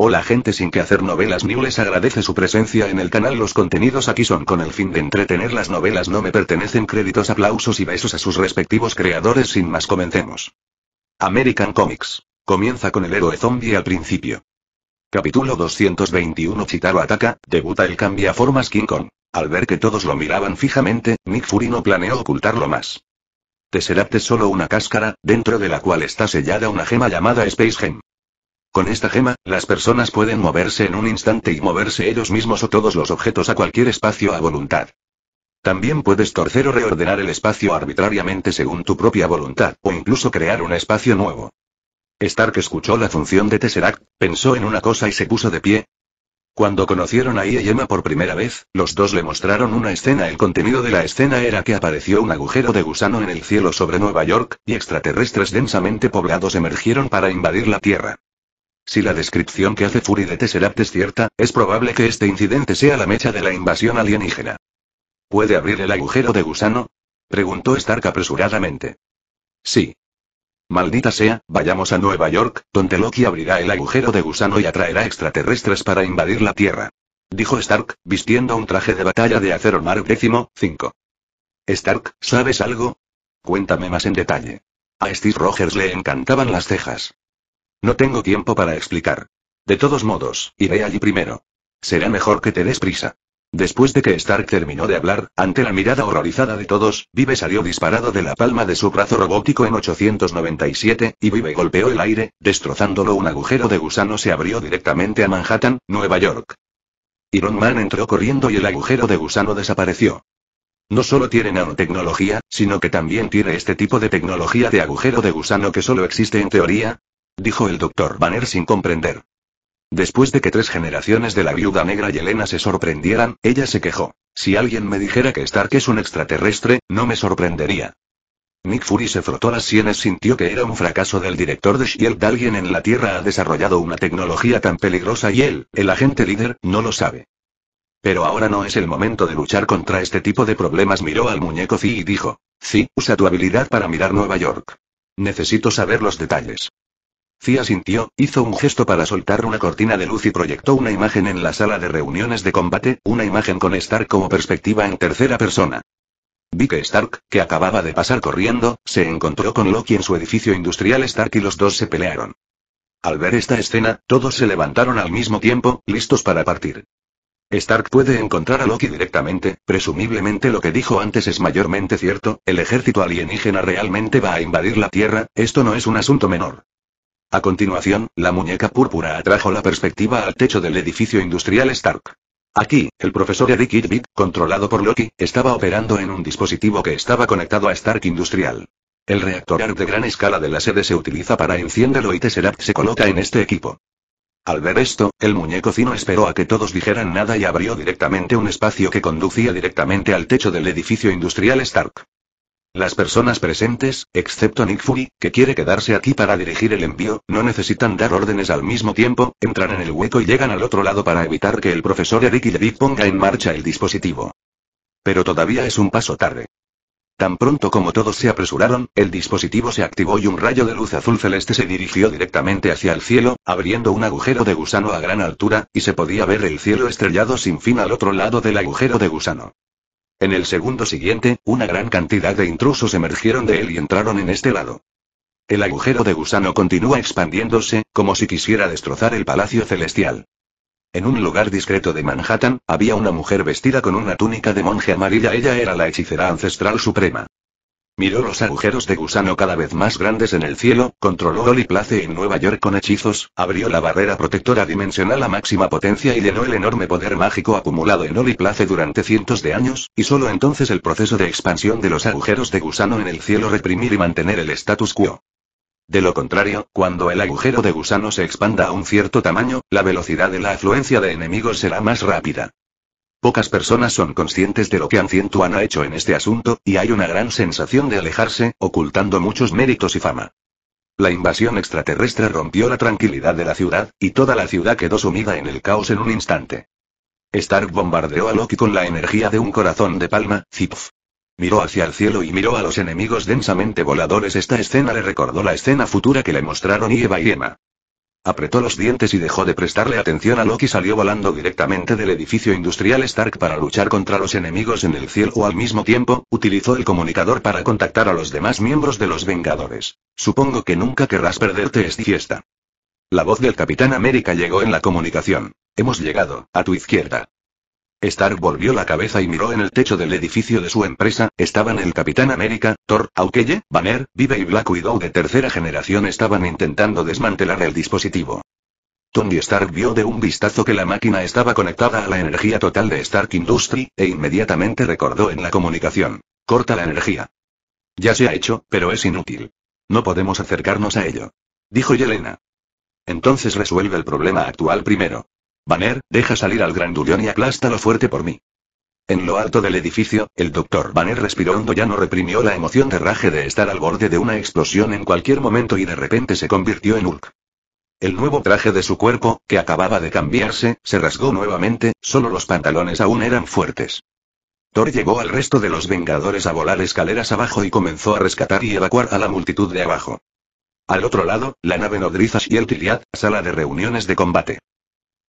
Hola gente sin que hacer novelas New les agradece su presencia en el canal. Los contenidos aquí son con el fin de entretener las novelas no me pertenecen créditos, aplausos y besos a sus respectivos creadores sin más comencemos. American Comics. Comienza con el héroe zombie al principio. Capítulo 221 Chitaro ataca, debuta el formas King Kong. Al ver que todos lo miraban fijamente, Nick Fury no planeó ocultarlo más. Te es solo una cáscara, dentro de la cual está sellada una gema llamada Space Gem. Con esta gema, las personas pueden moverse en un instante y moverse ellos mismos o todos los objetos a cualquier espacio a voluntad. También puedes torcer o reordenar el espacio arbitrariamente según tu propia voluntad, o incluso crear un espacio nuevo. Stark escuchó la función de Tesseract, pensó en una cosa y se puso de pie. Cuando conocieron a Ie por primera vez, los dos le mostraron una escena. El contenido de la escena era que apareció un agujero de gusano en el cielo sobre Nueva York, y extraterrestres densamente poblados emergieron para invadir la Tierra. Si la descripción que hace Fury de Tesseract es cierta, es probable que este incidente sea la mecha de la invasión alienígena. ¿Puede abrir el agujero de gusano? Preguntó Stark apresuradamente. Sí. Maldita sea, vayamos a Nueva York, donde Loki abrirá el agujero de gusano y atraerá extraterrestres para invadir la Tierra. Dijo Stark, vistiendo un traje de batalla de acero mar X, 5. Stark, ¿sabes algo? Cuéntame más en detalle. A Steve Rogers le encantaban las cejas. No tengo tiempo para explicar. De todos modos, iré allí primero. Será mejor que te des prisa. Después de que Stark terminó de hablar, ante la mirada horrorizada de todos, Vive salió disparado de la palma de su brazo robótico en 897, y Vive golpeó el aire, destrozándolo un agujero de gusano se abrió directamente a Manhattan, Nueva York. Iron Man entró corriendo y el agujero de gusano desapareció. No solo tiene nanotecnología, sino que también tiene este tipo de tecnología de agujero de gusano que solo existe en teoría, dijo el doctor Banner sin comprender. Después de que tres generaciones de la viuda negra y Elena se sorprendieran, ella se quejó. Si alguien me dijera que Stark es un extraterrestre, no me sorprendería. Nick Fury se frotó las sienes, sintió que era un fracaso del director de Shield. Alguien en la Tierra ha desarrollado una tecnología tan peligrosa y él, el agente líder, no lo sabe. Pero ahora no es el momento de luchar contra este tipo de problemas. Miró al muñeco Zee y dijo: sí, usa tu habilidad para mirar Nueva York. Necesito saber los detalles. Cia sintió, hizo un gesto para soltar una cortina de luz y proyectó una imagen en la sala de reuniones de combate, una imagen con Stark como perspectiva en tercera persona. Vi que Stark, que acababa de pasar corriendo, se encontró con Loki en su edificio industrial Stark y los dos se pelearon. Al ver esta escena, todos se levantaron al mismo tiempo, listos para partir. Stark puede encontrar a Loki directamente, presumiblemente lo que dijo antes es mayormente cierto, el ejército alienígena realmente va a invadir la Tierra, esto no es un asunto menor. A continuación, la muñeca púrpura atrajo la perspectiva al techo del edificio industrial Stark. Aquí, el profesor Eric Irving, controlado por Loki, estaba operando en un dispositivo que estaba conectado a Stark Industrial. El reactor de gran escala de la sede se utiliza para enciéndelo y Tesseract se coloca en este equipo. Al ver esto, el muñeco fino esperó a que todos dijeran nada y abrió directamente un espacio que conducía directamente al techo del edificio industrial Stark. Las personas presentes, excepto Nick Fury, que quiere quedarse aquí para dirigir el envío, no necesitan dar órdenes al mismo tiempo, entran en el hueco y llegan al otro lado para evitar que el profesor Eric y ponga en marcha el dispositivo. Pero todavía es un paso tarde. Tan pronto como todos se apresuraron, el dispositivo se activó y un rayo de luz azul celeste se dirigió directamente hacia el cielo, abriendo un agujero de gusano a gran altura, y se podía ver el cielo estrellado sin fin al otro lado del agujero de gusano. En el segundo siguiente, una gran cantidad de intrusos emergieron de él y entraron en este lado. El agujero de gusano continúa expandiéndose, como si quisiera destrozar el palacio celestial. En un lugar discreto de Manhattan, había una mujer vestida con una túnica de monje amarilla. Ella era la hechicera ancestral suprema. Miró los agujeros de gusano cada vez más grandes en el cielo, controló Oliplace Place en Nueva York con hechizos, abrió la barrera protectora dimensional a máxima potencia y llenó el enorme poder mágico acumulado en Oliplace Place durante cientos de años, y solo entonces el proceso de expansión de los agujeros de gusano en el cielo reprimir y mantener el status quo. De lo contrario, cuando el agujero de gusano se expanda a un cierto tamaño, la velocidad de la afluencia de enemigos será más rápida. Pocas personas son conscientes de lo que Ancientuan ha hecho en este asunto, y hay una gran sensación de alejarse, ocultando muchos méritos y fama. La invasión extraterrestre rompió la tranquilidad de la ciudad, y toda la ciudad quedó sumida en el caos en un instante. Stark bombardeó a Loki con la energía de un corazón de palma, Zipf. Miró hacia el cielo y miró a los enemigos densamente voladores. Esta escena le recordó la escena futura que le mostraron Eva y Emma. Apretó los dientes y dejó de prestarle atención a Loki. Salió volando directamente del edificio industrial Stark para luchar contra los enemigos en el cielo. o Al mismo tiempo, utilizó el comunicador para contactar a los demás miembros de los Vengadores. Supongo que nunca querrás perderte esta fiesta. La voz del Capitán América llegó en la comunicación. Hemos llegado, a tu izquierda. Stark volvió la cabeza y miró en el techo del edificio de su empresa, estaban el Capitán América, Thor, Aukeye, Banner, Vive y Black Widow de tercera generación estaban intentando desmantelar el dispositivo. Tony Stark vio de un vistazo que la máquina estaba conectada a la energía total de Stark Industry, e inmediatamente recordó en la comunicación. Corta la energía. Ya se ha hecho, pero es inútil. No podemos acercarnos a ello. Dijo Yelena. Entonces resuelve el problema actual primero. Banner, deja salir al grandurión y aplástalo fuerte por mí. En lo alto del edificio, el doctor Banner respiró hondo ya no reprimió la emoción de Raje de estar al borde de una explosión en cualquier momento y de repente se convirtió en Hulk. El nuevo traje de su cuerpo, que acababa de cambiarse, se rasgó nuevamente, solo los pantalones aún eran fuertes. Thor llegó al resto de los Vengadores a volar escaleras abajo y comenzó a rescatar y evacuar a la multitud de abajo. Al otro lado, la nave nodrizas y el Tiliad, sala de reuniones de combate.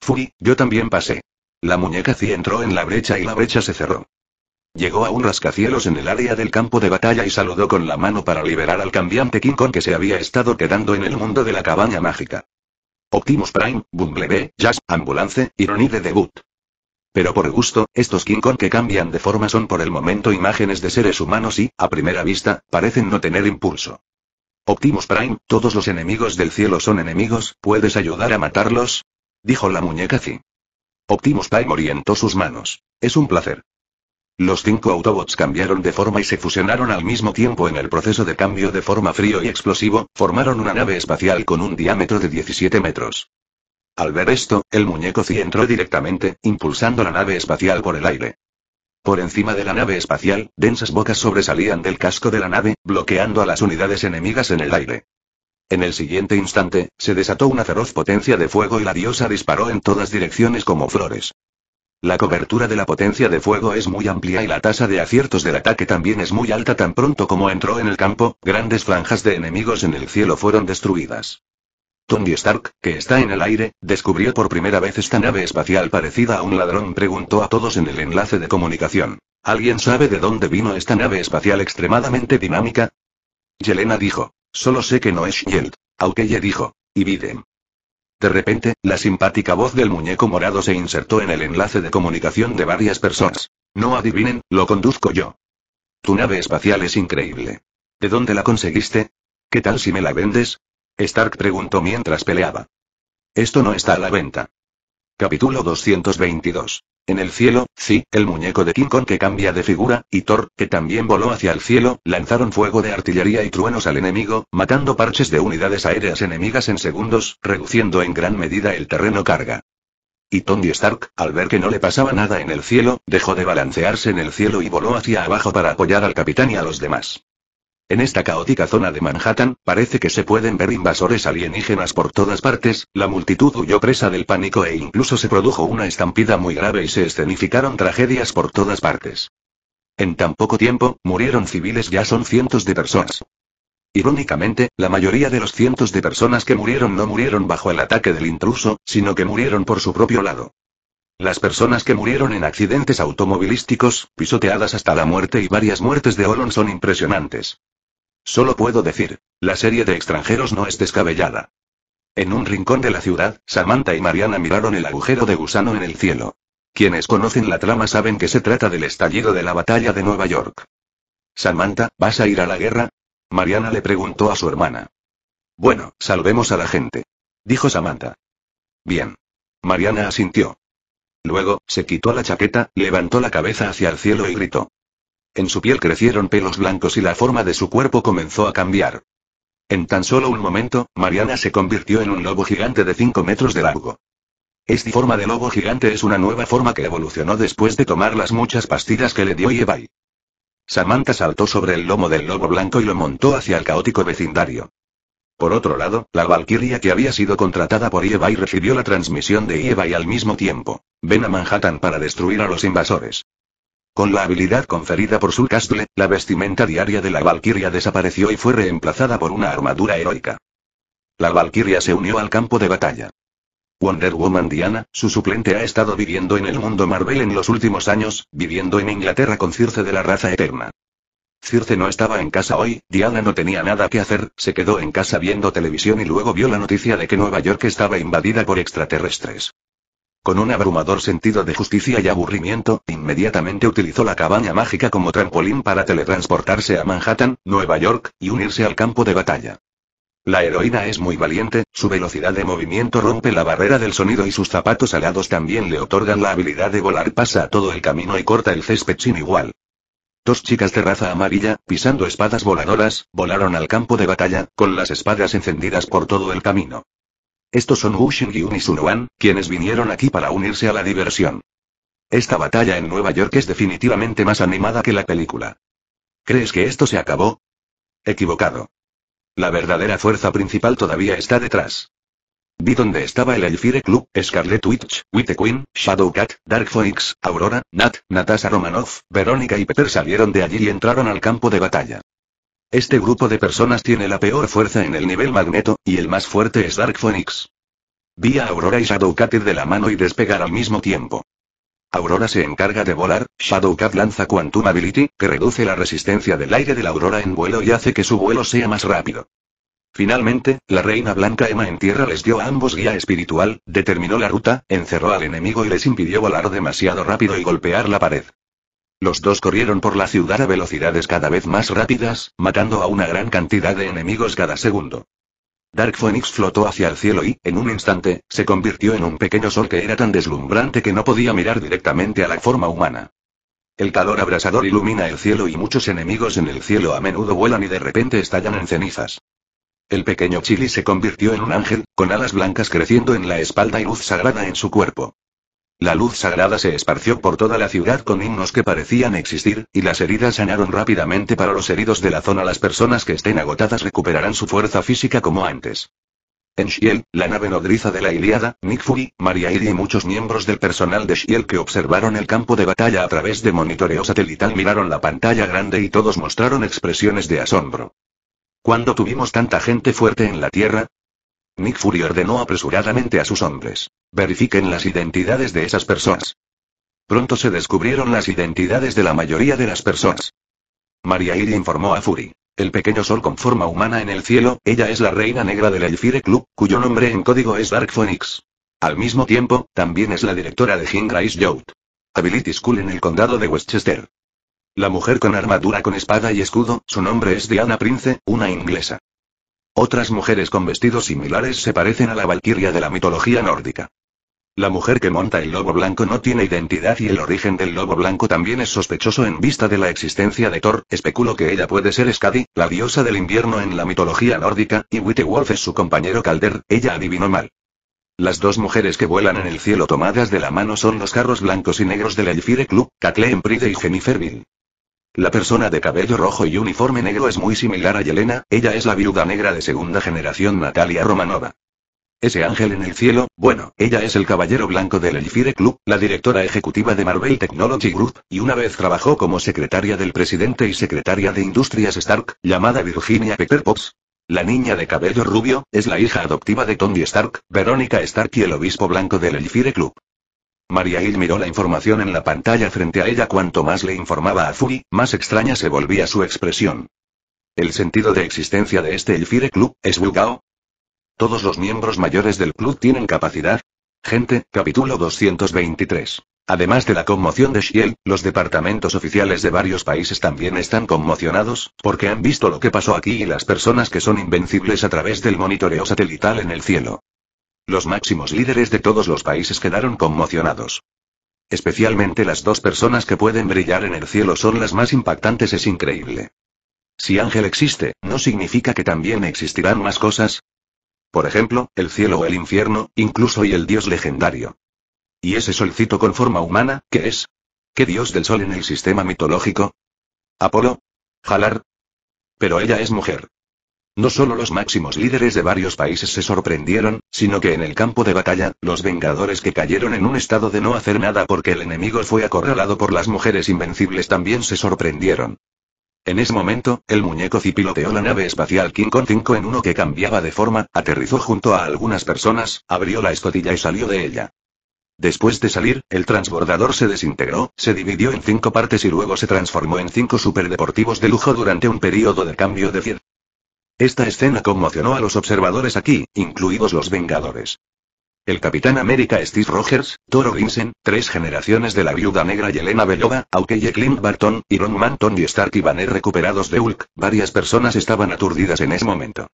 Fui, yo también pasé. La muñeca sí entró en la brecha y la brecha se cerró. Llegó a un rascacielos en el área del campo de batalla y saludó con la mano para liberar al cambiante King Kong que se había estado quedando en el mundo de la cabaña mágica. Optimus Prime, Bumblebee, Jazz, Ambulance, Irony de debut. Pero por gusto, estos King Kong que cambian de forma son por el momento imágenes de seres humanos y, a primera vista, parecen no tener impulso. Optimus Prime, todos los enemigos del cielo son enemigos, ¿puedes ayudar a matarlos? dijo la muñeca Zi. Optimus Prime orientó sus manos. Es un placer. Los cinco Autobots cambiaron de forma y se fusionaron al mismo tiempo en el proceso de cambio de forma frío y explosivo, formaron una nave espacial con un diámetro de 17 metros. Al ver esto, el muñeco Zi entró directamente, impulsando la nave espacial por el aire. Por encima de la nave espacial, densas bocas sobresalían del casco de la nave, bloqueando a las unidades enemigas en el aire. En el siguiente instante, se desató una feroz potencia de fuego y la diosa disparó en todas direcciones como flores. La cobertura de la potencia de fuego es muy amplia y la tasa de aciertos del ataque también es muy alta. Tan pronto como entró en el campo, grandes franjas de enemigos en el cielo fueron destruidas. Tony Stark, que está en el aire, descubrió por primera vez esta nave espacial parecida a un ladrón. Preguntó a todos en el enlace de comunicación. ¿Alguien sabe de dónde vino esta nave espacial extremadamente dinámica? Yelena dijo. Solo sé que no es Shield. ella dijo. Y Viden. De repente, la simpática voz del muñeco morado se insertó en el enlace de comunicación de varias personas. No adivinen, lo conduzco yo. Tu nave espacial es increíble. ¿De dónde la conseguiste? ¿Qué tal si me la vendes? Stark preguntó mientras peleaba. Esto no está a la venta. Capítulo 222. En el cielo, sí, el muñeco de King Kong que cambia de figura, y Thor, que también voló hacia el cielo, lanzaron fuego de artillería y truenos al enemigo, matando parches de unidades aéreas enemigas en segundos, reduciendo en gran medida el terreno carga. Y Tony Stark, al ver que no le pasaba nada en el cielo, dejó de balancearse en el cielo y voló hacia abajo para apoyar al capitán y a los demás. En esta caótica zona de Manhattan, parece que se pueden ver invasores alienígenas por todas partes, la multitud huyó presa del pánico e incluso se produjo una estampida muy grave y se escenificaron tragedias por todas partes. En tan poco tiempo, murieron civiles ya son cientos de personas. Irónicamente, la mayoría de los cientos de personas que murieron no murieron bajo el ataque del intruso, sino que murieron por su propio lado. Las personas que murieron en accidentes automovilísticos, pisoteadas hasta la muerte y varias muertes de Olon son impresionantes. Solo puedo decir, la serie de extranjeros no es descabellada. En un rincón de la ciudad, Samantha y Mariana miraron el agujero de gusano en el cielo. Quienes conocen la trama saben que se trata del estallido de la batalla de Nueva York. Samantha, ¿vas a ir a la guerra? Mariana le preguntó a su hermana. Bueno, salvemos a la gente. Dijo Samantha. Bien. Mariana asintió. Luego, se quitó la chaqueta, levantó la cabeza hacia el cielo y gritó. En su piel crecieron pelos blancos y la forma de su cuerpo comenzó a cambiar. En tan solo un momento, Mariana se convirtió en un lobo gigante de 5 metros de largo. Esta forma de lobo gigante es una nueva forma que evolucionó después de tomar las muchas pastillas que le dio Yevai. Samantha saltó sobre el lomo del lobo blanco y lo montó hacia el caótico vecindario. Por otro lado, la Valkyria que había sido contratada por Yevai recibió la transmisión de y al mismo tiempo. Ven a Manhattan para destruir a los invasores. Con la habilidad conferida por su castle, la vestimenta diaria de la Valquiria desapareció y fue reemplazada por una armadura heroica. La Valquiria se unió al campo de batalla. Wonder Woman Diana, su suplente ha estado viviendo en el mundo Marvel en los últimos años, viviendo en Inglaterra con Circe de la raza eterna. Circe no estaba en casa hoy, Diana no tenía nada que hacer, se quedó en casa viendo televisión y luego vio la noticia de que Nueva York estaba invadida por extraterrestres. Con un abrumador sentido de justicia y aburrimiento, inmediatamente utilizó la cabaña mágica como trampolín para teletransportarse a Manhattan, Nueva York, y unirse al campo de batalla. La heroína es muy valiente, su velocidad de movimiento rompe la barrera del sonido y sus zapatos alados también le otorgan la habilidad de volar. Pasa todo el camino y corta el césped sin igual. Dos chicas de raza amarilla, pisando espadas voladoras, volaron al campo de batalla, con las espadas encendidas por todo el camino. Estos son Wuxing Yun y Sunuan, quienes vinieron aquí para unirse a la diversión. Esta batalla en Nueva York es definitivamente más animada que la película. ¿Crees que esto se acabó? Equivocado. La verdadera fuerza principal todavía está detrás. Vi dónde estaba el Elfire Club, Scarlet Witch, Witte Queen, Shadowcat, Dark Phoenix, Aurora, Nat, Natasha Romanoff, Verónica y Peter salieron de allí y entraron al campo de batalla. Este grupo de personas tiene la peor fuerza en el nivel magneto, y el más fuerte es Dark Phoenix. Vía Aurora y Shadowcat de la mano y despegar al mismo tiempo. Aurora se encarga de volar, Shadowcat lanza Quantum Ability, que reduce la resistencia del aire de la Aurora en vuelo y hace que su vuelo sea más rápido. Finalmente, la reina blanca Emma en tierra les dio a ambos guía espiritual, determinó la ruta, encerró al enemigo y les impidió volar demasiado rápido y golpear la pared. Los dos corrieron por la ciudad a velocidades cada vez más rápidas, matando a una gran cantidad de enemigos cada segundo. Dark Phoenix flotó hacia el cielo y, en un instante, se convirtió en un pequeño sol que era tan deslumbrante que no podía mirar directamente a la forma humana. El calor abrasador ilumina el cielo y muchos enemigos en el cielo a menudo vuelan y de repente estallan en cenizas. El pequeño Chili se convirtió en un ángel, con alas blancas creciendo en la espalda y luz sagrada en su cuerpo. La luz sagrada se esparció por toda la ciudad con himnos que parecían existir, y las heridas sanaron rápidamente para los heridos de la zona. Las personas que estén agotadas recuperarán su fuerza física como antes. En Shiel, la nave nodriza de la Iliada, Nick Fury, Maria Iri y muchos miembros del personal de Shiel que observaron el campo de batalla a través de monitoreo satelital miraron la pantalla grande y todos mostraron expresiones de asombro. Cuando tuvimos tanta gente fuerte en la Tierra? Nick Fury ordenó apresuradamente a sus hombres. Verifiquen las identidades de esas personas. Pronto se descubrieron las identidades de la mayoría de las personas. María Iri informó a Fury. El pequeño sol con forma humana en el cielo, ella es la reina negra del Elfire Club, cuyo nombre en código es Dark Phoenix. Al mismo tiempo, también es la directora de Jim Grace Youth. Ability School en el condado de Westchester. La mujer con armadura con espada y escudo, su nombre es Diana Prince, una inglesa. Otras mujeres con vestidos similares se parecen a la valquiria de la mitología nórdica. La mujer que monta el lobo blanco no tiene identidad y el origen del lobo blanco también es sospechoso en vista de la existencia de Thor, especulo que ella puede ser Skadi, la diosa del invierno en la mitología nórdica, y Wolf es su compañero Calder, ella adivinó mal. Las dos mujeres que vuelan en el cielo tomadas de la mano son los carros blancos y negros del Elfire Club, Kathleen Pride y Jennifer Bill. La persona de cabello rojo y uniforme negro es muy similar a Yelena, ella es la viuda negra de segunda generación Natalia Romanova. Ese ángel en el cielo, bueno, ella es el caballero blanco del Elfire Club, la directora ejecutiva de Marvel Technology Group, y una vez trabajó como secretaria del presidente y secretaria de Industrias Stark, llamada Virginia Pepper Potts. La niña de cabello rubio, es la hija adoptiva de Tony Stark, Verónica Stark y el obispo blanco del Elfire Club. Mariail miró la información en la pantalla frente a ella. Cuanto más le informaba a Furi, más extraña se volvía su expresión. El sentido de existencia de este Elfire Club es Wugao? Todos los miembros mayores del club tienen capacidad. Gente, capítulo 223. Además de la conmoción de Shiel, los departamentos oficiales de varios países también están conmocionados, porque han visto lo que pasó aquí y las personas que son invencibles a través del monitoreo satelital en el cielo. Los máximos líderes de todos los países quedaron conmocionados. Especialmente las dos personas que pueden brillar en el cielo son las más impactantes, es increíble. Si Ángel existe, ¿no significa que también existirán más cosas? Por ejemplo, el cielo o el infierno, incluso y el dios legendario. ¿Y ese solcito con forma humana, qué es? ¿Qué dios del sol en el sistema mitológico? ¿Apolo? ¿Jalar? Pero ella es mujer. No solo los máximos líderes de varios países se sorprendieron, sino que en el campo de batalla, los Vengadores que cayeron en un estado de no hacer nada porque el enemigo fue acorralado por las mujeres invencibles también se sorprendieron. En ese momento, el muñeco cipiloteó la nave espacial King Kong 5 en uno que cambiaba de forma, aterrizó junto a algunas personas, abrió la escotilla y salió de ella. Después de salir, el transbordador se desintegró, se dividió en cinco partes y luego se transformó en cinco superdeportivos de lujo durante un periodo de cambio de 100 esta escena conmocionó a los observadores aquí, incluidos los Vengadores. El Capitán América Steve Rogers, Toro Vincent, tres generaciones de la Viuda Negra y Elena Belova, Hawkeye Clint Barton, Iron Manton y Stark y Banner recuperados de Hulk, varias personas estaban aturdidas en ese momento.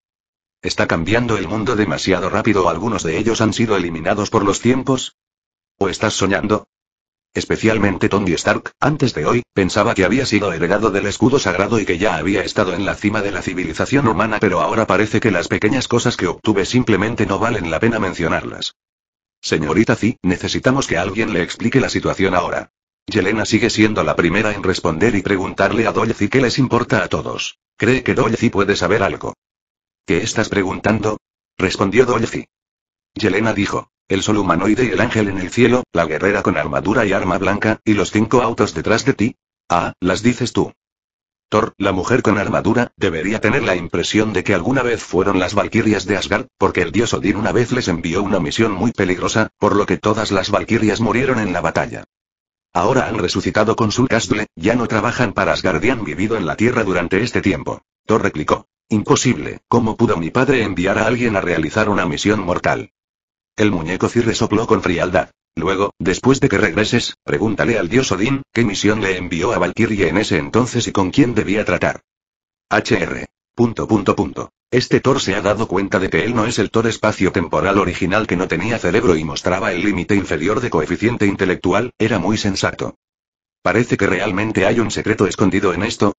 ¿Está cambiando el mundo demasiado rápido o algunos de ellos han sido eliminados por los tiempos? ¿O estás soñando? Especialmente Tony Stark, antes de hoy, pensaba que había sido heredado del escudo sagrado y que ya había estado en la cima de la civilización humana, pero ahora parece que las pequeñas cosas que obtuve simplemente no valen la pena mencionarlas. Señorita Z, necesitamos que alguien le explique la situación ahora. Yelena sigue siendo la primera en responder y preguntarle a Dolce qué les importa a todos. Cree que Dolly puede saber algo. ¿Qué estás preguntando? Respondió Dolce. Yelena dijo el sol humanoide y el ángel en el cielo, la guerrera con armadura y arma blanca, y los cinco autos detrás de ti? Ah, las dices tú. Thor, la mujer con armadura, debería tener la impresión de que alguna vez fueron las valquirias de Asgard, porque el dios Odín una vez les envió una misión muy peligrosa, por lo que todas las valquirias murieron en la batalla. Ahora han resucitado con su castle, ya no trabajan para Asgard y han vivido en la Tierra durante este tiempo. Thor replicó. Imposible, ¿cómo pudo mi padre enviar a alguien a realizar una misión mortal? El muñeco Cirre sopló con frialdad. Luego, después de que regreses, pregúntale al dios Odín, qué misión le envió a Valkyrie en ese entonces y con quién debía tratar. HR. Punto punto Este Thor se ha dado cuenta de que él no es el Thor espacio-temporal original que no tenía cerebro y mostraba el límite inferior de coeficiente intelectual, era muy sensato. Parece que realmente hay un secreto escondido en esto.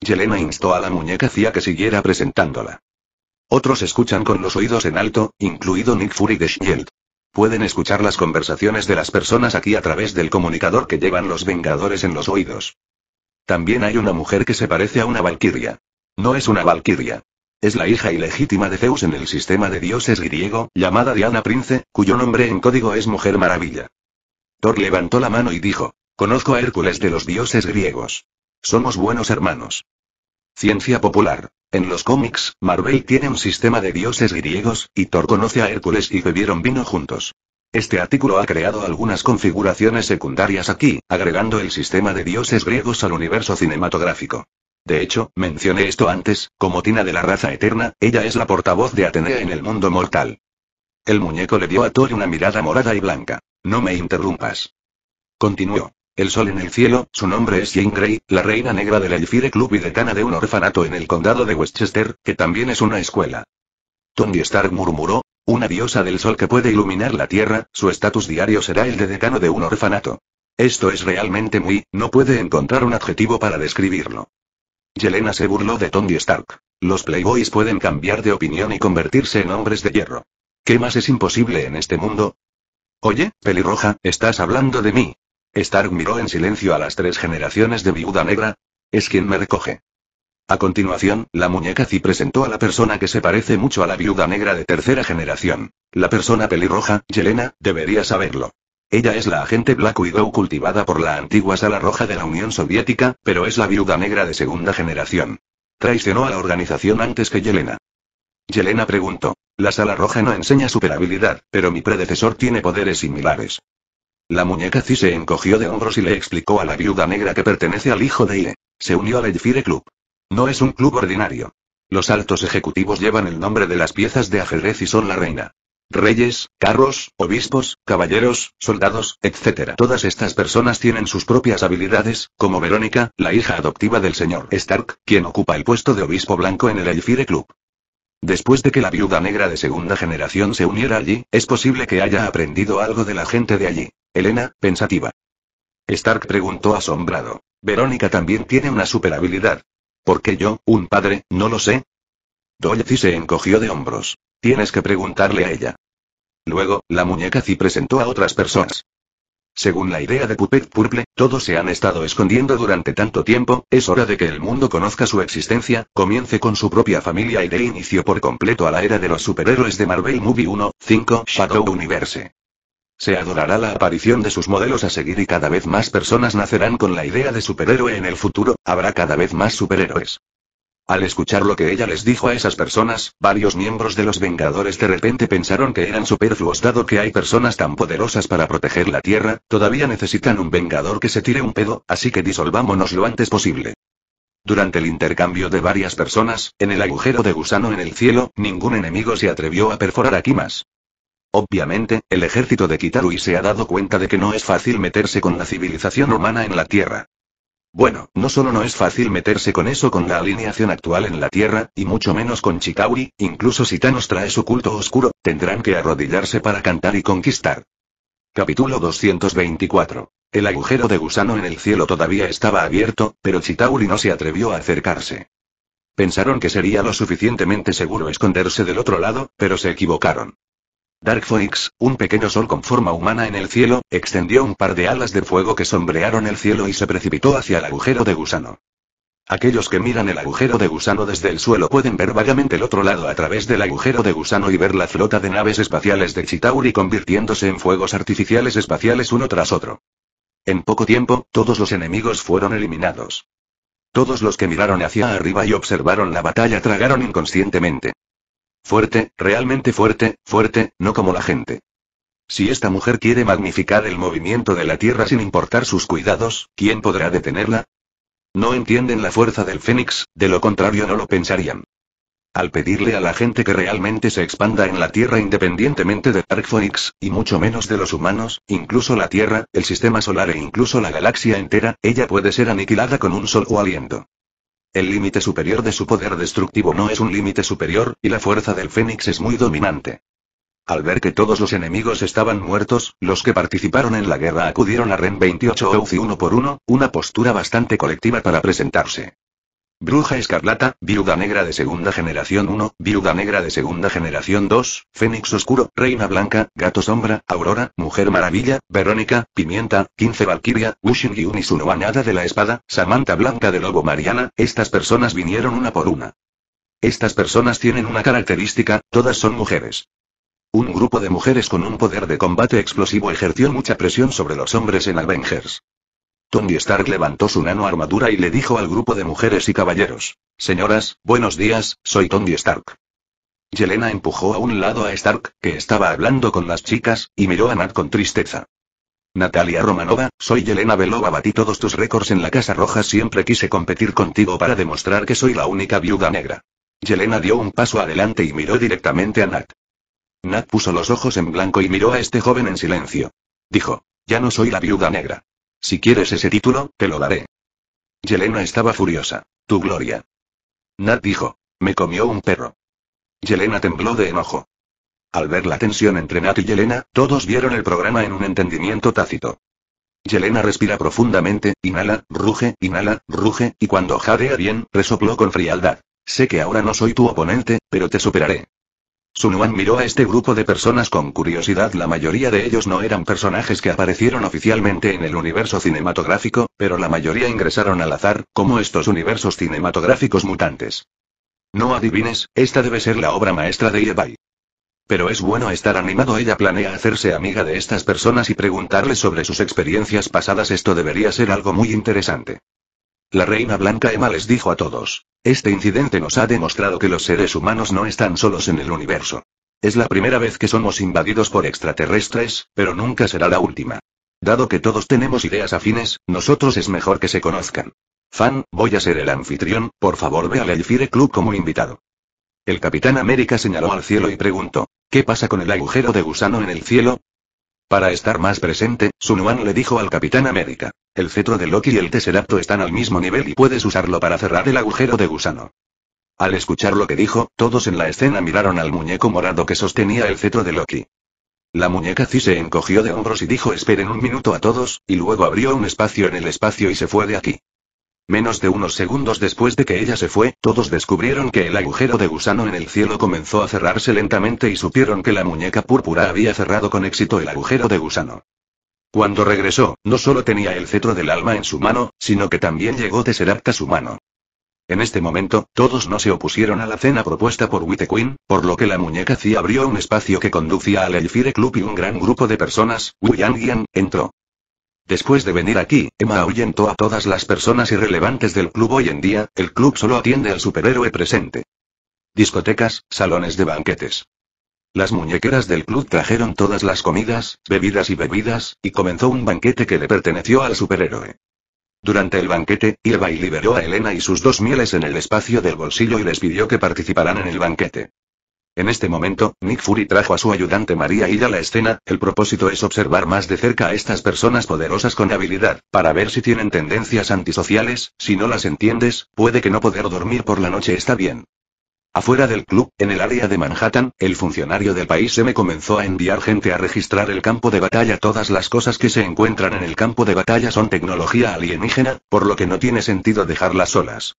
Yelena instó a la muñeca Cia que siguiera presentándola. Otros escuchan con los oídos en alto, incluido Nick Fury de Shield. Pueden escuchar las conversaciones de las personas aquí a través del comunicador que llevan los Vengadores en los oídos. También hay una mujer que se parece a una valquiria. No es una valquiria. Es la hija ilegítima de Zeus en el sistema de dioses griego, llamada Diana Prince, cuyo nombre en código es Mujer Maravilla. Thor levantó la mano y dijo, Conozco a Hércules de los dioses griegos. Somos buenos hermanos. Ciencia popular. En los cómics, Marvel tiene un sistema de dioses griegos, y Thor conoce a Hércules y bebieron vino juntos. Este artículo ha creado algunas configuraciones secundarias aquí, agregando el sistema de dioses griegos al universo cinematográfico. De hecho, mencioné esto antes, como Tina de la raza eterna, ella es la portavoz de Atenea en el mundo mortal. El muñeco le dio a Thor una mirada morada y blanca. No me interrumpas. Continuó. El sol en el cielo, su nombre es Jane Grey, la reina negra del Elfire Club y decana de un orfanato en el condado de Westchester, que también es una escuela. Tony Stark murmuró, una diosa del sol que puede iluminar la tierra, su estatus diario será el de decano de un orfanato. Esto es realmente muy, no puede encontrar un adjetivo para describirlo. Yelena se burló de Tony Stark. Los Playboys pueden cambiar de opinión y convertirse en hombres de hierro. ¿Qué más es imposible en este mundo? Oye, pelirroja, estás hablando de mí. Stark miró en silencio a las tres generaciones de viuda negra. Es quien me recoge. A continuación, la muñeca Zi presentó a la persona que se parece mucho a la viuda negra de tercera generación. La persona pelirroja, Yelena, debería saberlo. Ella es la agente Black Widow cultivada por la antigua Sala Roja de la Unión Soviética, pero es la viuda negra de segunda generación. Traicionó a la organización antes que Yelena. Yelena preguntó. La Sala Roja no enseña superabilidad, pero mi predecesor tiene poderes similares. La muñeca sí se encogió de hombros y le explicó a la viuda negra que pertenece al hijo de IE. Se unió al Elfire Club. No es un club ordinario. Los altos ejecutivos llevan el nombre de las piezas de ajedrez y son la reina. Reyes, carros, obispos, caballeros, soldados, etc. Todas estas personas tienen sus propias habilidades, como Verónica, la hija adoptiva del señor Stark, quien ocupa el puesto de obispo blanco en el Elfire Club. Después de que la viuda negra de segunda generación se uniera allí, es posible que haya aprendido algo de la gente de allí. Elena, pensativa. Stark preguntó asombrado. Verónica también tiene una superhabilidad. ¿Por qué yo, un padre, no lo sé? Dorothy se encogió de hombros. Tienes que preguntarle a ella. Luego, la muñeca si presentó a otras personas. Según la idea de Puppet Purple, todos se han estado escondiendo durante tanto tiempo, es hora de que el mundo conozca su existencia, comience con su propia familia y dé inicio por completo a la era de los superhéroes de Marvel Movie 1, 5 Shadow Universe. Se adorará la aparición de sus modelos a seguir y cada vez más personas nacerán con la idea de superhéroe en el futuro, habrá cada vez más superhéroes. Al escuchar lo que ella les dijo a esas personas, varios miembros de los Vengadores de repente pensaron que eran superfluos dado que hay personas tan poderosas para proteger la Tierra, todavía necesitan un Vengador que se tire un pedo, así que disolvámonos lo antes posible. Durante el intercambio de varias personas, en el agujero de gusano en el cielo, ningún enemigo se atrevió a perforar aquí más. Obviamente, el ejército de Kitarui se ha dado cuenta de que no es fácil meterse con la civilización humana en la Tierra. Bueno, no solo no es fácil meterse con eso con la alineación actual en la Tierra, y mucho menos con Chitauri, incluso si Thanos trae su culto oscuro, tendrán que arrodillarse para cantar y conquistar. Capítulo 224. El agujero de gusano en el cielo todavía estaba abierto, pero Chitauri no se atrevió a acercarse. Pensaron que sería lo suficientemente seguro esconderse del otro lado, pero se equivocaron. Dark un pequeño sol con forma humana en el cielo, extendió un par de alas de fuego que sombrearon el cielo y se precipitó hacia el agujero de gusano. Aquellos que miran el agujero de gusano desde el suelo pueden ver vagamente el otro lado a través del agujero de gusano y ver la flota de naves espaciales de Chitauri convirtiéndose en fuegos artificiales espaciales uno tras otro. En poco tiempo, todos los enemigos fueron eliminados. Todos los que miraron hacia arriba y observaron la batalla tragaron inconscientemente. Fuerte, realmente fuerte, fuerte, no como la gente. Si esta mujer quiere magnificar el movimiento de la Tierra sin importar sus cuidados, ¿quién podrá detenerla? No entienden la fuerza del Fénix, de lo contrario no lo pensarían. Al pedirle a la gente que realmente se expanda en la Tierra independientemente de Dark Phoenix, y mucho menos de los humanos, incluso la Tierra, el sistema solar e incluso la galaxia entera, ella puede ser aniquilada con un sol o aliento. El límite superior de su poder destructivo no es un límite superior, y la fuerza del Fénix es muy dominante. Al ver que todos los enemigos estaban muertos, los que participaron en la guerra acudieron a Ren 28 Ouzi 1 por uno, una postura bastante colectiva para presentarse. Bruja Escarlata, Viuda Negra de Segunda Generación 1, Viuda Negra de Segunda Generación 2, Fénix Oscuro, Reina Blanca, Gato Sombra, Aurora, Mujer Maravilla, Verónica, Pimienta, 15 Valkyria, Wishing y su de la Espada, Samantha Blanca de Lobo Mariana, estas personas vinieron una por una. Estas personas tienen una característica, todas son mujeres. Un grupo de mujeres con un poder de combate explosivo ejerció mucha presión sobre los hombres en Avengers. Tony Stark levantó su nano armadura y le dijo al grupo de mujeres y caballeros. Señoras, buenos días, soy Tony Stark. Yelena empujó a un lado a Stark, que estaba hablando con las chicas, y miró a Nat con tristeza. Natalia Romanova, soy Yelena Belova, batí todos tus récords en la Casa Roja, siempre quise competir contigo para demostrar que soy la única viuda negra. Yelena dio un paso adelante y miró directamente a Nat. Nat puso los ojos en blanco y miró a este joven en silencio. Dijo, ya no soy la viuda negra. Si quieres ese título, te lo daré. Yelena estaba furiosa. Tu gloria. Nat dijo. Me comió un perro. Yelena tembló de enojo. Al ver la tensión entre Nat y Yelena, todos vieron el programa en un entendimiento tácito. Yelena respira profundamente, inhala, ruge, inhala, ruge, y cuando jadea bien, resopló con frialdad. Sé que ahora no soy tu oponente, pero te superaré. Sunuan miró a este grupo de personas con curiosidad. La mayoría de ellos no eran personajes que aparecieron oficialmente en el universo cinematográfico, pero la mayoría ingresaron al azar, como estos universos cinematográficos mutantes. No adivines, esta debe ser la obra maestra de Bai. Pero es bueno estar animado. Ella planea hacerse amiga de estas personas y preguntarles sobre sus experiencias pasadas. Esto debería ser algo muy interesante. La reina Blanca Emma les dijo a todos. Este incidente nos ha demostrado que los seres humanos no están solos en el universo. Es la primera vez que somos invadidos por extraterrestres, pero nunca será la última. Dado que todos tenemos ideas afines, nosotros es mejor que se conozcan. Fan, voy a ser el anfitrión, por favor ve al Elfire Club como invitado. El Capitán América señaló al cielo y preguntó, ¿qué pasa con el agujero de gusano en el cielo? Para estar más presente, Sun le dijo al Capitán América. El cetro de Loki y el Tesseracto están al mismo nivel y puedes usarlo para cerrar el agujero de gusano. Al escuchar lo que dijo, todos en la escena miraron al muñeco morado que sostenía el cetro de Loki. La muñeca sí se encogió de hombros y dijo esperen un minuto a todos, y luego abrió un espacio en el espacio y se fue de aquí. Menos de unos segundos después de que ella se fue, todos descubrieron que el agujero de gusano en el cielo comenzó a cerrarse lentamente y supieron que la muñeca púrpura había cerrado con éxito el agujero de gusano. Cuando regresó, no solo tenía el cetro del alma en su mano, sino que también llegó de apta su mano. En este momento, todos no se opusieron a la cena propuesta por Witte Queen, por lo que la muñeca Zi abrió un espacio que conducía al Elfire Club y un gran grupo de personas, Wu Yang entró. Después de venir aquí, Emma ahuyentó a todas las personas irrelevantes del club hoy en día, el club solo atiende al superhéroe presente. Discotecas, salones de banquetes. Las muñequeras del club trajeron todas las comidas, bebidas y bebidas, y comenzó un banquete que le perteneció al superhéroe. Durante el banquete, Irvine liberó a Elena y sus dos mieles en el espacio del bolsillo y les pidió que participaran en el banquete. En este momento, Nick Fury trajo a su ayudante María y a la escena, el propósito es observar más de cerca a estas personas poderosas con habilidad, para ver si tienen tendencias antisociales, si no las entiendes, puede que no poder dormir por la noche está bien. Afuera del club, en el área de Manhattan, el funcionario del país se me comenzó a enviar gente a registrar el campo de batalla. Todas las cosas que se encuentran en el campo de batalla son tecnología alienígena, por lo que no tiene sentido dejarlas solas.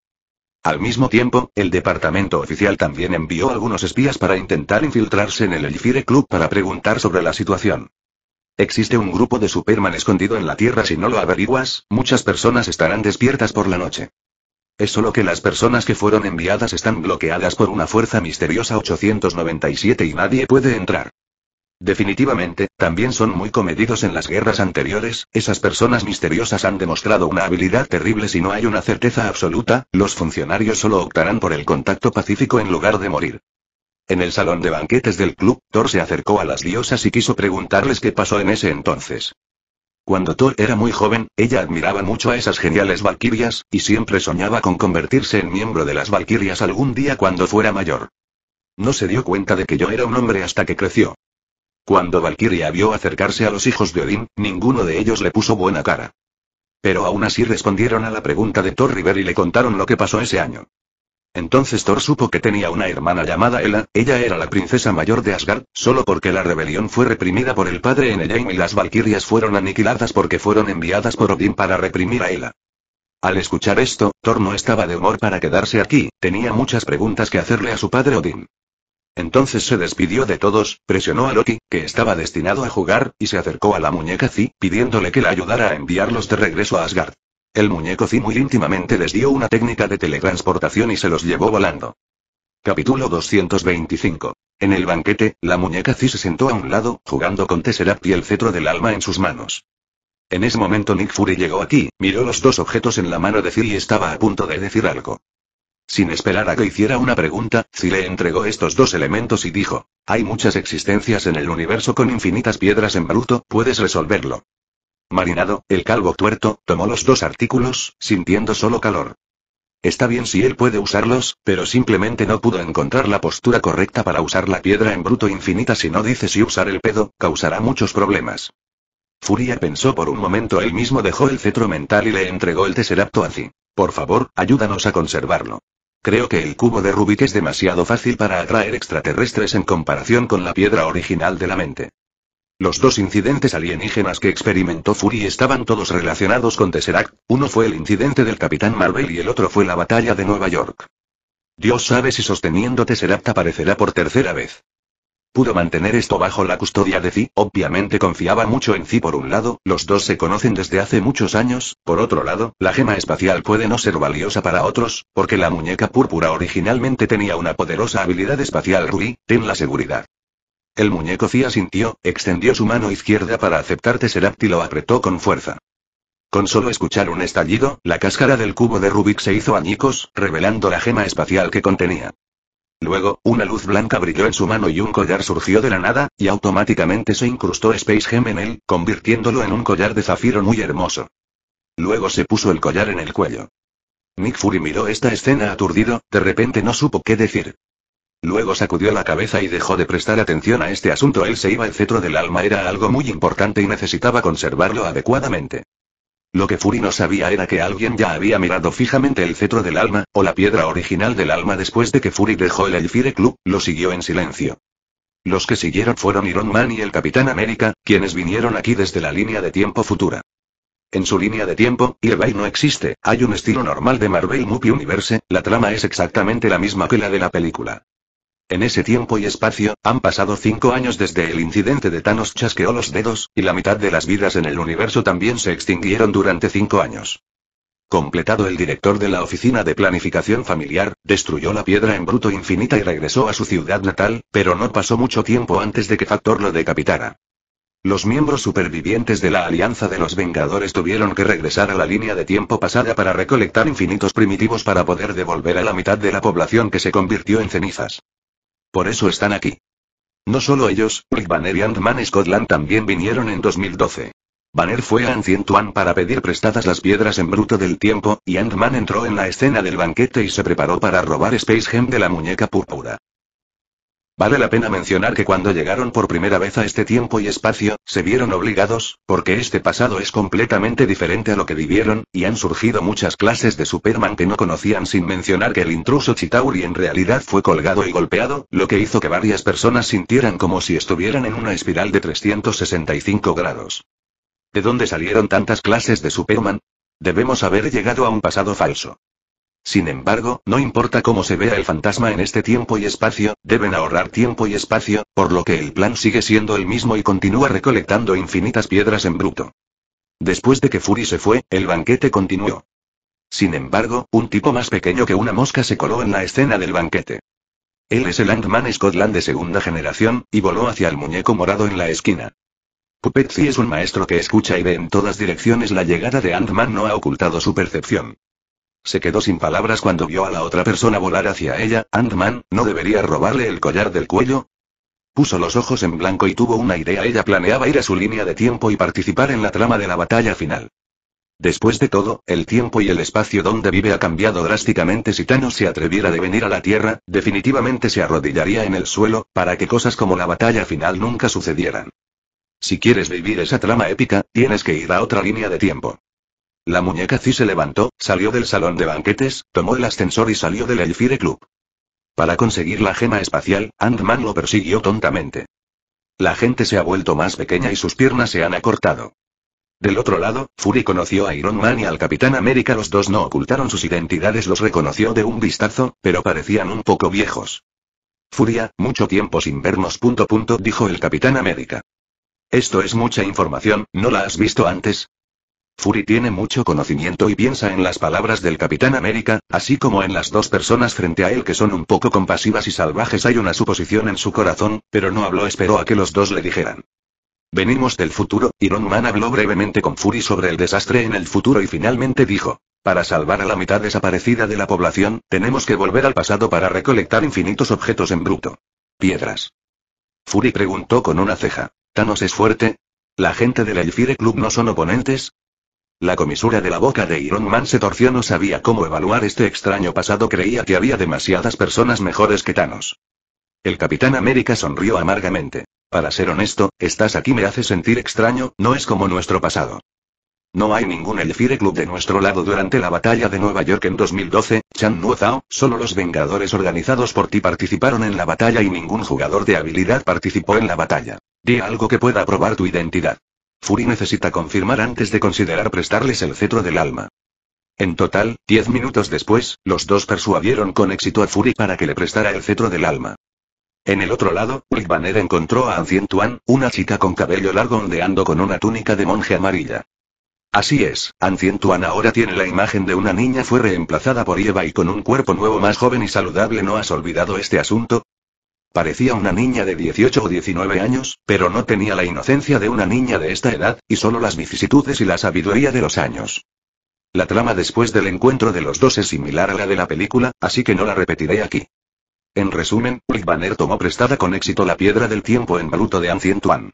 Al mismo tiempo, el departamento oficial también envió algunos espías para intentar infiltrarse en el Elfire Club para preguntar sobre la situación. Existe un grupo de Superman escondido en la Tierra si no lo averiguas, muchas personas estarán despiertas por la noche. Es solo que las personas que fueron enviadas están bloqueadas por una fuerza misteriosa 897 y nadie puede entrar. Definitivamente, también son muy comedidos en las guerras anteriores, esas personas misteriosas han demostrado una habilidad terrible si no hay una certeza absoluta, los funcionarios solo optarán por el contacto pacífico en lugar de morir. En el salón de banquetes del club, Thor se acercó a las diosas y quiso preguntarles qué pasó en ese entonces. Cuando Thor era muy joven, ella admiraba mucho a esas geniales valquirias, y siempre soñaba con convertirse en miembro de las valquirias algún día cuando fuera mayor. No se dio cuenta de que yo era un hombre hasta que creció. Cuando Valkyria vio acercarse a los hijos de Odín, ninguno de ellos le puso buena cara. Pero aún así respondieron a la pregunta de Thor River y le contaron lo que pasó ese año. Entonces Thor supo que tenía una hermana llamada Ella. ella era la princesa mayor de Asgard, solo porque la rebelión fue reprimida por el padre en y las Valkyrias fueron aniquiladas porque fueron enviadas por Odín para reprimir a Ella. Al escuchar esto, Thor no estaba de humor para quedarse aquí, tenía muchas preguntas que hacerle a su padre Odín. Entonces se despidió de todos, presionó a Loki, que estaba destinado a jugar, y se acercó a la muñeca Zi, pidiéndole que la ayudara a enviarlos de regreso a Asgard. El muñeco Zi muy íntimamente les dio una técnica de teletransportación y se los llevó volando. Capítulo 225. En el banquete, la muñeca Zi se sentó a un lado, jugando con Tesseract y el cetro del alma en sus manos. En ese momento Nick Fury llegó aquí, miró los dos objetos en la mano de Zi y estaba a punto de decir algo. Sin esperar a que hiciera una pregunta, Zi le entregó estos dos elementos y dijo, hay muchas existencias en el universo con infinitas piedras en bruto, puedes resolverlo. Marinado, el calvo tuerto, tomó los dos artículos, sintiendo solo calor. Está bien si él puede usarlos, pero simplemente no pudo encontrar la postura correcta para usar la piedra en bruto infinita si no dice si usar el pedo, causará muchos problemas. Furia pensó por un momento, él mismo dejó el cetro mental y le entregó el tesseracto a Zi. Por favor, ayúdanos a conservarlo. Creo que el cubo de Rubik es demasiado fácil para atraer extraterrestres en comparación con la piedra original de la mente. Los dos incidentes alienígenas que experimentó Fury estaban todos relacionados con Tesseract, uno fue el incidente del Capitán Marvel y el otro fue la batalla de Nueva York. Dios sabe si sosteniendo Tesseract aparecerá por tercera vez. Pudo mantener esto bajo la custodia de Zi, obviamente confiaba mucho en Zi por un lado, los dos se conocen desde hace muchos años, por otro lado, la gema espacial puede no ser valiosa para otros, porque la muñeca púrpura originalmente tenía una poderosa habilidad espacial Rui, ten la seguridad. El muñeco Zi asintió, extendió su mano izquierda para aceptar Tesseract y lo apretó con fuerza. Con solo escuchar un estallido, la cáscara del cubo de Rubik se hizo añicos, revelando la gema espacial que contenía. Luego, una luz blanca brilló en su mano y un collar surgió de la nada, y automáticamente se incrustó Space Gem en él, convirtiéndolo en un collar de zafiro muy hermoso. Luego se puso el collar en el cuello. Nick Fury miró esta escena aturdido, de repente no supo qué decir. Luego sacudió la cabeza y dejó de prestar atención a este asunto. Él se iba el cetro del alma, era algo muy importante y necesitaba conservarlo adecuadamente. Lo que Fury no sabía era que alguien ya había mirado fijamente el cetro del alma, o la piedra original del alma después de que Fury dejó el Elfire Club, lo siguió en silencio. Los que siguieron fueron Iron Man y el Capitán América, quienes vinieron aquí desde la línea de tiempo futura. En su línea de tiempo, Levi no existe, hay un estilo normal de Marvel Movie Universe, la trama es exactamente la misma que la de la película. En ese tiempo y espacio, han pasado cinco años desde el incidente de Thanos chasqueó los dedos, y la mitad de las vidas en el universo también se extinguieron durante cinco años. Completado el director de la Oficina de Planificación Familiar, destruyó la piedra en bruto infinita y regresó a su ciudad natal, pero no pasó mucho tiempo antes de que Factor lo decapitara. Los miembros supervivientes de la Alianza de los Vengadores tuvieron que regresar a la línea de tiempo pasada para recolectar infinitos primitivos para poder devolver a la mitad de la población que se convirtió en cenizas. Por eso están aquí. No solo ellos, Rick Banner y Ant-Man Scotland también vinieron en 2012. Banner fue a Ancient One para pedir prestadas las piedras en bruto del tiempo, y Ant-Man entró en la escena del banquete y se preparó para robar Space Gem de la muñeca púrpura. Vale la pena mencionar que cuando llegaron por primera vez a este tiempo y espacio, se vieron obligados, porque este pasado es completamente diferente a lo que vivieron, y han surgido muchas clases de Superman que no conocían sin mencionar que el intruso Chitauri en realidad fue colgado y golpeado, lo que hizo que varias personas sintieran como si estuvieran en una espiral de 365 grados. ¿De dónde salieron tantas clases de Superman? Debemos haber llegado a un pasado falso. Sin embargo, no importa cómo se vea el fantasma en este tiempo y espacio, deben ahorrar tiempo y espacio, por lo que el plan sigue siendo el mismo y continúa recolectando infinitas piedras en bruto. Después de que Fury se fue, el banquete continuó. Sin embargo, un tipo más pequeño que una mosca se coló en la escena del banquete. Él es el Ant-Man Scotland de segunda generación, y voló hacia el muñeco morado en la esquina. Puppetzi es un maestro que escucha y ve en todas direcciones la llegada de Ant-Man no ha ocultado su percepción. Se quedó sin palabras cuando vio a la otra persona volar hacia ella. Ant-Man, ¿no debería robarle el collar del cuello? Puso los ojos en blanco y tuvo una idea. Ella planeaba ir a su línea de tiempo y participar en la trama de la batalla final. Después de todo, el tiempo y el espacio donde vive ha cambiado drásticamente. Si Thanos se atreviera de venir a la Tierra, definitivamente se arrodillaría en el suelo, para que cosas como la batalla final nunca sucedieran. Si quieres vivir esa trama épica, tienes que ir a otra línea de tiempo. La muñeca sí se levantó, salió del salón de banquetes, tomó el ascensor y salió del Elfire Club. Para conseguir la gema espacial, Ant-Man lo persiguió tontamente. La gente se ha vuelto más pequeña y sus piernas se han acortado. Del otro lado, Fury conoció a Iron Man y al Capitán América. Los dos no ocultaron sus identidades, los reconoció de un vistazo, pero parecían un poco viejos. Furia, mucho tiempo sin vernos. Punto punto, dijo el Capitán América. Esto es mucha información, ¿no la has visto antes? Fury tiene mucho conocimiento y piensa en las palabras del Capitán América, así como en las dos personas frente a él que son un poco compasivas y salvajes. Hay una suposición en su corazón, pero no habló, esperó a que los dos le dijeran. Venimos del futuro, Iron Man habló brevemente con Fury sobre el desastre en el futuro y finalmente dijo. Para salvar a la mitad desaparecida de la población, tenemos que volver al pasado para recolectar infinitos objetos en bruto. Piedras. Fury preguntó con una ceja. ¿Tanos es fuerte? ¿La gente del Elfire Club no son oponentes? La comisura de la boca de Iron Man se torció, no sabía cómo evaluar este extraño pasado, creía que había demasiadas personas mejores que Thanos. El Capitán América sonrió amargamente. Para ser honesto, estás aquí me hace sentir extraño, no es como nuestro pasado. No hay ningún Elfire Club de nuestro lado durante la batalla de Nueva York en 2012, Chan Nuo solo los Vengadores organizados por ti participaron en la batalla y ningún jugador de habilidad participó en la batalla. Di algo que pueda probar tu identidad. Fury necesita confirmar antes de considerar prestarles el cetro del alma. En total, diez minutos después, los dos persuadieron con éxito a Fury para que le prestara el cetro del alma. En el otro lado, Ulk Banner encontró a Ancien Tuan, una chica con cabello largo ondeando con una túnica de monje amarilla. Así es, Ancien Tuan ahora tiene la imagen de una niña fue reemplazada por Eva y con un cuerpo nuevo más joven y saludable no has olvidado este asunto, Parecía una niña de 18 o 19 años, pero no tenía la inocencia de una niña de esta edad, y solo las vicisitudes y la sabiduría de los años. La trama después del encuentro de los dos es similar a la de la película, así que no la repetiré aquí. En resumen, Banner tomó prestada con éxito la piedra del tiempo en baluto de Ancient One.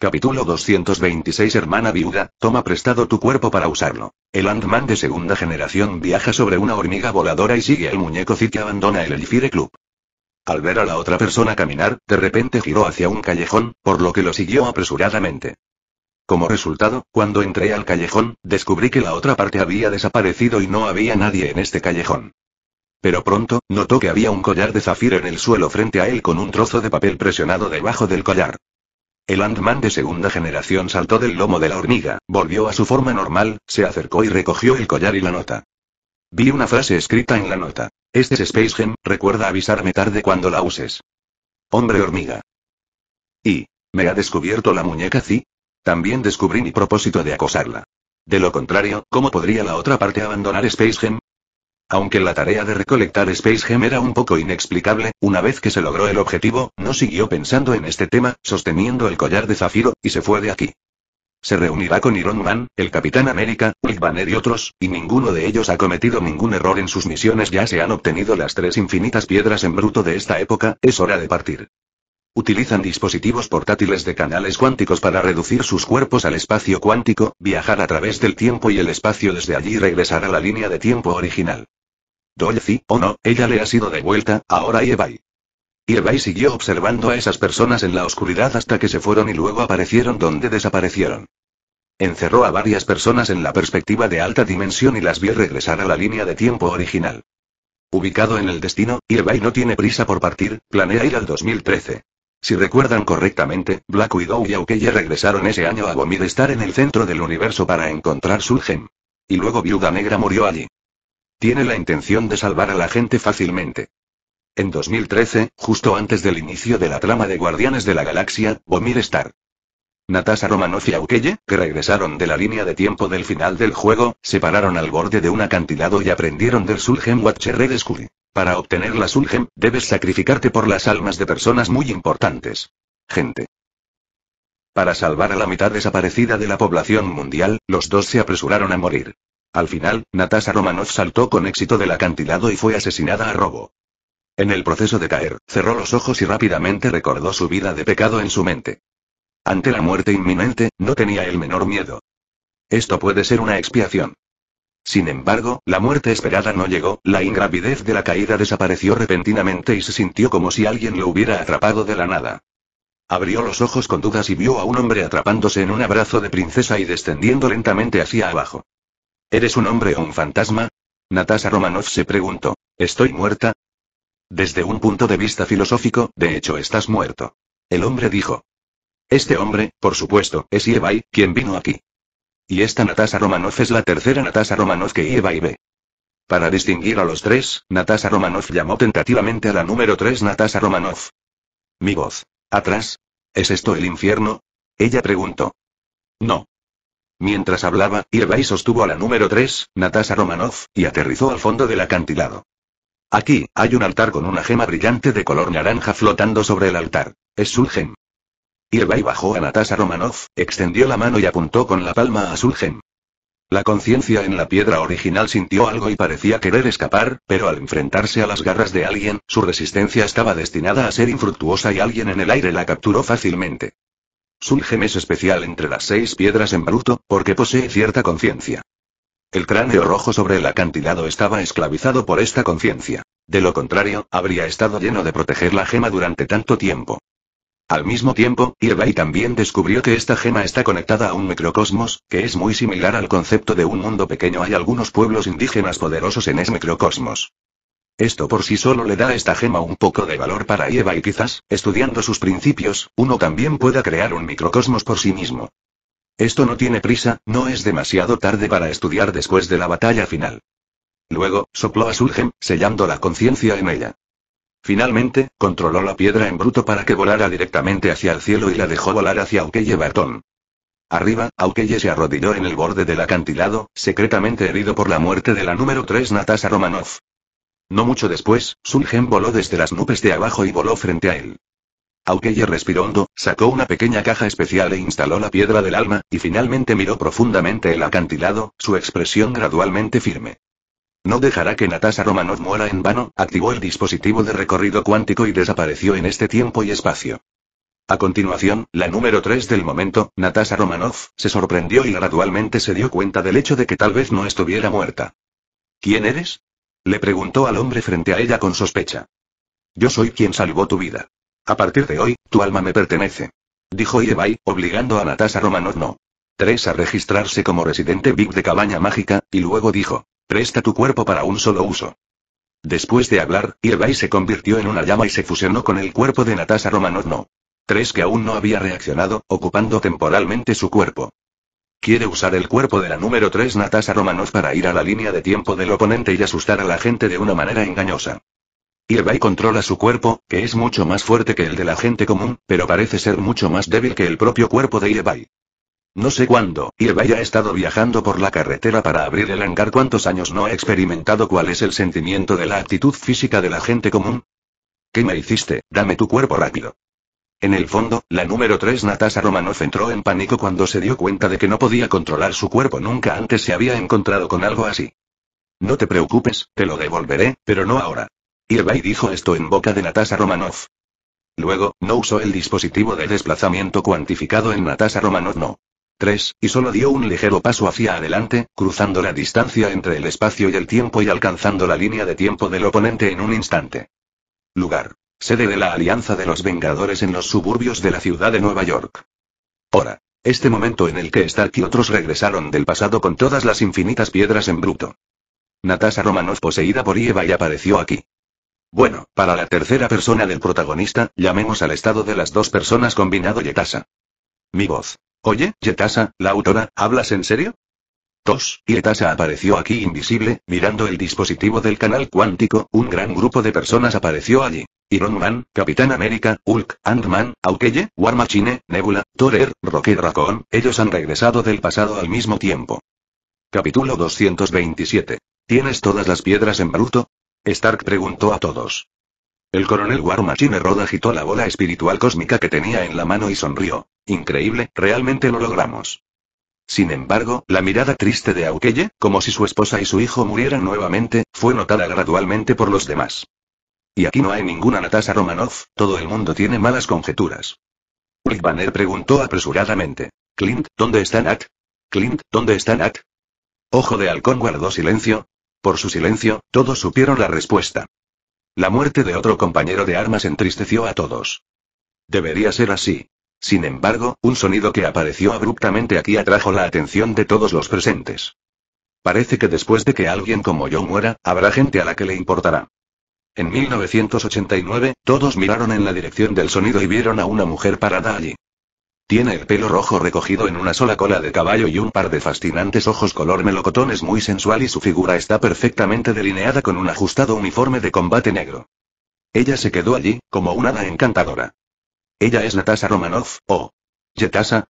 Capítulo 226 Hermana viuda, toma prestado tu cuerpo para usarlo. El Ant-Man de segunda generación viaja sobre una hormiga voladora y sigue al muñeco Zid que abandona el Elifire Club. Al ver a la otra persona caminar, de repente giró hacia un callejón, por lo que lo siguió apresuradamente. Como resultado, cuando entré al callejón, descubrí que la otra parte había desaparecido y no había nadie en este callejón. Pero pronto, notó que había un collar de zafiro en el suelo frente a él con un trozo de papel presionado debajo del collar. El ant de segunda generación saltó del lomo de la hormiga, volvió a su forma normal, se acercó y recogió el collar y la nota. Vi una frase escrita en la nota. Este es Space Gem, recuerda avisarme tarde cuando la uses. Hombre hormiga. Y, ¿me ha descubierto la muñeca sí? También descubrí mi propósito de acosarla. De lo contrario, ¿cómo podría la otra parte abandonar Space Gem? Aunque la tarea de recolectar Space Gem era un poco inexplicable, una vez que se logró el objetivo, no siguió pensando en este tema, sosteniendo el collar de zafiro, y se fue de aquí. Se reunirá con Iron Man, el Capitán América, Hulk Banner y otros, y ninguno de ellos ha cometido ningún error en sus misiones. Ya se han obtenido las tres infinitas piedras en bruto de esta época, es hora de partir. Utilizan dispositivos portátiles de canales cuánticos para reducir sus cuerpos al espacio cuántico, viajar a través del tiempo y el espacio desde allí y regresar a la línea de tiempo original. Dolce, o no, ella le ha sido devuelta, ahora eBay. Y siguió observando a esas personas en la oscuridad hasta que se fueron y luego aparecieron donde desaparecieron. Encerró a varias personas en la perspectiva de alta dimensión y las vio regresar a la línea de tiempo original. Ubicado en el destino, Irvine no tiene prisa por partir, planea ir al 2013. Si recuerdan correctamente, Black Widow y regresaron ese año a Gomir estar en el centro del universo para encontrar Sulgem. Y luego Viuda Negra murió allí. Tiene la intención de salvar a la gente fácilmente. En 2013, justo antes del inicio de la trama de Guardianes de la Galaxia, Bomir Star. Natasha Romanoff y Aukeye, que regresaron de la línea de tiempo del final del juego, se pararon al borde de un acantilado y aprendieron del Sulgem Watcher Red Skull. Para obtener la Sulgem, debes sacrificarte por las almas de personas muy importantes. Gente. Para salvar a la mitad desaparecida de la población mundial, los dos se apresuraron a morir. Al final, Natasha Romanoff saltó con éxito del acantilado y fue asesinada a robo. En el proceso de caer, cerró los ojos y rápidamente recordó su vida de pecado en su mente. Ante la muerte inminente, no tenía el menor miedo. Esto puede ser una expiación. Sin embargo, la muerte esperada no llegó, la ingravidez de la caída desapareció repentinamente y se sintió como si alguien lo hubiera atrapado de la nada. Abrió los ojos con dudas y vio a un hombre atrapándose en un abrazo de princesa y descendiendo lentamente hacia abajo. ¿Eres un hombre o un fantasma? Natasha Romanov se preguntó. ¿Estoy muerta? Desde un punto de vista filosófico, de hecho estás muerto. El hombre dijo. Este hombre, por supuesto, es Ievai, quien vino aquí. Y esta Natasa Romanov es la tercera Natasa Romanov que Ievai ve. Para distinguir a los tres, Natasa Romanov llamó tentativamente a la número tres Natasa Romanov. Mi voz. ¿Atrás? ¿Es esto el infierno? Ella preguntó. No. Mientras hablaba, Ievai sostuvo a la número tres, Natasa Romanov, y aterrizó al fondo del acantilado. Aquí, hay un altar con una gema brillante de color naranja flotando sobre el altar. Es Y Irvai bajó a Natasha Romanov extendió la mano y apuntó con la palma a Sulgen. La conciencia en la piedra original sintió algo y parecía querer escapar, pero al enfrentarse a las garras de alguien, su resistencia estaba destinada a ser infructuosa y alguien en el aire la capturó fácilmente. Sulgen es especial entre las seis piedras en Baruto, porque posee cierta conciencia. El cráneo rojo sobre el acantilado estaba esclavizado por esta conciencia. De lo contrario, habría estado lleno de proteger la gema durante tanto tiempo. Al mismo tiempo, y también descubrió que esta gema está conectada a un microcosmos, que es muy similar al concepto de un mundo pequeño. Hay algunos pueblos indígenas poderosos en ese microcosmos. Esto por sí solo le da a esta gema un poco de valor para y quizás, estudiando sus principios, uno también pueda crear un microcosmos por sí mismo. Esto no tiene prisa, no es demasiado tarde para estudiar después de la batalla final. Luego, sopló a Sulgen, sellando la conciencia en ella. Finalmente, controló la piedra en bruto para que volara directamente hacia el cielo y la dejó volar hacia Aukeye Barton. Arriba, Aukeye se arrodilló en el borde del acantilado, secretamente herido por la muerte de la número 3 Natasha Romanov. No mucho después, Sulgen voló desde las nubes de abajo y voló frente a él ella respiró hondo, sacó una pequeña caja especial e instaló la piedra del alma, y finalmente miró profundamente el acantilado, su expresión gradualmente firme. No dejará que Natasha Romanov muera en vano, activó el dispositivo de recorrido cuántico y desapareció en este tiempo y espacio. A continuación, la número 3 del momento, Natasha Romanov, se sorprendió y gradualmente se dio cuenta del hecho de que tal vez no estuviera muerta. ¿Quién eres? Le preguntó al hombre frente a ella con sospecha. Yo soy quien salvó tu vida. A partir de hoy, tu alma me pertenece. Dijo Ievai, obligando a Natasha Romanov no. 3 a registrarse como residente VIP de Cabaña Mágica, y luego dijo, presta tu cuerpo para un solo uso. Después de hablar, Ievai se convirtió en una llama y se fusionó con el cuerpo de Natasha Romanov no. 3 que aún no había reaccionado, ocupando temporalmente su cuerpo. Quiere usar el cuerpo de la número 3 Natasha Romanov para ir a la línea de tiempo del oponente y asustar a la gente de una manera engañosa. Irvai controla su cuerpo, que es mucho más fuerte que el de la gente común, pero parece ser mucho más débil que el propio cuerpo de Irvai. No sé cuándo, Irvai ha estado viajando por la carretera para abrir el hangar cuántos años no ha experimentado cuál es el sentimiento de la actitud física de la gente común. ¿Qué me hiciste? Dame tu cuerpo rápido. En el fondo, la número 3 Natasha Romanov entró en pánico cuando se dio cuenta de que no podía controlar su cuerpo nunca antes se había encontrado con algo así. No te preocupes, te lo devolveré, pero no ahora. Irvay dijo esto en boca de Natasha Romanoff. Luego, no usó el dispositivo de desplazamiento cuantificado en Natasha Romanoff no. 3, y solo dio un ligero paso hacia adelante, cruzando la distancia entre el espacio y el tiempo y alcanzando la línea de tiempo del oponente en un instante. Lugar. Sede de la Alianza de los Vengadores en los suburbios de la ciudad de Nueva York. Hora. Este momento en el que Stark y otros regresaron del pasado con todas las infinitas piedras en bruto. Natasha Romanoff poseída por Eva y apareció aquí. Bueno, para la tercera persona del protagonista, llamemos al estado de las dos personas combinado Yetasa. Mi voz. Oye, Yetasa, la autora, ¿hablas en serio? Tos, Yetasa apareció aquí invisible, mirando el dispositivo del canal cuántico, un gran grupo de personas apareció allí. Iron Man, Capitán América, Hulk, Ant-Man, Aukeye, War Machine, Nebula, Torer, Rocket Raccoon, ellos han regresado del pasado al mismo tiempo. Capítulo 227. ¿Tienes todas las piedras en Baluto? Stark preguntó a todos. El coronel War Machine Rod agitó la bola espiritual cósmica que tenía en la mano y sonrió. Increíble, realmente lo logramos. Sin embargo, la mirada triste de Aukelle, como si su esposa y su hijo murieran nuevamente, fue notada gradualmente por los demás. Y aquí no hay ninguna Natasha Romanov, todo el mundo tiene malas conjeturas. Rick Banner preguntó apresuradamente. Clint, ¿dónde está Nat? Clint, ¿dónde está Nat? Ojo de Halcón guardó silencio, por su silencio, todos supieron la respuesta. La muerte de otro compañero de armas entristeció a todos. Debería ser así. Sin embargo, un sonido que apareció abruptamente aquí atrajo la atención de todos los presentes. Parece que después de que alguien como yo muera, habrá gente a la que le importará. En 1989, todos miraron en la dirección del sonido y vieron a una mujer parada allí. Tiene el pelo rojo recogido en una sola cola de caballo y un par de fascinantes ojos color melocotón es muy sensual y su figura está perfectamente delineada con un ajustado uniforme de combate negro. Ella se quedó allí, como una hada encantadora. Ella es Natasha Romanoff, o... Yetasa.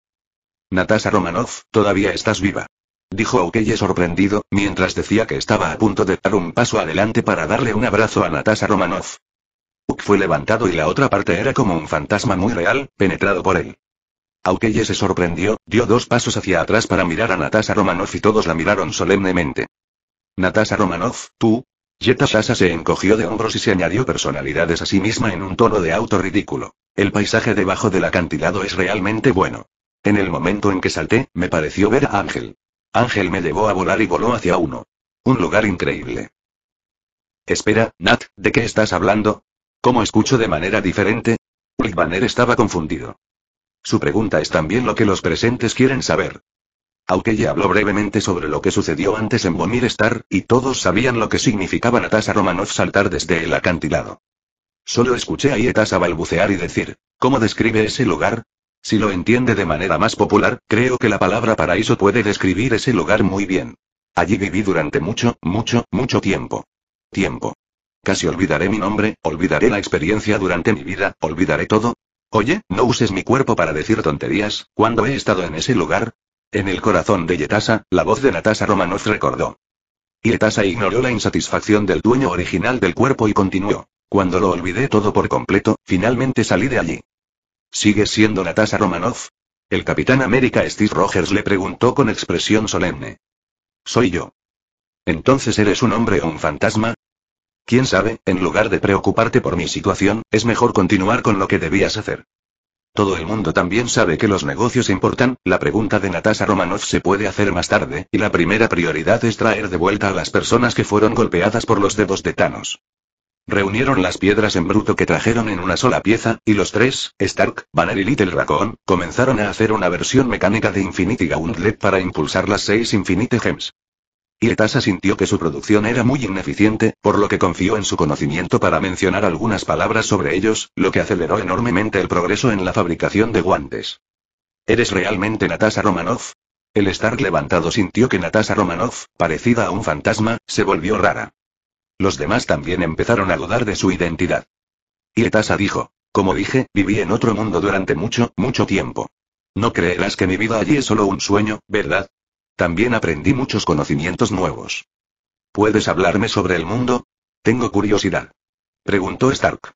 Natasha Romanov, todavía estás viva. Dijo Aukeye sorprendido, mientras decía que estaba a punto de dar un paso adelante para darle un abrazo a Natasha Romanoff. Uk fue levantado y la otra parte era como un fantasma muy real, penetrado por él ella se sorprendió, dio dos pasos hacia atrás para mirar a Natasha Romanoff y todos la miraron solemnemente. Natasha Romanoff, tú. Yeta se encogió de hombros y se añadió personalidades a sí misma en un tono de auto ridículo. El paisaje debajo del acantilado es realmente bueno. En el momento en que salté, me pareció ver a Ángel. Ángel me llevó a volar y voló hacia uno. Un lugar increíble. Espera, Nat, ¿de qué estás hablando? ¿Cómo escucho de manera diferente? el Banner estaba confundido. Su pregunta es también lo que los presentes quieren saber. Aunque ella habló brevemente sobre lo que sucedió antes en Bomir Star, y todos sabían lo que significaba tasa Romanov saltar desde el acantilado. Solo escuché a Yetasa balbucear y decir, ¿cómo describe ese lugar? Si lo entiende de manera más popular, creo que la palabra paraíso puede describir ese lugar muy bien. Allí viví durante mucho, mucho, mucho tiempo. Tiempo. Casi olvidaré mi nombre, olvidaré la experiencia durante mi vida, olvidaré todo, Oye, no uses mi cuerpo para decir tonterías, cuando he estado en ese lugar? En el corazón de Yetasa, la voz de Natasa Romanoff recordó. Yetasa ignoró la insatisfacción del dueño original del cuerpo y continuó. Cuando lo olvidé todo por completo, finalmente salí de allí. ¿Sigues siendo Natasa Romanoff? El capitán América Steve Rogers le preguntó con expresión solemne. Soy yo. Entonces eres un hombre o un fantasma, Quién sabe, en lugar de preocuparte por mi situación, es mejor continuar con lo que debías hacer. Todo el mundo también sabe que los negocios importan, la pregunta de Natasha Romanoff se puede hacer más tarde, y la primera prioridad es traer de vuelta a las personas que fueron golpeadas por los dedos de Thanos. Reunieron las piedras en bruto que trajeron en una sola pieza, y los tres, Stark, Banner y Little Raccoon, comenzaron a hacer una versión mecánica de Infinity Gauntlet para impulsar las seis Infinity Gems. Ietasa sintió que su producción era muy ineficiente, por lo que confió en su conocimiento para mencionar algunas palabras sobre ellos, lo que aceleró enormemente el progreso en la fabricación de guantes. ¿Eres realmente Natasha Romanoff? El estar levantado sintió que Natasha Romanoff, parecida a un fantasma, se volvió rara. Los demás también empezaron a dudar de su identidad. Ietasa dijo, como dije, viví en otro mundo durante mucho, mucho tiempo. No creerás que mi vida allí es solo un sueño, ¿verdad? También aprendí muchos conocimientos nuevos. ¿Puedes hablarme sobre el mundo? Tengo curiosidad. Preguntó Stark.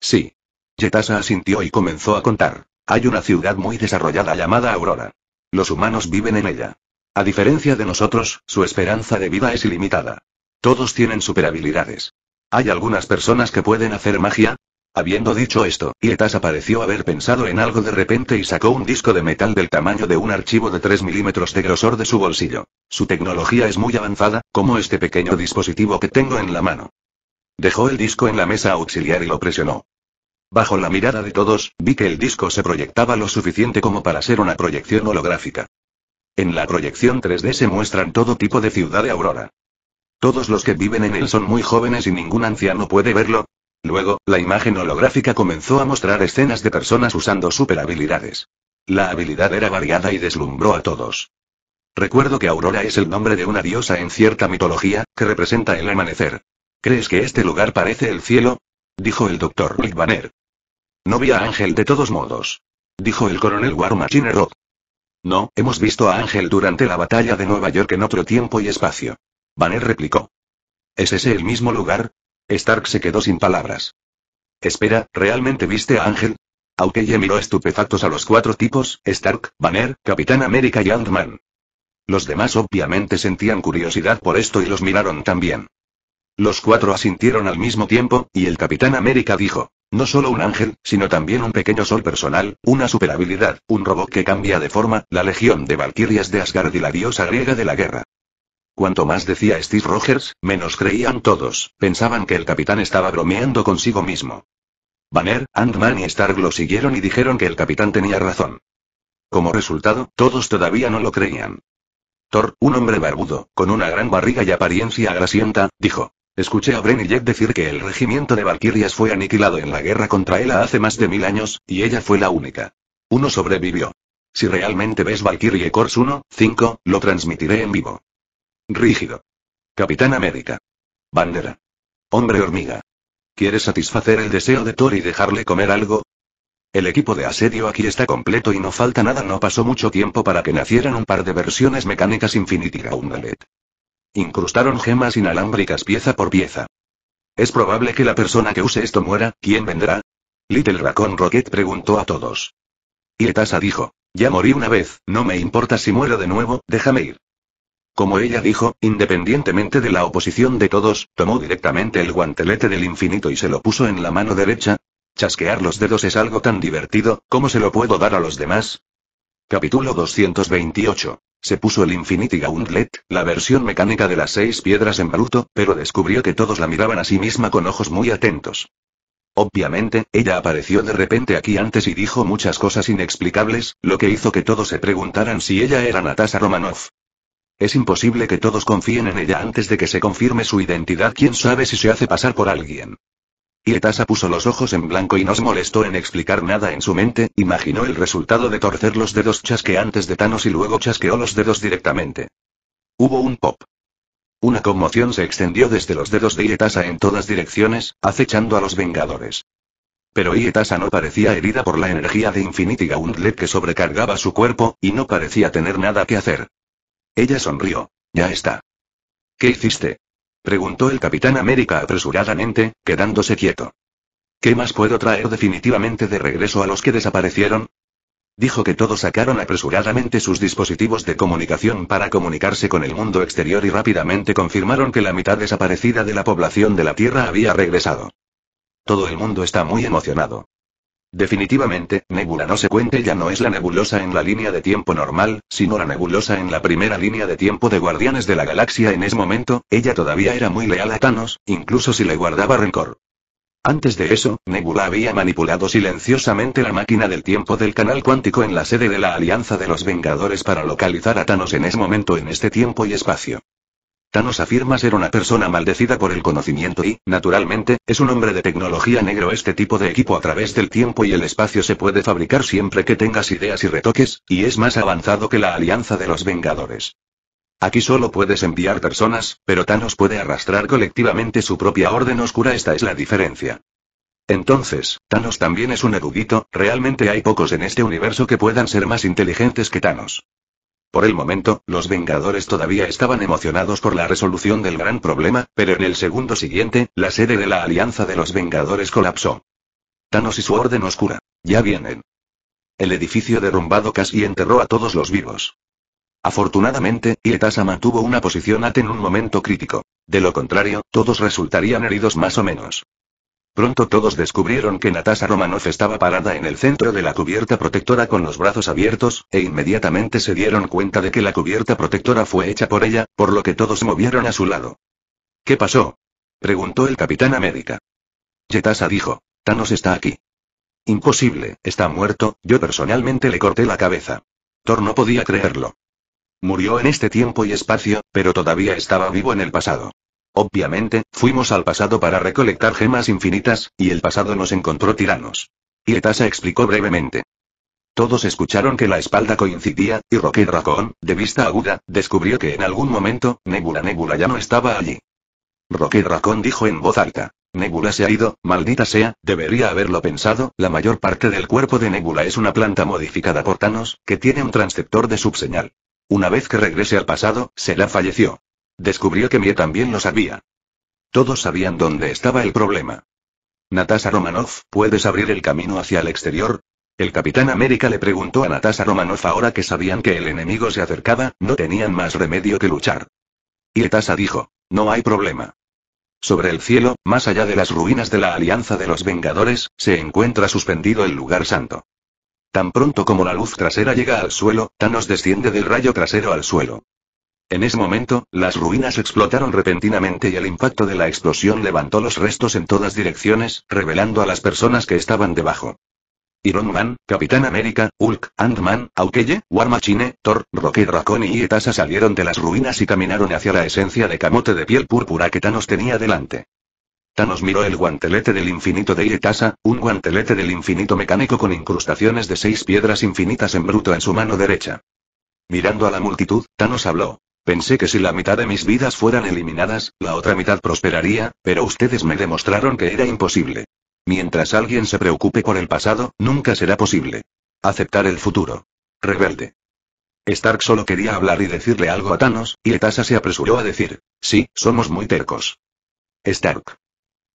Sí. Yetasa asintió y comenzó a contar. Hay una ciudad muy desarrollada llamada Aurora. Los humanos viven en ella. A diferencia de nosotros, su esperanza de vida es ilimitada. Todos tienen habilidades. Hay algunas personas que pueden hacer magia, Habiendo dicho esto, Ietas pareció haber pensado en algo de repente y sacó un disco de metal del tamaño de un archivo de 3 milímetros de grosor de su bolsillo. Su tecnología es muy avanzada, como este pequeño dispositivo que tengo en la mano. Dejó el disco en la mesa auxiliar y lo presionó. Bajo la mirada de todos, vi que el disco se proyectaba lo suficiente como para ser una proyección holográfica. En la proyección 3D se muestran todo tipo de ciudad de aurora. Todos los que viven en él son muy jóvenes y ningún anciano puede verlo, Luego, la imagen holográfica comenzó a mostrar escenas de personas usando super habilidades. La habilidad era variada y deslumbró a todos. Recuerdo que Aurora es el nombre de una diosa en cierta mitología, que representa el amanecer. ¿Crees que este lugar parece el cielo? dijo el doctor Banner. No vi a Ángel de todos modos. Dijo el coronel War Machine No, hemos visto a Ángel durante la batalla de Nueva York en otro tiempo y espacio. Banner replicó. ¿Es ese el mismo lugar? Stark se quedó sin palabras. Espera, ¿realmente viste a Ángel? Aukeye miró estupefactos a los cuatro tipos, Stark, Banner, Capitán América y Ant-Man. Los demás obviamente sentían curiosidad por esto y los miraron también. Los cuatro asintieron al mismo tiempo, y el Capitán América dijo, no solo un ángel, sino también un pequeño sol personal, una superhabilidad, un robot que cambia de forma, la legión de Valkyrias de Asgard y la diosa griega de la guerra. Cuanto más decía Steve Rogers, menos creían todos, pensaban que el capitán estaba bromeando consigo mismo. Banner, Ant-Man y Stark lo siguieron y dijeron que el capitán tenía razón. Como resultado, todos todavía no lo creían. Thor, un hombre barbudo, con una gran barriga y apariencia grasienta, dijo. Escuché a Brenny y decir que el regimiento de Valkyrias fue aniquilado en la guerra contra él hace más de mil años, y ella fue la única. Uno sobrevivió. Si realmente ves Valkyrie Corps 1, 5, lo transmitiré en vivo. Rígido. Capitán América. Bandera. Hombre hormiga. ¿Quieres satisfacer el deseo de Thor y dejarle comer algo? El equipo de asedio aquí está completo y no falta nada. No pasó mucho tiempo para que nacieran un par de versiones mecánicas Infinity Gauntlet. Incrustaron gemas inalámbricas pieza por pieza. Es probable que la persona que use esto muera, ¿quién vendrá? Little Raccoon Rocket preguntó a todos. Y Etasa dijo, ya morí una vez, no me importa si muero de nuevo, déjame ir. Como ella dijo, independientemente de la oposición de todos, tomó directamente el guantelete del infinito y se lo puso en la mano derecha. Chasquear los dedos es algo tan divertido, ¿cómo se lo puedo dar a los demás? Capítulo 228. Se puso el Infinity Gauntlet, la versión mecánica de las seis piedras en baluto, pero descubrió que todos la miraban a sí misma con ojos muy atentos. Obviamente, ella apareció de repente aquí antes y dijo muchas cosas inexplicables, lo que hizo que todos se preguntaran si ella era Natasha Romanoff. Es imposible que todos confíen en ella antes de que se confirme su identidad. ¿Quién sabe si se hace pasar por alguien? Ietasa puso los ojos en blanco y no se molestó en explicar nada en su mente, imaginó el resultado de torcer los dedos chasqueantes de Thanos y luego chasqueó los dedos directamente. Hubo un pop. Una conmoción se extendió desde los dedos de Ietasa en todas direcciones, acechando a los Vengadores. Pero Ietasa no parecía herida por la energía de Infinity Gauntlet que sobrecargaba su cuerpo, y no parecía tener nada que hacer. Ella sonrió. Ya está. ¿Qué hiciste? preguntó el capitán América apresuradamente, quedándose quieto. ¿Qué más puedo traer definitivamente de regreso a los que desaparecieron? Dijo que todos sacaron apresuradamente sus dispositivos de comunicación para comunicarse con el mundo exterior y rápidamente confirmaron que la mitad desaparecida de la población de la Tierra había regresado. Todo el mundo está muy emocionado. Definitivamente, Nebula no se cuente ya no es la nebulosa en la línea de tiempo normal, sino la nebulosa en la primera línea de tiempo de Guardianes de la Galaxia en ese momento, ella todavía era muy leal a Thanos, incluso si le guardaba rencor. Antes de eso, Nebula había manipulado silenciosamente la máquina del tiempo del canal cuántico en la sede de la Alianza de los Vengadores para localizar a Thanos en ese momento en este tiempo y espacio. Thanos afirma ser una persona maldecida por el conocimiento y, naturalmente, es un hombre de tecnología negro. Este tipo de equipo a través del tiempo y el espacio se puede fabricar siempre que tengas ideas y retoques, y es más avanzado que la alianza de los Vengadores. Aquí solo puedes enviar personas, pero Thanos puede arrastrar colectivamente su propia orden oscura. Esta es la diferencia. Entonces, Thanos también es un erudito, realmente hay pocos en este universo que puedan ser más inteligentes que Thanos. Por el momento, los Vengadores todavía estaban emocionados por la resolución del gran problema, pero en el segundo siguiente, la sede de la Alianza de los Vengadores colapsó. Thanos y su Orden Oscura. Ya vienen. El edificio derrumbado casi enterró a todos los vivos. Afortunadamente, Ietasa mantuvo una posición AT en un momento crítico. De lo contrario, todos resultarían heridos más o menos. Pronto todos descubrieron que Natasha Romanoff estaba parada en el centro de la cubierta protectora con los brazos abiertos, e inmediatamente se dieron cuenta de que la cubierta protectora fue hecha por ella, por lo que todos se movieron a su lado. ¿Qué pasó? preguntó el capitán América. Yetasa dijo, Thanos está aquí. Imposible, está muerto, yo personalmente le corté la cabeza. Thor no podía creerlo. Murió en este tiempo y espacio, pero todavía estaba vivo en el pasado. Obviamente, fuimos al pasado para recolectar gemas infinitas, y el pasado nos encontró tiranos. Etasa explicó brevemente. Todos escucharon que la espalda coincidía, y rocky Raccoon, de vista aguda, descubrió que en algún momento, Nebula Nebula ya no estaba allí. rocky Raccoon dijo en voz alta. Nebula se ha ido, maldita sea, debería haberlo pensado, la mayor parte del cuerpo de Nebula es una planta modificada por Thanos, que tiene un transceptor de subseñal. Una vez que regrese al pasado, se la falleció. Descubrió que Mie también lo sabía. Todos sabían dónde estaba el problema. Natasha Romanoff, ¿puedes abrir el camino hacia el exterior? El Capitán América le preguntó a Natasha Romanoff ahora que sabían que el enemigo se acercaba, no tenían más remedio que luchar. Y Natasha dijo, no hay problema. Sobre el cielo, más allá de las ruinas de la Alianza de los Vengadores, se encuentra suspendido el lugar santo. Tan pronto como la luz trasera llega al suelo, Thanos desciende del rayo trasero al suelo. En ese momento, las ruinas explotaron repentinamente y el impacto de la explosión levantó los restos en todas direcciones, revelando a las personas que estaban debajo. Iron Man, Capitán América, Hulk, Ant-Man, Aukeye, War Machine, Thor, Rocket Raccoon y Ietasa salieron de las ruinas y caminaron hacia la esencia de camote de piel púrpura que Thanos tenía delante. Thanos miró el guantelete del infinito de Ietasa, un guantelete del infinito mecánico con incrustaciones de seis piedras infinitas en bruto en su mano derecha. Mirando a la multitud, Thanos habló. Pensé que si la mitad de mis vidas fueran eliminadas, la otra mitad prosperaría, pero ustedes me demostraron que era imposible. Mientras alguien se preocupe por el pasado, nunca será posible. Aceptar el futuro. Rebelde. Stark solo quería hablar y decirle algo a Thanos, y Etasa se apresuró a decir, sí, somos muy tercos. Stark.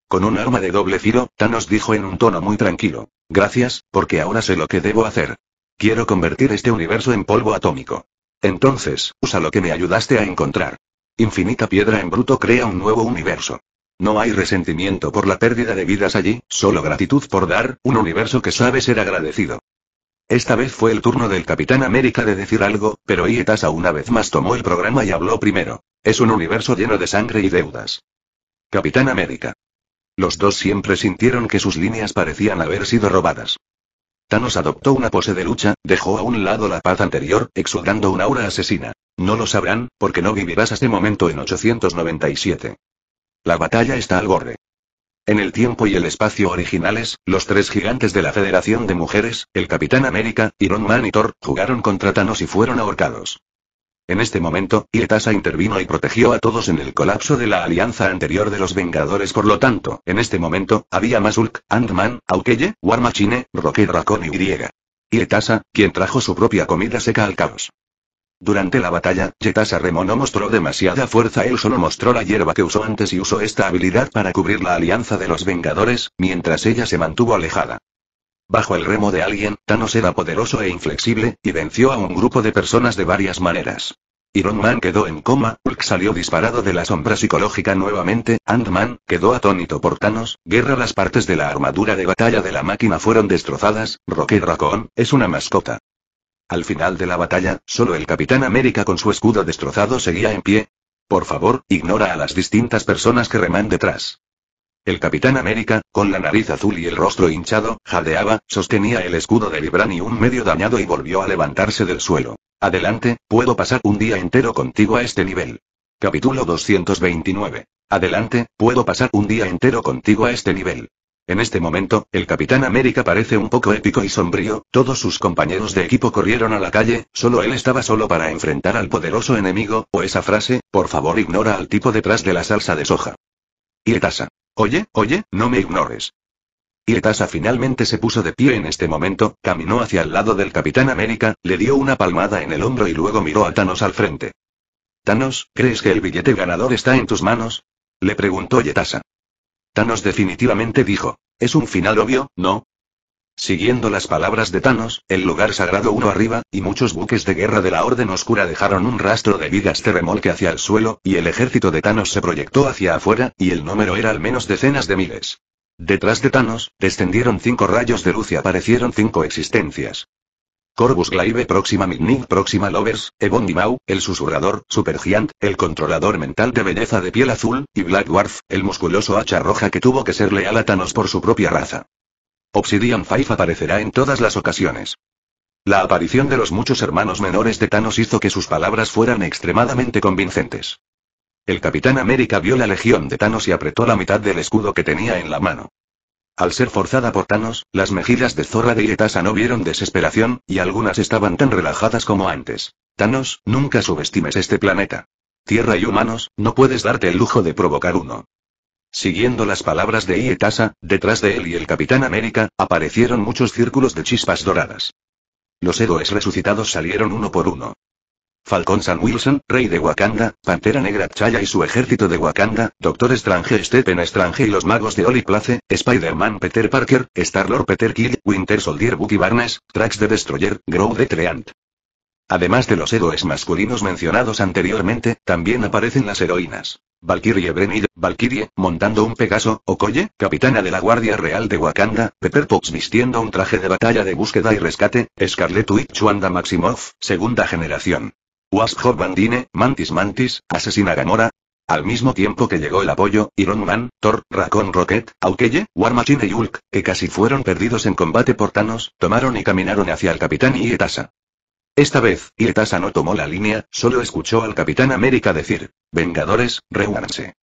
Con un arma de doble filo, Thanos dijo en un tono muy tranquilo, gracias, porque ahora sé lo que debo hacer. Quiero convertir este universo en polvo atómico. Entonces, usa lo que me ayudaste a encontrar. Infinita piedra en bruto crea un nuevo universo. No hay resentimiento por la pérdida de vidas allí, solo gratitud por dar, un universo que sabe ser agradecido. Esta vez fue el turno del Capitán América de decir algo, pero Ietasa una vez más tomó el programa y habló primero. Es un universo lleno de sangre y deudas. Capitán América. Los dos siempre sintieron que sus líneas parecían haber sido robadas. Thanos adoptó una pose de lucha, dejó a un lado la paz anterior, exudando una aura asesina. No lo sabrán, porque no vivirás este momento en 897. La batalla está al borde. En el tiempo y el espacio originales, los tres gigantes de la Federación de Mujeres, el Capitán América, Iron Man y Thor, jugaron contra Thanos y fueron ahorcados. En este momento, Ietasa intervino y protegió a todos en el colapso de la alianza anterior de los Vengadores. Por lo tanto, en este momento, había más Hulk, Ant-Man, Aukeye, War Machine, Rocket Raccoon y Griega. Ietasa, quien trajo su propia comida seca al caos. Durante la batalla, Yetasa Remo no mostró demasiada fuerza, él solo mostró la hierba que usó antes y usó esta habilidad para cubrir la alianza de los Vengadores, mientras ella se mantuvo alejada. Bajo el remo de alguien, Thanos era poderoso e inflexible, y venció a un grupo de personas de varias maneras. Iron Man quedó en coma, Hulk salió disparado de la sombra psicológica nuevamente, Ant-Man quedó atónito por Thanos, guerra las partes de la armadura de batalla de la máquina fueron destrozadas, Rocket Raccoon es una mascota. Al final de la batalla, solo el Capitán América con su escudo destrozado seguía en pie. Por favor, ignora a las distintas personas que reman detrás. El Capitán América, con la nariz azul y el rostro hinchado, jadeaba, sostenía el escudo de un medio dañado y volvió a levantarse del suelo. Adelante, puedo pasar un día entero contigo a este nivel. Capítulo 229. Adelante, puedo pasar un día entero contigo a este nivel. En este momento, el Capitán América parece un poco épico y sombrío, todos sus compañeros de equipo corrieron a la calle, solo él estaba solo para enfrentar al poderoso enemigo, o esa frase, por favor ignora al tipo detrás de la salsa de soja. Ietasa. Oye, oye, no me ignores. Etasa finalmente se puso de pie en este momento, caminó hacia el lado del Capitán América, le dio una palmada en el hombro y luego miró a Thanos al frente. Thanos, ¿crees que el billete ganador está en tus manos? Le preguntó Yetasa. Thanos definitivamente dijo. Es un final obvio, ¿no? Siguiendo las palabras de Thanos, el lugar sagrado uno arriba, y muchos buques de guerra de la Orden Oscura dejaron un rastro de vidas de remolque hacia el suelo, y el ejército de Thanos se proyectó hacia afuera, y el número era al menos decenas de miles. Detrás de Thanos, descendieron cinco rayos de luz y aparecieron cinco existencias. Corvus Glaive Próxima Midnight Próxima Lovers, Ebon Mau, el susurrador, Supergiant, el controlador mental de belleza de piel azul, y Black Dwarf, el musculoso hacha roja que tuvo que ser leal a Thanos por su propia raza. Obsidian Five aparecerá en todas las ocasiones. La aparición de los muchos hermanos menores de Thanos hizo que sus palabras fueran extremadamente convincentes. El Capitán América vio la legión de Thanos y apretó la mitad del escudo que tenía en la mano. Al ser forzada por Thanos, las mejillas de Zorra de Iretasa no vieron desesperación, y algunas estaban tan relajadas como antes. Thanos, nunca subestimes este planeta. Tierra y humanos, no puedes darte el lujo de provocar uno. Siguiendo las palabras de Ietasa, detrás de él y el Capitán América, aparecieron muchos círculos de chispas doradas. Los héroes resucitados salieron uno por uno. Falcón San Wilson, rey de Wakanda, Pantera Negra Chaya y su ejército de Wakanda, Doctor Strange Stephen Strange y los magos de Oli Place, Spider-Man Peter Parker, Star-Lord Peter Kill, Winter Soldier Bucky Barnes, Trax de Destroyer, Grow de Treant. Además de los héroes masculinos mencionados anteriormente, también aparecen las heroínas. Valkyrie Brenid, Valkyrie, montando un Pegaso, Okoye, capitana de la Guardia Real de Wakanda, Pepper Potts vistiendo un traje de batalla de búsqueda y rescate, Scarlet Witch Wanda Maximoff, segunda generación. Wasp Bandine, Mantis Mantis, asesina Gamora. Al mismo tiempo que llegó el apoyo, Iron Man, Thor, Raccoon Rocket, Aukeye, War Machine y Hulk, que casi fueron perdidos en combate por Thanos, tomaron y caminaron hacia el Capitán y Etasa. Esta vez, Irtasa no tomó la línea, solo escuchó al Capitán América decir, Vengadores, reúnanse.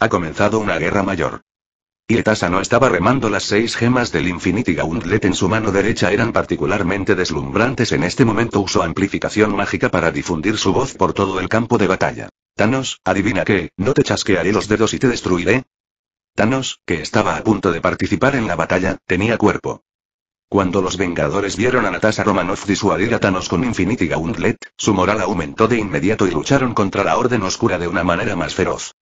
Ha comenzado una guerra mayor. Irtasa no estaba remando las seis gemas del Infinity Gauntlet en su mano derecha eran particularmente deslumbrantes en este momento usó amplificación mágica para difundir su voz por todo el campo de batalla. Thanos, adivina qué, no te chasquearé los dedos y te destruiré, Thanos, que estaba a punto de participar en la batalla, tenía cuerpo. Cuando los Vengadores vieron a Natasha Romanoff disuadir a Thanos con Infinity Gauntlet, su moral aumentó de inmediato y lucharon contra la Orden Oscura de una manera más feroz.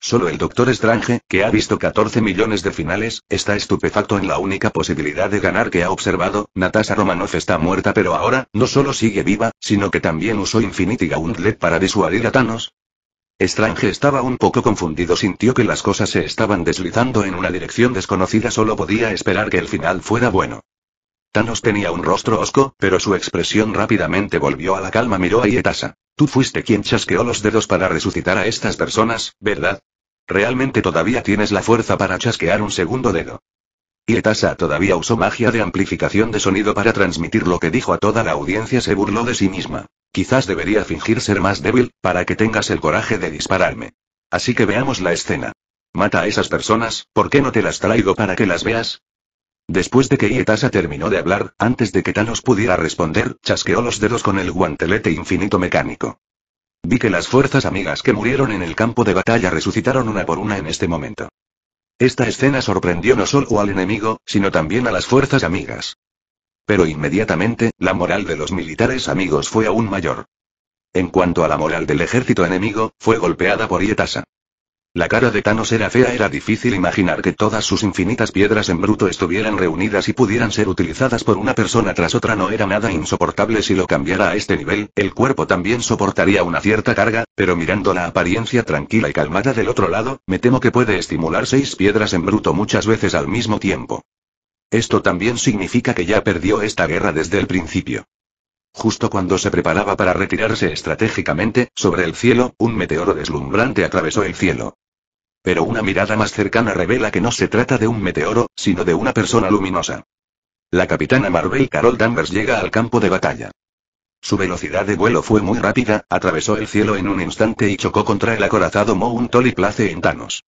Solo el Doctor Strange, que ha visto 14 millones de finales, está estupefacto en la única posibilidad de ganar que ha observado, Natasha Romanoff está muerta pero ahora, no solo sigue viva, sino que también usó Infinity Gauntlet para disuadir a Thanos, Strange estaba un poco confundido, sintió que las cosas se estaban deslizando en una dirección desconocida, solo podía esperar que el final fuera bueno. Thanos tenía un rostro hosco, pero su expresión rápidamente volvió a la calma. Miró a Ietasa. Tú fuiste quien chasqueó los dedos para resucitar a estas personas, ¿verdad? Realmente todavía tienes la fuerza para chasquear un segundo dedo. Ietasa todavía usó magia de amplificación de sonido para transmitir lo que dijo a toda la audiencia. Se burló de sí misma. Quizás debería fingir ser más débil, para que tengas el coraje de dispararme. Así que veamos la escena. Mata a esas personas, ¿por qué no te las traigo para que las veas? Después de que Ietasa terminó de hablar, antes de que Thanos pudiera responder, chasqueó los dedos con el guantelete infinito mecánico. Vi que las fuerzas amigas que murieron en el campo de batalla resucitaron una por una en este momento. Esta escena sorprendió no solo al enemigo, sino también a las fuerzas amigas. Pero inmediatamente, la moral de los militares amigos fue aún mayor. En cuanto a la moral del ejército enemigo, fue golpeada por Ietasa. La cara de Thanos era fea, era difícil imaginar que todas sus infinitas piedras en bruto estuvieran reunidas y pudieran ser utilizadas por una persona tras otra, no era nada insoportable si lo cambiara a este nivel, el cuerpo también soportaría una cierta carga, pero mirando la apariencia tranquila y calmada del otro lado, me temo que puede estimular seis piedras en bruto muchas veces al mismo tiempo. Esto también significa que ya perdió esta guerra desde el principio. Justo cuando se preparaba para retirarse estratégicamente, sobre el cielo, un meteoro deslumbrante atravesó el cielo. Pero una mirada más cercana revela que no se trata de un meteoro, sino de una persona luminosa. La capitana Marvel Carol Danvers llega al campo de batalla. Su velocidad de vuelo fue muy rápida, atravesó el cielo en un instante y chocó contra el acorazado Mount Place en Thanos.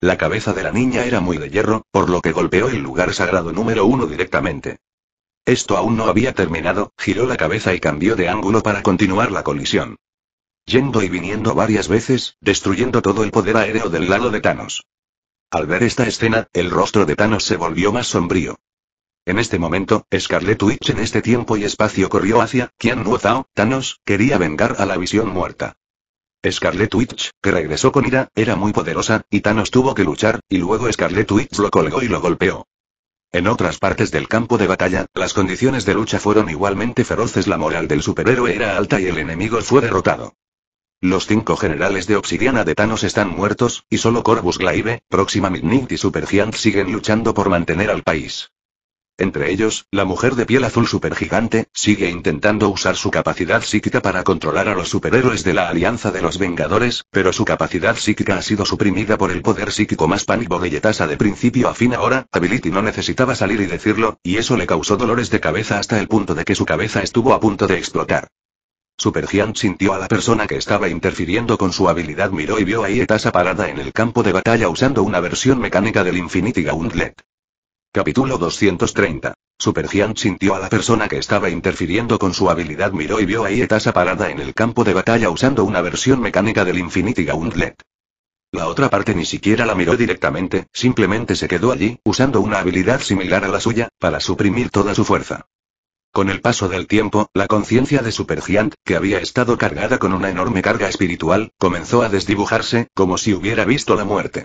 La cabeza de la niña era muy de hierro, por lo que golpeó el lugar sagrado número uno directamente. Esto aún no había terminado, giró la cabeza y cambió de ángulo para continuar la colisión. Yendo y viniendo varias veces, destruyendo todo el poder aéreo del lado de Thanos. Al ver esta escena, el rostro de Thanos se volvió más sombrío. En este momento, Scarlet Witch en este tiempo y espacio corrió hacia quien Nuo Thanos, quería vengar a la visión muerta. Scarlet Witch, que regresó con ira, era muy poderosa, y Thanos tuvo que luchar, y luego Scarlet Witch lo colgó y lo golpeó. En otras partes del campo de batalla, las condiciones de lucha fueron igualmente feroces, la moral del superhéroe era alta y el enemigo fue derrotado. Los cinco generales de Obsidiana de Thanos están muertos, y solo Corvus Glaive, Próxima Midnight y Supergiant siguen luchando por mantener al país. Entre ellos, la mujer de piel azul supergigante, sigue intentando usar su capacidad psíquica para controlar a los superhéroes de la Alianza de los Vengadores, pero su capacidad psíquica ha sido suprimida por el poder psíquico más pánico de Yetasa de principio a fin ahora, Ability no necesitaba salir y decirlo, y eso le causó dolores de cabeza hasta el punto de que su cabeza estuvo a punto de explotar. Supergiant sintió a la persona que estaba interfiriendo con su habilidad miró y vio a Ietasa parada en el campo de batalla usando una versión mecánica del Infinity Gauntlet. Capítulo 230. Supergiant sintió a la persona que estaba interfiriendo con su habilidad, miró y vio a Ietasa parada en el campo de batalla usando una versión mecánica del Infinity Gauntlet. La otra parte ni siquiera la miró directamente, simplemente se quedó allí, usando una habilidad similar a la suya, para suprimir toda su fuerza. Con el paso del tiempo, la conciencia de Supergiant, que había estado cargada con una enorme carga espiritual, comenzó a desdibujarse, como si hubiera visto la muerte.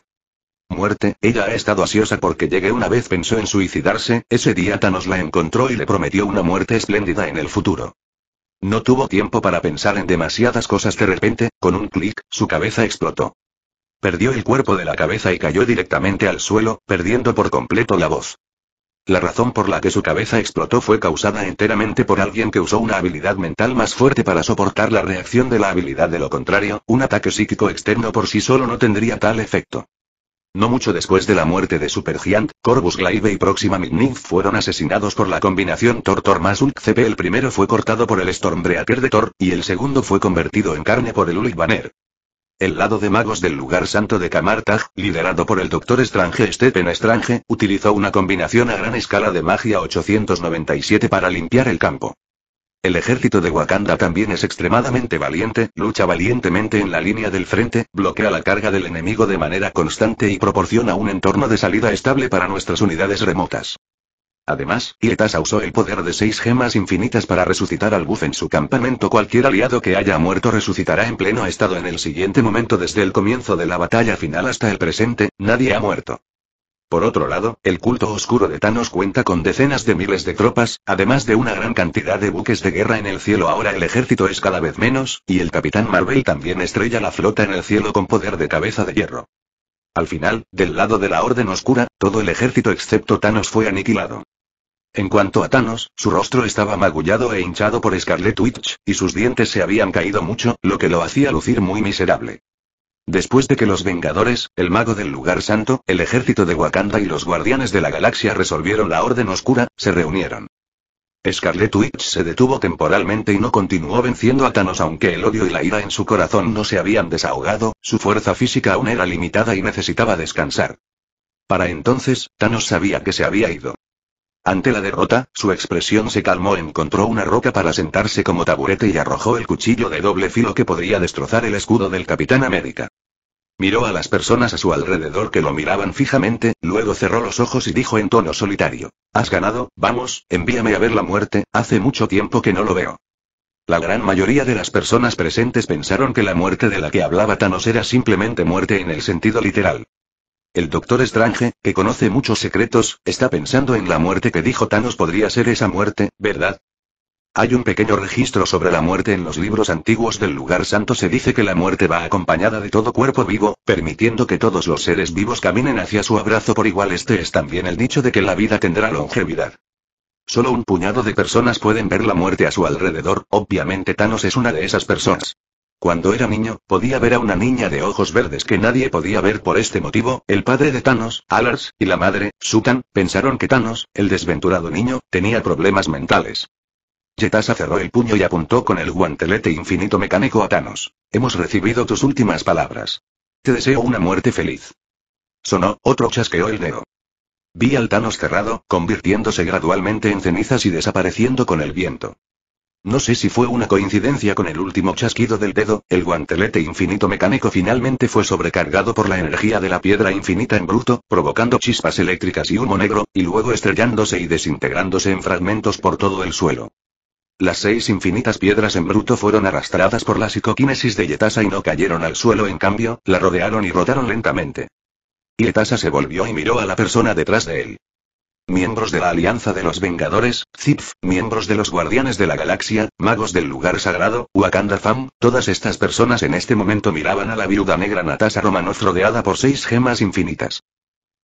Muerte, ella ha estado ansiosa porque llegué una vez pensó en suicidarse, ese día Thanos la encontró y le prometió una muerte espléndida en el futuro. No tuvo tiempo para pensar en demasiadas cosas de repente, con un clic, su cabeza explotó. Perdió el cuerpo de la cabeza y cayó directamente al suelo, perdiendo por completo la voz. La razón por la que su cabeza explotó fue causada enteramente por alguien que usó una habilidad mental más fuerte para soportar la reacción de la habilidad de lo contrario, un ataque psíquico externo por sí solo no tendría tal efecto. No mucho después de la muerte de Supergiant, Corvus Glaive y Próxima Midnight fueron asesinados por la combinación Tortor tor más cp El primero fue cortado por el Stormbreaker de Thor, y el segundo fue convertido en carne por el ulrich Banner. El lado de magos del lugar santo de Kamartag, liderado por el doctor estrange Stephen Estrange, utilizó una combinación a gran escala de magia 897 para limpiar el campo. El ejército de Wakanda también es extremadamente valiente, lucha valientemente en la línea del frente, bloquea la carga del enemigo de manera constante y proporciona un entorno de salida estable para nuestras unidades remotas. Además, Ietasa usó el poder de seis gemas infinitas para resucitar al Buff en su campamento. Cualquier aliado que haya muerto resucitará en pleno estado en el siguiente momento desde el comienzo de la batalla final hasta el presente, nadie ha muerto. Por otro lado, el culto oscuro de Thanos cuenta con decenas de miles de tropas, además de una gran cantidad de buques de guerra en el cielo. Ahora el ejército es cada vez menos, y el Capitán Marvel también estrella la flota en el cielo con poder de cabeza de hierro. Al final, del lado de la Orden Oscura, todo el ejército excepto Thanos fue aniquilado. En cuanto a Thanos, su rostro estaba magullado e hinchado por Scarlet Witch, y sus dientes se habían caído mucho, lo que lo hacía lucir muy miserable. Después de que los Vengadores, el mago del lugar santo, el ejército de Wakanda y los guardianes de la galaxia resolvieron la Orden Oscura, se reunieron. Scarlet Witch se detuvo temporalmente y no continuó venciendo a Thanos aunque el odio y la ira en su corazón no se habían desahogado, su fuerza física aún era limitada y necesitaba descansar. Para entonces, Thanos sabía que se había ido. Ante la derrota, su expresión se calmó, encontró una roca para sentarse como taburete y arrojó el cuchillo de doble filo que podría destrozar el escudo del Capitán América. Miró a las personas a su alrededor que lo miraban fijamente, luego cerró los ojos y dijo en tono solitario. Has ganado, vamos, envíame a ver la muerte, hace mucho tiempo que no lo veo. La gran mayoría de las personas presentes pensaron que la muerte de la que hablaba Thanos era simplemente muerte en el sentido literal. El doctor Strange, que conoce muchos secretos, está pensando en la muerte que dijo Thanos podría ser esa muerte, ¿verdad? Hay un pequeño registro sobre la muerte en los libros antiguos del lugar santo. Se dice que la muerte va acompañada de todo cuerpo vivo, permitiendo que todos los seres vivos caminen hacia su abrazo por igual. Este es también el dicho de que la vida tendrá longevidad. Solo un puñado de personas pueden ver la muerte a su alrededor, obviamente Thanos es una de esas personas. Cuando era niño, podía ver a una niña de ojos verdes que nadie podía ver por este motivo, el padre de Thanos, Alars, y la madre, Sutan, pensaron que Thanos, el desventurado niño, tenía problemas mentales. Yetasa cerró el puño y apuntó con el guantelete infinito mecánico a Thanos. Hemos recibido tus últimas palabras. Te deseo una muerte feliz. Sonó, otro chasqueó el dedo. Vi al Thanos cerrado, convirtiéndose gradualmente en cenizas y desapareciendo con el viento. No sé si fue una coincidencia con el último chasquido del dedo, el guantelete infinito mecánico finalmente fue sobrecargado por la energía de la piedra infinita en bruto, provocando chispas eléctricas y humo negro, y luego estrellándose y desintegrándose en fragmentos por todo el suelo. Las seis infinitas piedras en bruto fueron arrastradas por la psicokinesis de Yetasa y no cayeron al suelo, en cambio, la rodearon y rodaron lentamente. Yetasa se volvió y miró a la persona detrás de él. Miembros de la Alianza de los Vengadores, Zipf, miembros de los Guardianes de la Galaxia, magos del lugar sagrado, Wakanda Fam, todas estas personas en este momento miraban a la viuda negra Natasha Romanoff rodeada por seis gemas infinitas.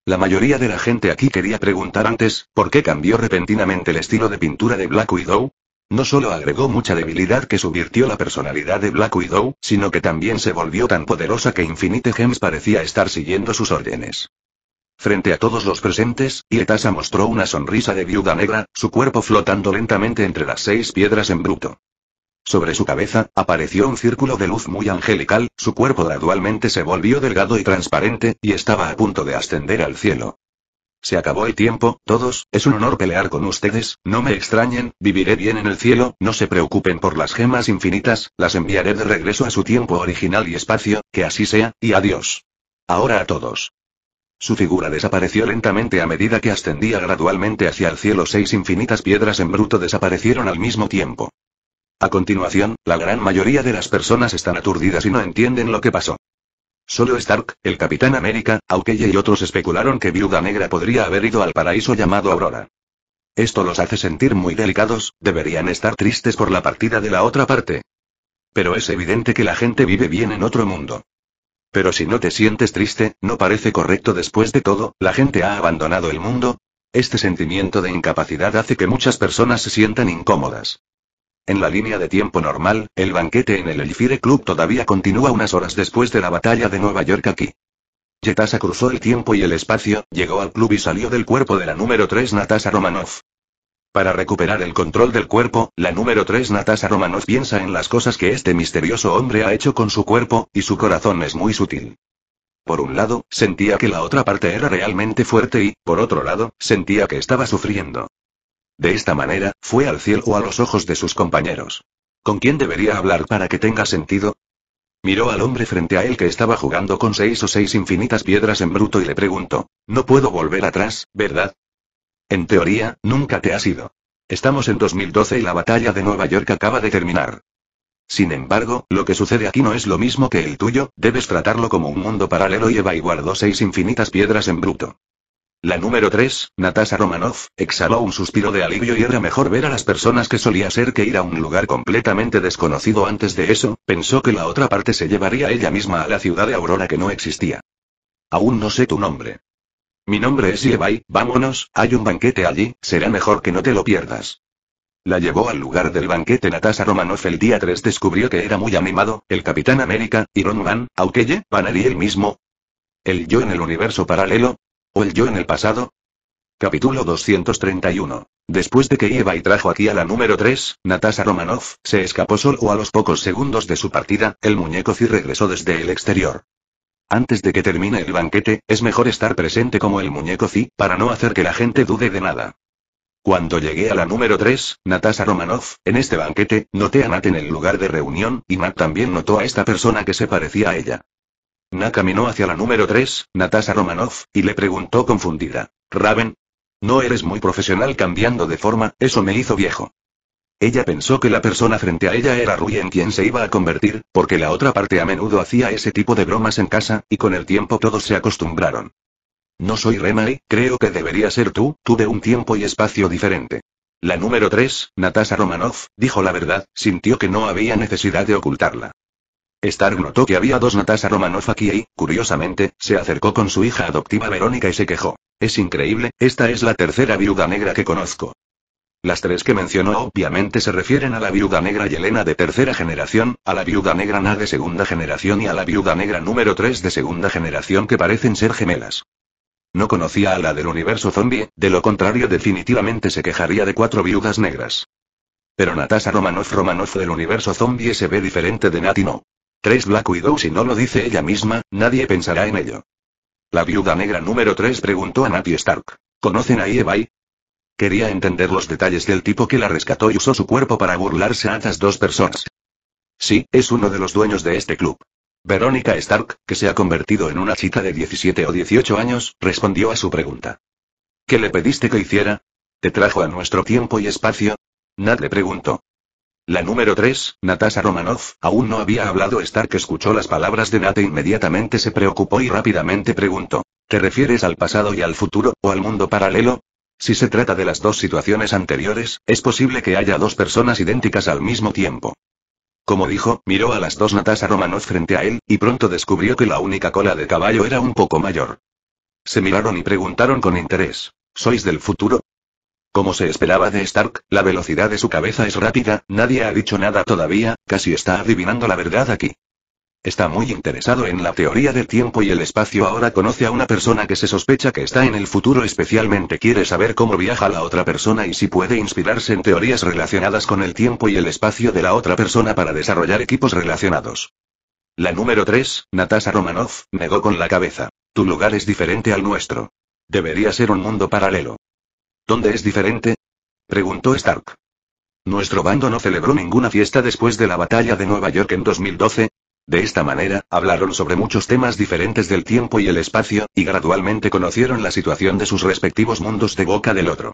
La mayoría de la gente aquí quería preguntar antes, ¿por qué cambió repentinamente el estilo de pintura de Black Widow? No solo agregó mucha debilidad que subvirtió la personalidad de Black Widow, sino que también se volvió tan poderosa que Infinite Gems parecía estar siguiendo sus órdenes. Frente a todos los presentes, Ietasa mostró una sonrisa de viuda negra, su cuerpo flotando lentamente entre las seis piedras en bruto. Sobre su cabeza, apareció un círculo de luz muy angelical, su cuerpo gradualmente se volvió delgado y transparente, y estaba a punto de ascender al cielo. Se acabó el tiempo, todos, es un honor pelear con ustedes, no me extrañen, viviré bien en el cielo, no se preocupen por las gemas infinitas, las enviaré de regreso a su tiempo original y espacio, que así sea, y adiós. Ahora a todos. Su figura desapareció lentamente a medida que ascendía gradualmente hacia el cielo. Seis infinitas piedras en bruto desaparecieron al mismo tiempo. A continuación, la gran mayoría de las personas están aturdidas y no entienden lo que pasó. Solo Stark, el Capitán América, Aukeye y otros especularon que Viuda Negra podría haber ido al paraíso llamado Aurora. Esto los hace sentir muy delicados, deberían estar tristes por la partida de la otra parte. Pero es evidente que la gente vive bien en otro mundo. Pero si no te sientes triste, no parece correcto después de todo, la gente ha abandonado el mundo. Este sentimiento de incapacidad hace que muchas personas se sientan incómodas. En la línea de tiempo normal, el banquete en el Elfire Club todavía continúa unas horas después de la batalla de Nueva York aquí. Yetasa cruzó el tiempo y el espacio, llegó al club y salió del cuerpo de la número 3 Natasha Romanoff. Para recuperar el control del cuerpo, la número 3 Natasha Romanoff piensa en las cosas que este misterioso hombre ha hecho con su cuerpo, y su corazón es muy sutil. Por un lado, sentía que la otra parte era realmente fuerte y, por otro lado, sentía que estaba sufriendo. De esta manera, fue al cielo a los ojos de sus compañeros. ¿Con quién debería hablar para que tenga sentido? Miró al hombre frente a él que estaba jugando con seis o seis infinitas piedras en bruto y le preguntó, No puedo volver atrás, ¿verdad? En teoría, nunca te has ido. Estamos en 2012 y la batalla de Nueva York acaba de terminar. Sin embargo, lo que sucede aquí no es lo mismo que el tuyo, debes tratarlo como un mundo paralelo y Eva guardó seis infinitas piedras en bruto. La número 3, Natasha Romanoff, exhaló un suspiro de alivio y era mejor ver a las personas que solía ser que ir a un lugar completamente desconocido antes de eso, pensó que la otra parte se llevaría ella misma a la ciudad de Aurora que no existía. Aún no sé tu nombre. Mi nombre es Yevai. vámonos, hay un banquete allí, será mejor que no te lo pierdas. La llevó al lugar del banquete Natasha Romanoff el día 3 descubrió que era muy animado, el Capitán América, Iron Man, Aukeye, Banner y mismo. El yo en el universo paralelo, ¿O el yo en el pasado? Capítulo 231. Después de que Eva y trajo aquí a la número 3, Natasha Romanoff, se escapó solo a los pocos segundos de su partida, el muñeco Zi regresó desde el exterior. Antes de que termine el banquete, es mejor estar presente como el muñeco Zi, para no hacer que la gente dude de nada. Cuando llegué a la número 3, Natasha Romanoff, en este banquete, noté a Nat en el lugar de reunión, y Nat también notó a esta persona que se parecía a ella. Na caminó hacia la número 3, Natasha Romanoff, y le preguntó confundida. Raven. No eres muy profesional cambiando de forma, eso me hizo viejo. Ella pensó que la persona frente a ella era Rui en quien se iba a convertir, porque la otra parte a menudo hacía ese tipo de bromas en casa, y con el tiempo todos se acostumbraron. No soy Remai, creo que debería ser tú, tú de un tiempo y espacio diferente. La número 3, Natasha Romanoff, dijo la verdad, sintió que no había necesidad de ocultarla. Stark notó que había dos Natasha Romanoff aquí y, curiosamente, se acercó con su hija adoptiva Verónica y se quejó. Es increíble, esta es la tercera viuda negra que conozco. Las tres que mencionó obviamente se refieren a la viuda negra Yelena de tercera generación, a la viuda negra Na de segunda generación y a la viuda negra número 3 de segunda generación que parecen ser gemelas. No conocía a la del universo zombie, de lo contrario definitivamente se quejaría de cuatro viudas negras. Pero Natasha Romanoff Romanoff del universo zombie se ve diferente de Nati no. Tres Black Widow si no lo dice ella misma, nadie pensará en ello. La viuda negra número 3 preguntó a Natty Stark. ¿Conocen a ivy?" Quería entender los detalles del tipo que la rescató y usó su cuerpo para burlarse a estas dos personas. Sí, es uno de los dueños de este club. Verónica Stark, que se ha convertido en una chica de 17 o 18 años, respondió a su pregunta. ¿Qué le pediste que hiciera? ¿Te trajo a nuestro tiempo y espacio? Nat le preguntó. La número 3, Natasha Romanoff, aún no había hablado Stark escuchó las palabras de Nate e inmediatamente se preocupó y rápidamente preguntó. ¿Te refieres al pasado y al futuro, o al mundo paralelo? Si se trata de las dos situaciones anteriores, es posible que haya dos personas idénticas al mismo tiempo. Como dijo, miró a las dos Natasha Romanoff frente a él, y pronto descubrió que la única cola de caballo era un poco mayor. Se miraron y preguntaron con interés. ¿Sois del futuro? Como se esperaba de Stark, la velocidad de su cabeza es rápida, nadie ha dicho nada todavía, casi está adivinando la verdad aquí. Está muy interesado en la teoría del tiempo y el espacio ahora conoce a una persona que se sospecha que está en el futuro especialmente quiere saber cómo viaja la otra persona y si puede inspirarse en teorías relacionadas con el tiempo y el espacio de la otra persona para desarrollar equipos relacionados. La número 3, Natasha Romanoff, negó con la cabeza. Tu lugar es diferente al nuestro. Debería ser un mundo paralelo. ¿Dónde es diferente? preguntó Stark. Nuestro bando no celebró ninguna fiesta después de la batalla de Nueva York en 2012. De esta manera, hablaron sobre muchos temas diferentes del tiempo y el espacio, y gradualmente conocieron la situación de sus respectivos mundos de boca del otro.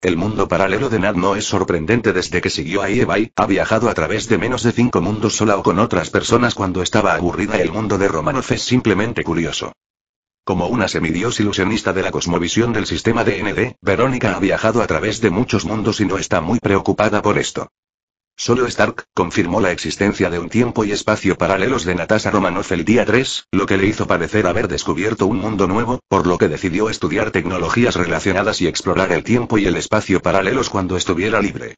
El mundo paralelo de Nad no es sorprendente desde que siguió a Ebay, ha viajado a través de menos de cinco mundos sola o con otras personas cuando estaba aburrida y el mundo de Romanoff es simplemente curioso. Como una semidios ilusionista de la cosmovisión del sistema DND, Verónica ha viajado a través de muchos mundos y no está muy preocupada por esto. Solo Stark confirmó la existencia de un tiempo y espacio paralelos de Natasha Romanoff el día 3, lo que le hizo parecer haber descubierto un mundo nuevo, por lo que decidió estudiar tecnologías relacionadas y explorar el tiempo y el espacio paralelos cuando estuviera libre.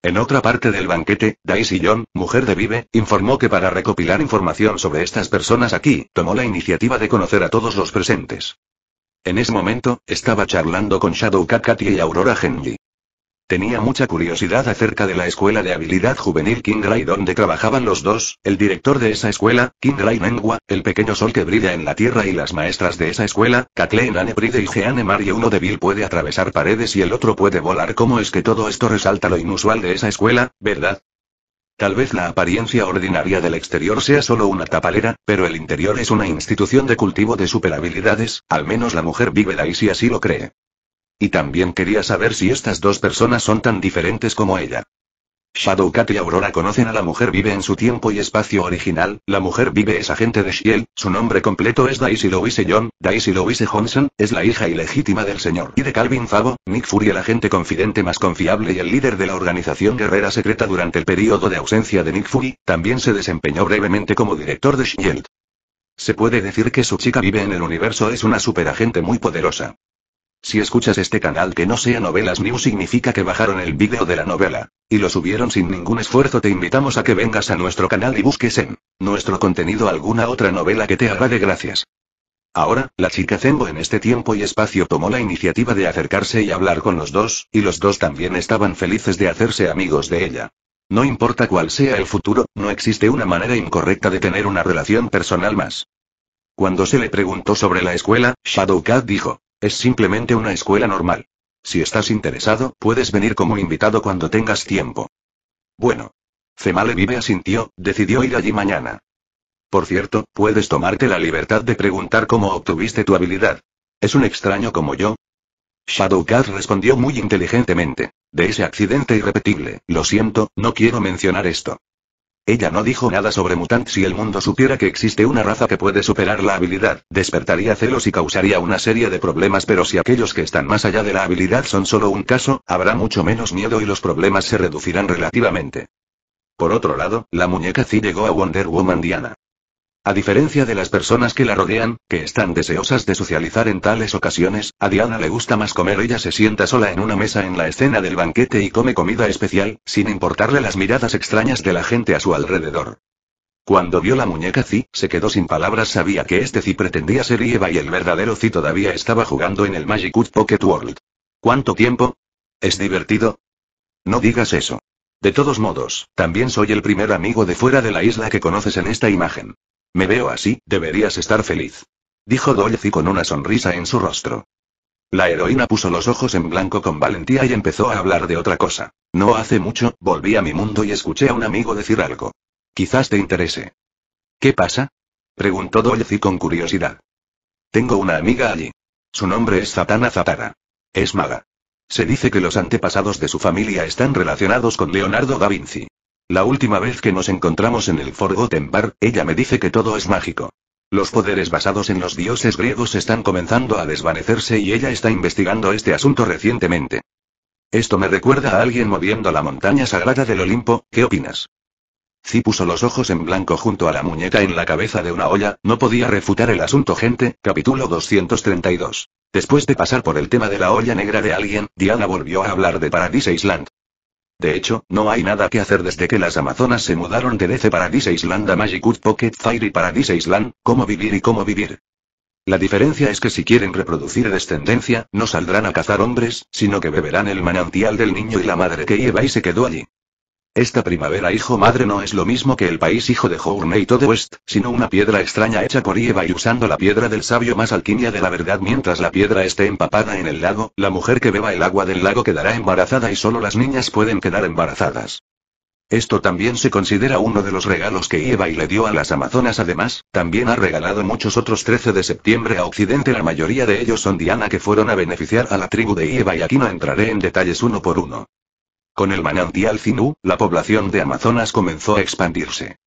En otra parte del banquete, Daisy John, mujer de Vive, informó que para recopilar información sobre estas personas aquí, tomó la iniciativa de conocer a todos los presentes. En ese momento, estaba charlando con Shadow Cat y Aurora Henji. Tenía mucha curiosidad acerca de la escuela de habilidad juvenil Kingray donde trabajaban los dos, el director de esa escuela, Kingray Mengua, el pequeño sol que brilla en la tierra y las maestras de esa escuela, Kathleen Nanepride y Jeanne Marie. Uno débil puede atravesar paredes y el otro puede volar. ¿Cómo es que todo esto resalta lo inusual de esa escuela, verdad? Tal vez la apariencia ordinaria del exterior sea solo una tapalera, pero el interior es una institución de cultivo de superhabilidades, al menos la mujer vive y si así lo cree. Y también quería saber si estas dos personas son tan diferentes como ella. Shadowcat y Aurora conocen a la mujer vive en su tiempo y espacio original, la mujer vive es agente de Shield, su nombre completo es Daisy Louise John, Daisy Louise Johnson, es la hija ilegítima del señor y de Calvin Favo, Nick Fury el agente confidente más confiable y el líder de la organización guerrera secreta durante el periodo de ausencia de Nick Fury, también se desempeñó brevemente como director de Shield. Se puede decir que su chica vive en el universo es una superagente muy poderosa. Si escuchas este canal que no sea Novelas New significa que bajaron el vídeo de la novela, y lo subieron sin ningún esfuerzo te invitamos a que vengas a nuestro canal y busques en nuestro contenido alguna otra novela que te haga de gracias. Ahora, la chica Zenbo en este tiempo y espacio tomó la iniciativa de acercarse y hablar con los dos, y los dos también estaban felices de hacerse amigos de ella. No importa cuál sea el futuro, no existe una manera incorrecta de tener una relación personal más. Cuando se le preguntó sobre la escuela, Shadowcat dijo, es simplemente una escuela normal. Si estás interesado, puedes venir como invitado cuando tengas tiempo. Bueno. Female vive asintió, decidió ir allí mañana. Por cierto, puedes tomarte la libertad de preguntar cómo obtuviste tu habilidad. ¿Es un extraño como yo? Shadowcat respondió muy inteligentemente. De ese accidente irrepetible, lo siento, no quiero mencionar esto. Ella no dijo nada sobre Mutant si el mundo supiera que existe una raza que puede superar la habilidad, despertaría celos y causaría una serie de problemas pero si aquellos que están más allá de la habilidad son solo un caso, habrá mucho menos miedo y los problemas se reducirán relativamente. Por otro lado, la muñeca Z llegó a Wonder Woman Diana. A diferencia de las personas que la rodean, que están deseosas de socializar en tales ocasiones, a Diana le gusta más comer. Ella se sienta sola en una mesa en la escena del banquete y come comida especial, sin importarle las miradas extrañas de la gente a su alrededor. Cuando vio la muñeca Zi, se quedó sin palabras. Sabía que este Zi pretendía ser Eva y el verdadero Zi todavía estaba jugando en el Magic Pocket World. ¿Cuánto tiempo? ¿Es divertido? No digas eso. De todos modos, también soy el primer amigo de fuera de la isla que conoces en esta imagen. Me veo así, deberías estar feliz. Dijo Dolce con una sonrisa en su rostro. La heroína puso los ojos en blanco con valentía y empezó a hablar de otra cosa. No hace mucho, volví a mi mundo y escuché a un amigo decir algo. Quizás te interese. ¿Qué pasa? Preguntó Dolce con curiosidad. Tengo una amiga allí. Su nombre es Zatana Zatara. Es maga. Se dice que los antepasados de su familia están relacionados con Leonardo da Vinci. La última vez que nos encontramos en el Forgotten Bar, ella me dice que todo es mágico. Los poderes basados en los dioses griegos están comenzando a desvanecerse y ella está investigando este asunto recientemente. Esto me recuerda a alguien moviendo la montaña sagrada del Olimpo, ¿qué opinas? Si puso los ojos en blanco junto a la muñeca en la cabeza de una olla, no podía refutar el asunto gente, capítulo 232. Después de pasar por el tema de la olla negra de alguien, Diana volvió a hablar de Paradise Island. De hecho, no hay nada que hacer desde que las Amazonas se mudaron de DC Paradise Island a Magic Pocket Fire y Paradise Island, cómo vivir y cómo vivir. La diferencia es que si quieren reproducir descendencia, no saldrán a cazar hombres, sino que beberán el manantial del niño y la madre que lleva y se quedó allí. Esta primavera hijo madre no es lo mismo que el país hijo de Journey to West, sino una piedra extraña hecha por Eva y usando la piedra del sabio más alquimia de la verdad mientras la piedra esté empapada en el lago, la mujer que beba el agua del lago quedará embarazada y solo las niñas pueden quedar embarazadas. Esto también se considera uno de los regalos que Eva y le dio a las Amazonas además, también ha regalado muchos otros 13 de septiembre a Occidente la mayoría de ellos son Diana que fueron a beneficiar a la tribu de Eva y aquí no entraré en detalles uno por uno. Con el manantial Zinú, la población de Amazonas comenzó a expandirse.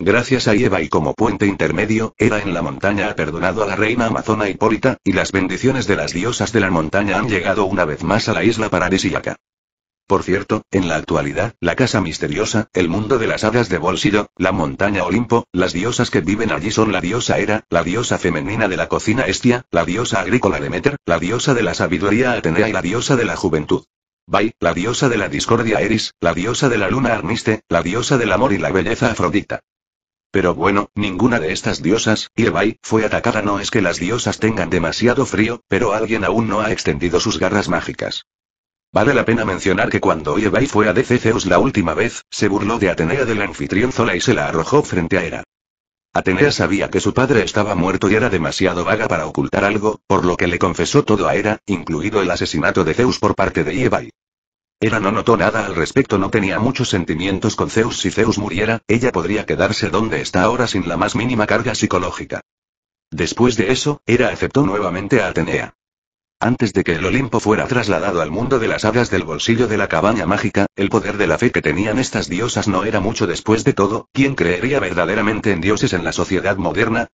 Gracias a Eva y como puente intermedio, Era en la montaña ha perdonado a la reina amazona Hipólita, y las bendiciones de las diosas de la montaña han llegado una vez más a la isla paradisíaca. Por cierto, en la actualidad, la casa misteriosa, el mundo de las hadas de Bolsido, la montaña Olimpo, las diosas que viven allí son la diosa Hera, la diosa femenina de la cocina Estia, la diosa agrícola Demeter, la diosa de la sabiduría Atenea y la diosa de la juventud. Bai, la diosa de la discordia Eris, la diosa de la luna Arniste, la diosa del amor y la belleza Afrodita. Pero bueno, ninguna de estas diosas, Ievai, fue atacada. No es que las diosas tengan demasiado frío, pero alguien aún no ha extendido sus garras mágicas. Vale la pena mencionar que cuando Ievai fue a DC la última vez, se burló de Atenea del anfitrión Zola y se la arrojó frente a Era. Atenea sabía que su padre estaba muerto y era demasiado vaga para ocultar algo, por lo que le confesó todo a Hera, incluido el asesinato de Zeus por parte de Ievai. Hera no notó nada al respecto, no tenía muchos sentimientos con Zeus. Si Zeus muriera, ella podría quedarse donde está ahora sin la más mínima carga psicológica. Después de eso, Hera aceptó nuevamente a Atenea. Antes de que el Olimpo fuera trasladado al mundo de las hadas del bolsillo de la cabaña mágica, el poder de la fe que tenían estas diosas no era mucho después de todo, ¿quién creería verdaderamente en dioses en la sociedad moderna?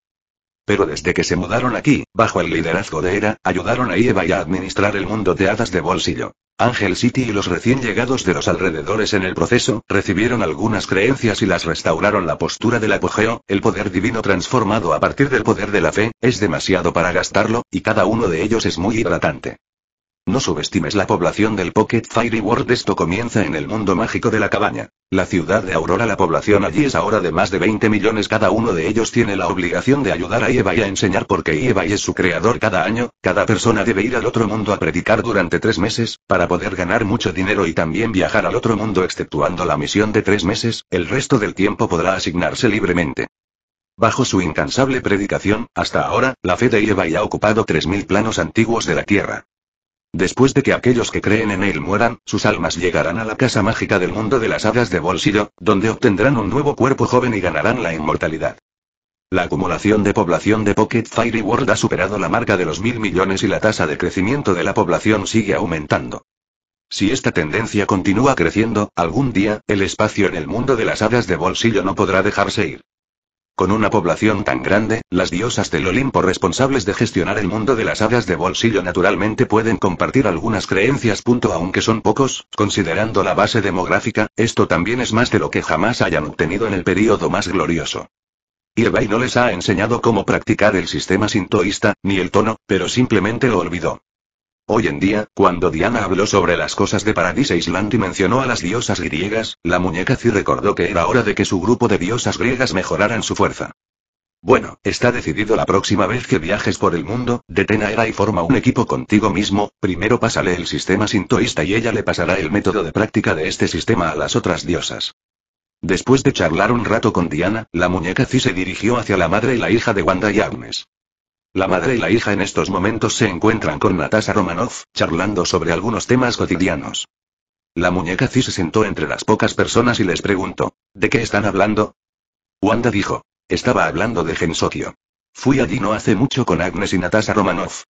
Pero desde que se mudaron aquí, bajo el liderazgo de Hera, ayudaron a Eva y a administrar el mundo de hadas de bolsillo. Ángel City y los recién llegados de los alrededores en el proceso, recibieron algunas creencias y las restauraron la postura del apogeo, el poder divino transformado a partir del poder de la fe, es demasiado para gastarlo, y cada uno de ellos es muy hidratante. No subestimes la población del Pocket World Esto comienza en el mundo mágico de la cabaña. La ciudad de Aurora, la población allí es ahora de más de 20 millones. Cada uno de ellos tiene la obligación de ayudar a Eva y a enseñar porque Eva es su creador. Cada año, cada persona debe ir al otro mundo a predicar durante tres meses, para poder ganar mucho dinero y también viajar al otro mundo exceptuando la misión de tres meses, el resto del tiempo podrá asignarse libremente. Bajo su incansable predicación, hasta ahora, la fe de Eva ha ocupado 3.000 planos antiguos de la Tierra. Después de que aquellos que creen en él mueran, sus almas llegarán a la casa mágica del mundo de las hadas de bolsillo, donde obtendrán un nuevo cuerpo joven y ganarán la inmortalidad. La acumulación de población de Pocket Fairy World ha superado la marca de los mil millones y la tasa de crecimiento de la población sigue aumentando. Si esta tendencia continúa creciendo, algún día, el espacio en el mundo de las hadas de bolsillo no podrá dejarse ir. Con una población tan grande, las diosas del Olimpo responsables de gestionar el mundo de las hadas de bolsillo naturalmente pueden compartir algunas creencias. Punto aunque son pocos, considerando la base demográfica, esto también es más de lo que jamás hayan obtenido en el período más glorioso. Irvai no les ha enseñado cómo practicar el sistema sintoísta, ni el tono, pero simplemente lo olvidó. Hoy en día, cuando Diana habló sobre las cosas de Paradise Island y mencionó a las diosas griegas, la muñeca Zi recordó que era hora de que su grupo de diosas griegas mejoraran su fuerza. Bueno, está decidido la próxima vez que viajes por el mundo, detén a Hera y forma un equipo contigo mismo, primero pásale el sistema sintoísta y ella le pasará el método de práctica de este sistema a las otras diosas. Después de charlar un rato con Diana, la muñeca Zi se dirigió hacia la madre y la hija de Wanda y Agnes. La madre y la hija en estos momentos se encuentran con Natasha Romanoff, charlando sobre algunos temas cotidianos. La muñeca Zi se sentó entre las pocas personas y les preguntó, ¿de qué están hablando? Wanda dijo, estaba hablando de Gensokio. Fui allí no hace mucho con Agnes y Natasha Romanoff.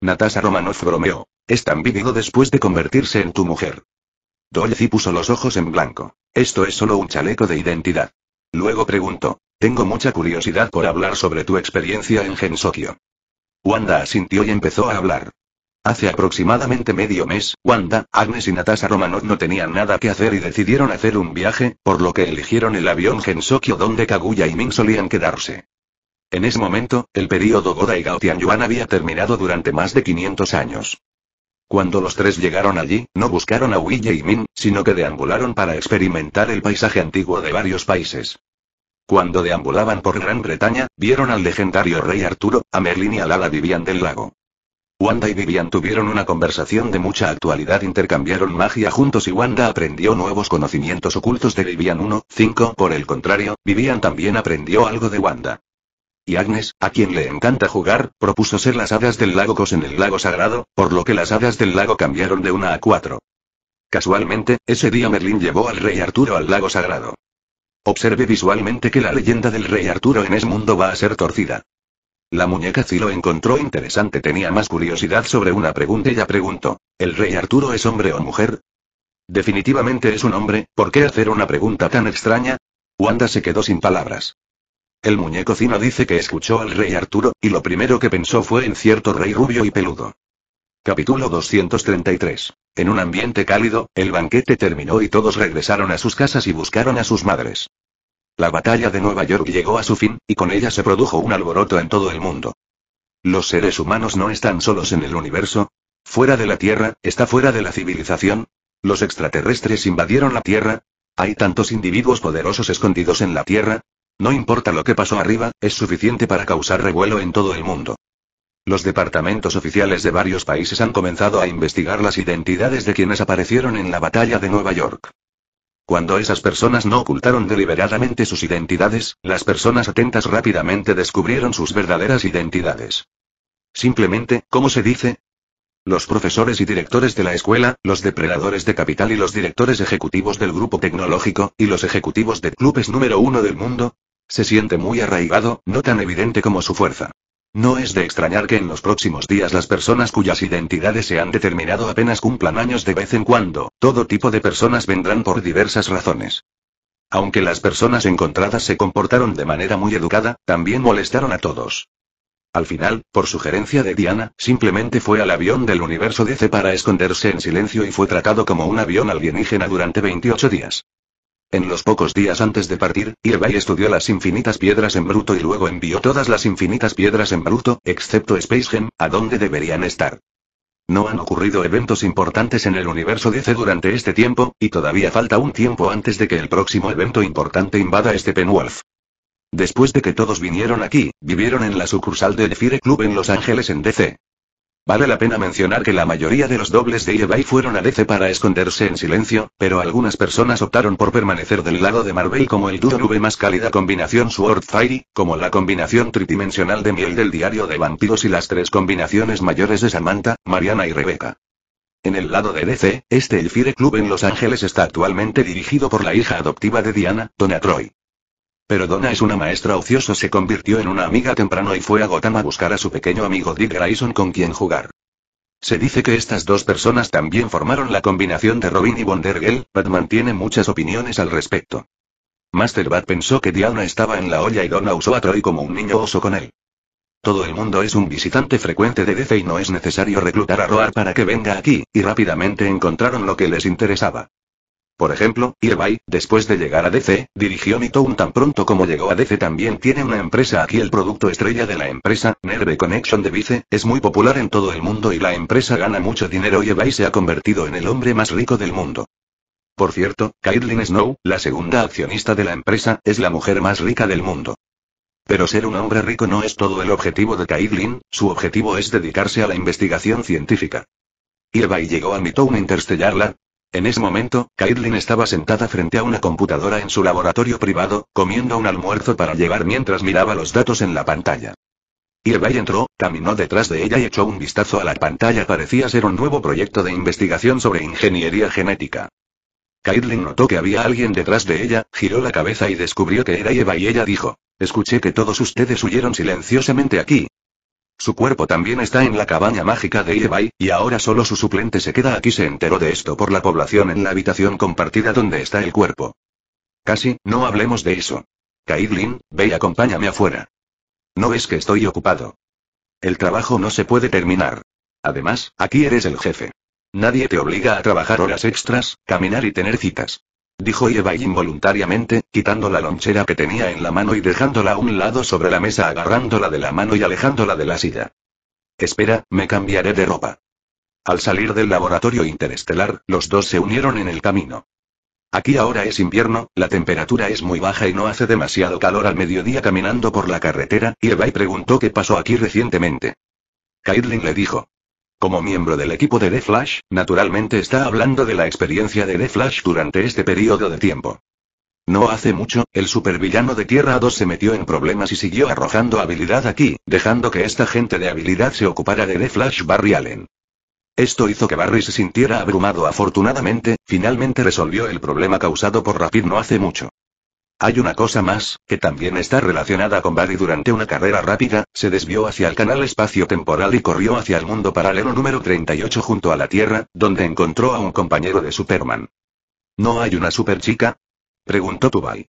Natasha Romanoff bromeó, es tan vívido después de convertirse en tu mujer. Dolly puso los ojos en blanco. Esto es solo un chaleco de identidad. Luego preguntó, tengo mucha curiosidad por hablar sobre tu experiencia en Gensokyo. Wanda asintió y empezó a hablar. Hace aproximadamente medio mes, Wanda, Agnes y Natasha Romanov no tenían nada que hacer y decidieron hacer un viaje, por lo que eligieron el avión Gensokyo donde Kaguya y Min solían quedarse. En ese momento, el período Goda y Gautian Yuan había terminado durante más de 500 años. Cuando los tres llegaron allí, no buscaron a Huille y Min, sino que deambularon para experimentar el paisaje antiguo de varios países. Cuando deambulaban por Gran Bretaña, vieron al legendario rey Arturo, a Merlin y a Lala Vivian del Lago. Wanda y Vivian tuvieron una conversación de mucha actualidad, intercambiaron magia juntos y Wanda aprendió nuevos conocimientos ocultos de Vivian 1, 5. Por el contrario, Vivian también aprendió algo de Wanda. Y Agnes, a quien le encanta jugar, propuso ser las hadas del lago cosen el lago sagrado, por lo que las hadas del lago cambiaron de una a cuatro. Casualmente, ese día Merlín llevó al rey Arturo al lago sagrado. Observe visualmente que la leyenda del rey Arturo en ese mundo va a ser torcida. La muñeca sí lo encontró interesante, tenía más curiosidad sobre una pregunta. y ya preguntó, ¿el rey Arturo es hombre o mujer? Definitivamente es un hombre, ¿por qué hacer una pregunta tan extraña? Wanda se quedó sin palabras. El muñeco Cino dice que escuchó al rey Arturo, y lo primero que pensó fue en cierto rey rubio y peludo. Capítulo 233. En un ambiente cálido, el banquete terminó y todos regresaron a sus casas y buscaron a sus madres. La batalla de Nueva York llegó a su fin, y con ella se produjo un alboroto en todo el mundo. Los seres humanos no están solos en el universo. Fuera de la Tierra, está fuera de la civilización. Los extraterrestres invadieron la Tierra. Hay tantos individuos poderosos escondidos en la Tierra. No importa lo que pasó arriba, es suficiente para causar revuelo en todo el mundo. Los departamentos oficiales de varios países han comenzado a investigar las identidades de quienes aparecieron en la batalla de Nueva York. Cuando esas personas no ocultaron deliberadamente sus identidades, las personas atentas rápidamente descubrieron sus verdaderas identidades. Simplemente, ¿cómo se dice? Los profesores y directores de la escuela, los depredadores de capital y los directores ejecutivos del grupo tecnológico, y los ejecutivos de clubes número uno del mundo, se siente muy arraigado, no tan evidente como su fuerza. No es de extrañar que en los próximos días las personas cuyas identidades se han determinado apenas cumplan años de vez en cuando, todo tipo de personas vendrán por diversas razones. Aunque las personas encontradas se comportaron de manera muy educada, también molestaron a todos. Al final, por sugerencia de Diana, simplemente fue al avión del universo DC para esconderse en silencio y fue tratado como un avión alienígena durante 28 días. En los pocos días antes de partir, Irvai estudió las infinitas piedras en bruto y luego envió todas las infinitas piedras en bruto, excepto Gem, a donde deberían estar. No han ocurrido eventos importantes en el universo DC durante este tiempo, y todavía falta un tiempo antes de que el próximo evento importante invada este Penwolf. Después de que todos vinieron aquí, vivieron en la sucursal de The Club en Los Ángeles en DC. Vale la pena mencionar que la mayoría de los dobles de eBay fueron a DC para esconderse en silencio, pero algunas personas optaron por permanecer del lado de Marvel como el duro nube más cálida combinación Sword como la combinación tridimensional de miel del diario de vampiros y las tres combinaciones mayores de Samantha, Mariana y Rebecca. En el lado de DC, este El Club en Los Ángeles está actualmente dirigido por la hija adoptiva de Diana, Donna Troy. Pero Donna es una maestra ocioso se convirtió en una amiga temprano y fue a Gotham a buscar a su pequeño amigo Dick Grayson con quien jugar. Se dice que estas dos personas también formaron la combinación de Robin y Wonder Girl, Batman tiene muchas opiniones al respecto. Master Bat pensó que Diana estaba en la olla y Donna usó a Troy como un niño oso con él. Todo el mundo es un visitante frecuente de DC y no es necesario reclutar a Roar para que venga aquí, y rápidamente encontraron lo que les interesaba. Por ejemplo, Irvai, después de llegar a DC, dirigió Mitown tan pronto como llegó a DC también tiene una empresa aquí el producto estrella de la empresa, Nerve Connection de Vice, es muy popular en todo el mundo y la empresa gana mucho dinero y se ha convertido en el hombre más rico del mundo. Por cierto, Caitlin Snow, la segunda accionista de la empresa, es la mujer más rica del mundo. Pero ser un hombre rico no es todo el objetivo de Caitlin, su objetivo es dedicarse a la investigación científica. Irvai llegó a Mitown interstellarla. En ese momento, Caitlin estaba sentada frente a una computadora en su laboratorio privado, comiendo un almuerzo para llevar mientras miraba los datos en la pantalla. Irvay entró, caminó detrás de ella y echó un vistazo a la pantalla. Parecía ser un nuevo proyecto de investigación sobre ingeniería genética. Caitlin notó que había alguien detrás de ella, giró la cabeza y descubrió que era Eva y ella dijo, escuché que todos ustedes huyeron silenciosamente aquí, su cuerpo también está en la cabaña mágica de Irvai, y ahora solo su suplente se queda aquí. Se enteró de esto por la población en la habitación compartida donde está el cuerpo. Casi, no hablemos de eso. Kaidlin, ve y acompáñame afuera. No es que estoy ocupado. El trabajo no se puede terminar. Además, aquí eres el jefe. Nadie te obliga a trabajar horas extras, caminar y tener citas dijo Eva involuntariamente, quitando la lonchera que tenía en la mano y dejándola a un lado sobre la mesa, agarrándola de la mano y alejándola de la silla. Espera, me cambiaré de ropa. Al salir del laboratorio interestelar, los dos se unieron en el camino. Aquí ahora es invierno, la temperatura es muy baja y no hace demasiado calor al mediodía caminando por la carretera, y preguntó qué pasó aquí recientemente. Kaitlin le dijo. Como miembro del equipo de The Flash, naturalmente está hablando de la experiencia de The Flash durante este periodo de tiempo. No hace mucho, el supervillano de Tierra 2 se metió en problemas y siguió arrojando habilidad aquí, dejando que esta gente de habilidad se ocupara de The Flash Barry Allen. Esto hizo que Barry se sintiera abrumado. Afortunadamente, finalmente resolvió el problema causado por Rapid no hace mucho. Hay una cosa más, que también está relacionada con Barry durante una carrera rápida, se desvió hacia el canal espacio-temporal y corrió hacia el mundo paralelo número 38 junto a la Tierra, donde encontró a un compañero de Superman. ¿No hay una superchica? Preguntó Tubai.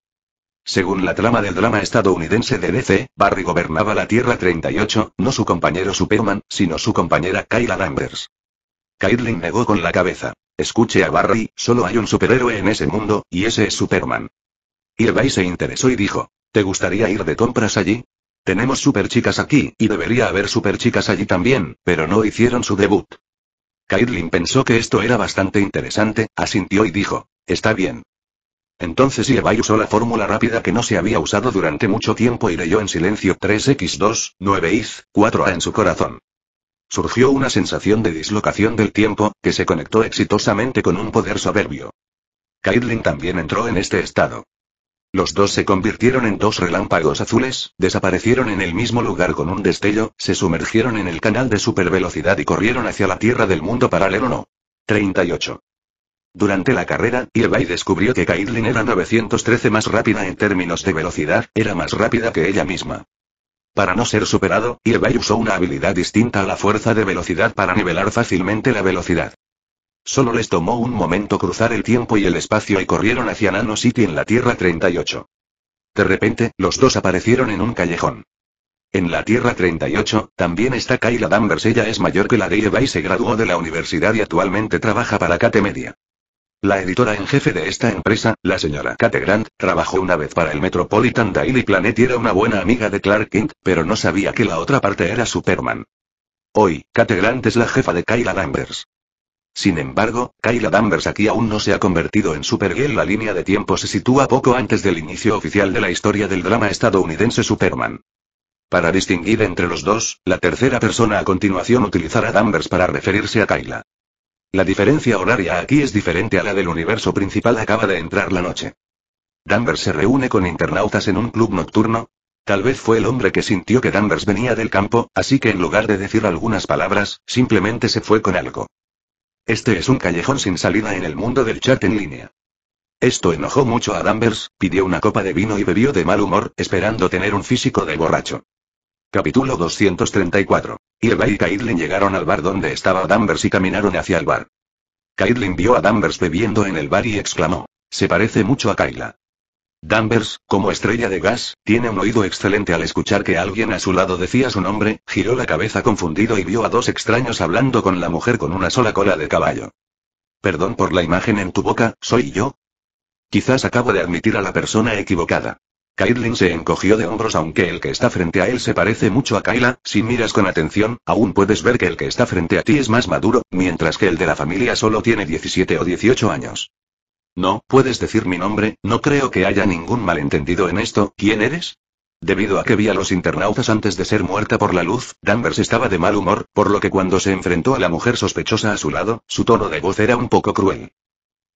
Según la trama del drama estadounidense de DC, Barry gobernaba la Tierra 38, no su compañero Superman, sino su compañera Kyla Danvers. Caitlin negó con la cabeza. Escuche a Barry, solo hay un superhéroe en ese mundo, y ese es Superman. Irvay se interesó y dijo. ¿Te gustaría ir de compras allí? Tenemos superchicas aquí, y debería haber superchicas allí también, pero no hicieron su debut. Kaidlin pensó que esto era bastante interesante, asintió y dijo. Está bien. Entonces Irvay usó la fórmula rápida que no se había usado durante mucho tiempo y leyó en silencio 3x2, 9iz, 4a en su corazón. Surgió una sensación de dislocación del tiempo, que se conectó exitosamente con un poder soberbio. Kaidlin también entró en este estado. Los dos se convirtieron en dos relámpagos azules, desaparecieron en el mismo lugar con un destello, se sumergieron en el canal de supervelocidad y corrieron hacia la Tierra del mundo paralelo no. 38. Durante la carrera, Irvay descubrió que Caitlin era 913 más rápida en términos de velocidad, era más rápida que ella misma. Para no ser superado, Irvay usó una habilidad distinta a la fuerza de velocidad para nivelar fácilmente la velocidad. Solo les tomó un momento cruzar el tiempo y el espacio y corrieron hacia Nano City en la Tierra 38. De repente, los dos aparecieron en un callejón. En la Tierra 38, también está Kyla Danvers. Ella es mayor que la de Eva y se graduó de la universidad y actualmente trabaja para Kate Media. La editora en jefe de esta empresa, la señora Kate Grant, trabajó una vez para el Metropolitan Daily Planet y era una buena amiga de Clark Kent, pero no sabía que la otra parte era Superman. Hoy, Kate Grant es la jefa de Kyla Danvers. Sin embargo, Kyla Danvers aquí aún no se ha convertido en Supergirl. La línea de tiempo se sitúa poco antes del inicio oficial de la historia del drama estadounidense Superman. Para distinguir entre los dos, la tercera persona a continuación utilizará Danvers para referirse a Kyla. La diferencia horaria aquí es diferente a la del universo principal. Acaba de entrar la noche. Danvers se reúne con internautas en un club nocturno, Tal vez fue el hombre que sintió que Danvers venía del campo, así que en lugar de decir algunas palabras, simplemente se fue con algo. Este es un callejón sin salida en el mundo del chat en línea. Esto enojó mucho a Danvers, pidió una copa de vino y bebió de mal humor, esperando tener un físico de borracho. Capítulo 234. Eva y Caitlin llegaron al bar donde estaba Danvers y caminaron hacia el bar. Caitlin vio a Danvers bebiendo en el bar y exclamó. Se parece mucho a Kayla. Danvers, como estrella de gas, tiene un oído excelente al escuchar que alguien a su lado decía su nombre, giró la cabeza confundido y vio a dos extraños hablando con la mujer con una sola cola de caballo. Perdón por la imagen en tu boca, ¿soy yo? Quizás acabo de admitir a la persona equivocada. Kaitlin se encogió de hombros aunque el que está frente a él se parece mucho a Kaila, si miras con atención, aún puedes ver que el que está frente a ti es más maduro, mientras que el de la familia solo tiene 17 o 18 años. No, puedes decir mi nombre, no creo que haya ningún malentendido en esto, ¿quién eres? Debido a que vi a los internautas antes de ser muerta por la luz, Danvers estaba de mal humor, por lo que cuando se enfrentó a la mujer sospechosa a su lado, su tono de voz era un poco cruel.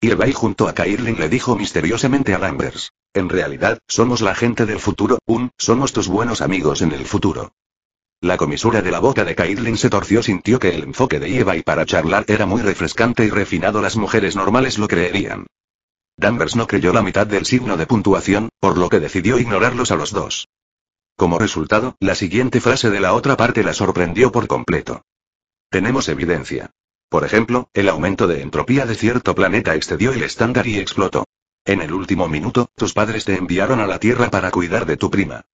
Y junto a Kairlin le dijo misteriosamente a Danvers. En realidad, somos la gente del futuro, un, somos tus buenos amigos en el futuro. La comisura de la boca de Caitlin se torció, sintió que el enfoque de Eva para charlar era muy refrescante y refinado. Las mujeres normales lo creerían. Danvers no creyó la mitad del signo de puntuación, por lo que decidió ignorarlos a los dos. Como resultado, la siguiente frase de la otra parte la sorprendió por completo. Tenemos evidencia. Por ejemplo, el aumento de entropía de cierto planeta excedió el estándar y explotó. En el último minuto, tus padres te enviaron a la Tierra para cuidar de tu prima.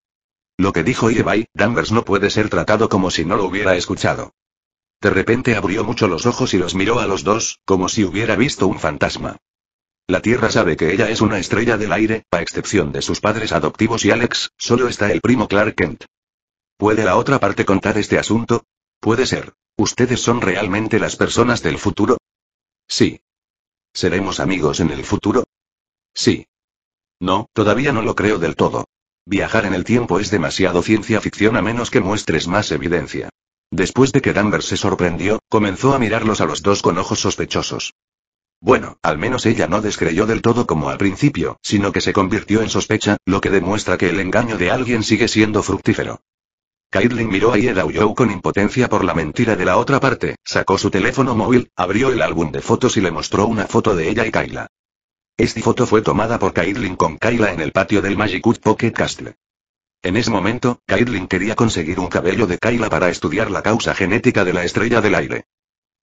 Lo que dijo Irvine, Danvers no puede ser tratado como si no lo hubiera escuchado. De repente abrió mucho los ojos y los miró a los dos, como si hubiera visto un fantasma. La Tierra sabe que ella es una estrella del aire, a excepción de sus padres adoptivos y Alex, solo está el primo Clark Kent. ¿Puede la otra parte contar este asunto? Puede ser. ¿Ustedes son realmente las personas del futuro? Sí. ¿Seremos amigos en el futuro? Sí. No, todavía no lo creo del todo. Viajar en el tiempo es demasiado ciencia ficción a menos que muestres más evidencia. Después de que Danvers se sorprendió, comenzó a mirarlos a los dos con ojos sospechosos. Bueno, al menos ella no descreyó del todo como al principio, sino que se convirtió en sospecha, lo que demuestra que el engaño de alguien sigue siendo fructífero. Caitlin miró a Ieda Uyou con impotencia por la mentira de la otra parte, sacó su teléfono móvil, abrió el álbum de fotos y le mostró una foto de ella y Kayla. Esta foto fue tomada por Caitlin con Kayla en el patio del Magicut Pocket Castle. En ese momento, Caitlin quería conseguir un cabello de Kayla para estudiar la causa genética de la estrella del aire.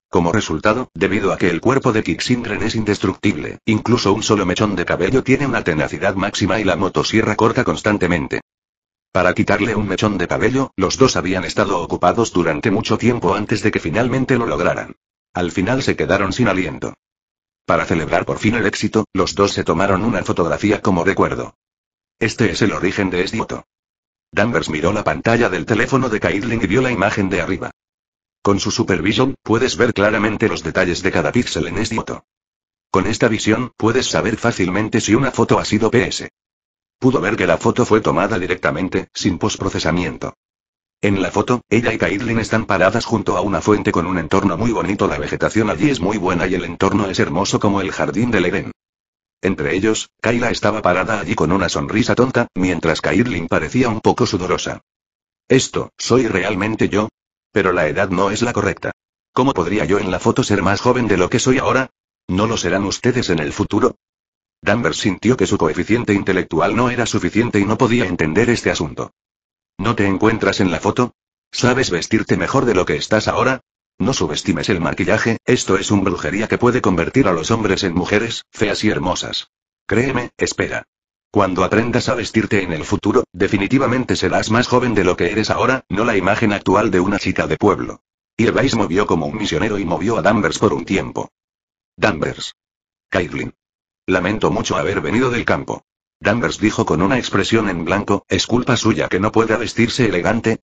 Como resultado, debido a que el cuerpo de Kixindren es indestructible, incluso un solo mechón de cabello tiene una tenacidad máxima y la motosierra corta constantemente. Para quitarle un mechón de cabello, los dos habían estado ocupados durante mucho tiempo antes de que finalmente lo lograran. Al final se quedaron sin aliento. Para celebrar por fin el éxito, los dos se tomaron una fotografía como recuerdo. Este es el origen de este Esdioto. Danvers miró la pantalla del teléfono de Caitlin y vio la imagen de arriba. Con su Supervision, puedes ver claramente los detalles de cada píxel en esta foto. Con esta visión, puedes saber fácilmente si una foto ha sido PS. Pudo ver que la foto fue tomada directamente, sin postprocesamiento. En la foto, ella y Caitlin están paradas junto a una fuente con un entorno muy bonito. La vegetación allí es muy buena y el entorno es hermoso como el jardín del Edén. Entre ellos, Kaila estaba parada allí con una sonrisa tonta, mientras Caitlin parecía un poco sudorosa. ¿Esto, soy realmente yo? Pero la edad no es la correcta. ¿Cómo podría yo en la foto ser más joven de lo que soy ahora? ¿No lo serán ustedes en el futuro? Danvers sintió que su coeficiente intelectual no era suficiente y no podía entender este asunto. ¿No te encuentras en la foto? ¿Sabes vestirte mejor de lo que estás ahora? No subestimes el maquillaje, esto es un brujería que puede convertir a los hombres en mujeres, feas y hermosas. Créeme, espera. Cuando aprendas a vestirte en el futuro, definitivamente serás más joven de lo que eres ahora, no la imagen actual de una chica de pueblo. Irvais movió como un misionero y movió a Danvers por un tiempo. Danvers. Caitlin. Lamento mucho haber venido del campo. Danvers dijo con una expresión en blanco, ¿es culpa suya que no pueda vestirse elegante?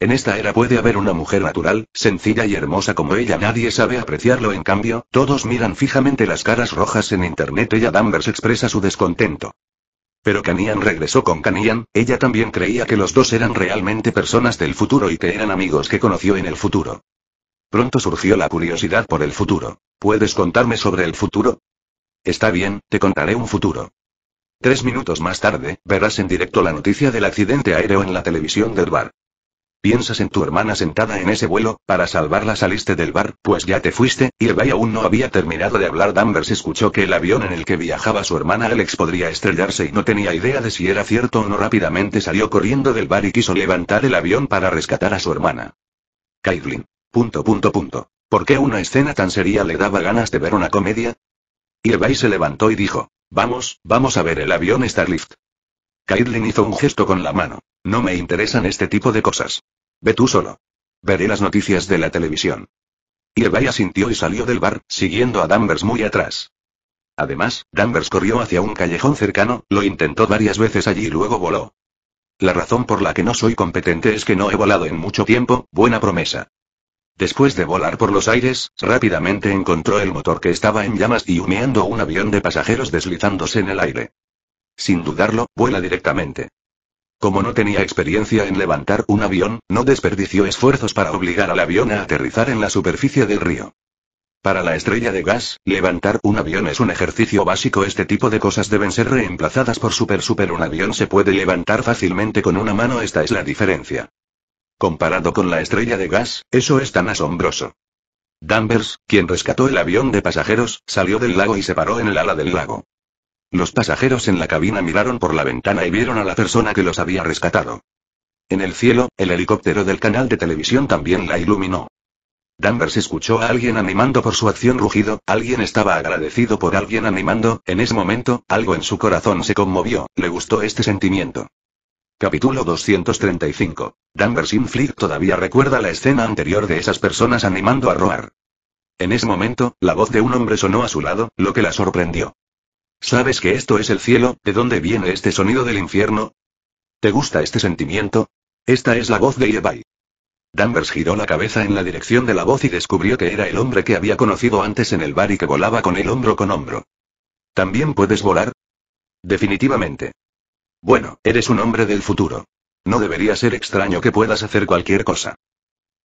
En esta era puede haber una mujer natural, sencilla y hermosa como ella. Nadie sabe apreciarlo en cambio, todos miran fijamente las caras rojas en internet. Ella Danvers expresa su descontento. Pero Canian regresó con Canian, ella también creía que los dos eran realmente personas del futuro y que eran amigos que conoció en el futuro. Pronto surgió la curiosidad por el futuro. ¿Puedes contarme sobre el futuro? Está bien, te contaré un futuro. Tres minutos más tarde, verás en directo la noticia del accidente aéreo en la televisión de Edward. Piensas en tu hermana sentada en ese vuelo, para salvarla saliste del bar, pues ya te fuiste, y bay aún no había terminado de hablar. Danvers escuchó que el avión en el que viajaba su hermana Alex podría estrellarse y no tenía idea de si era cierto o no. Rápidamente salió corriendo del bar y quiso levantar el avión para rescatar a su hermana. Caitlin. Punto punto punto. ¿Por qué una escena tan seria le daba ganas de ver una comedia? Y se levantó y dijo, vamos, vamos a ver el avión Starlift. Caitlin hizo un gesto con la mano. No me interesan este tipo de cosas. Ve tú solo. Veré las noticias de la televisión. Y Irvaya sintió y salió del bar, siguiendo a Danvers muy atrás. Además, Danvers corrió hacia un callejón cercano, lo intentó varias veces allí y luego voló. La razón por la que no soy competente es que no he volado en mucho tiempo, buena promesa. Después de volar por los aires, rápidamente encontró el motor que estaba en llamas y humeando un avión de pasajeros deslizándose en el aire. Sin dudarlo, vuela directamente. Como no tenía experiencia en levantar un avión, no desperdició esfuerzos para obligar al avión a aterrizar en la superficie del río. Para la estrella de gas, levantar un avión es un ejercicio básico. Este tipo de cosas deben ser reemplazadas por super super. Un avión se puede levantar fácilmente con una mano. Esta es la diferencia. Comparado con la estrella de gas, eso es tan asombroso. Danvers, quien rescató el avión de pasajeros, salió del lago y se paró en el ala del lago. Los pasajeros en la cabina miraron por la ventana y vieron a la persona que los había rescatado. En el cielo, el helicóptero del canal de televisión también la iluminó. Danvers escuchó a alguien animando por su acción rugido, alguien estaba agradecido por alguien animando, en ese momento, algo en su corazón se conmovió, le gustó este sentimiento. Capítulo 235. Danvers Inflick todavía recuerda la escena anterior de esas personas animando a roar. En ese momento, la voz de un hombre sonó a su lado, lo que la sorprendió. ¿Sabes que esto es el cielo? ¿De dónde viene este sonido del infierno? ¿Te gusta este sentimiento? Esta es la voz de Yevai. Danvers giró la cabeza en la dirección de la voz y descubrió que era el hombre que había conocido antes en el bar y que volaba con el hombro con hombro. ¿También puedes volar? Definitivamente. Bueno, eres un hombre del futuro. No debería ser extraño que puedas hacer cualquier cosa.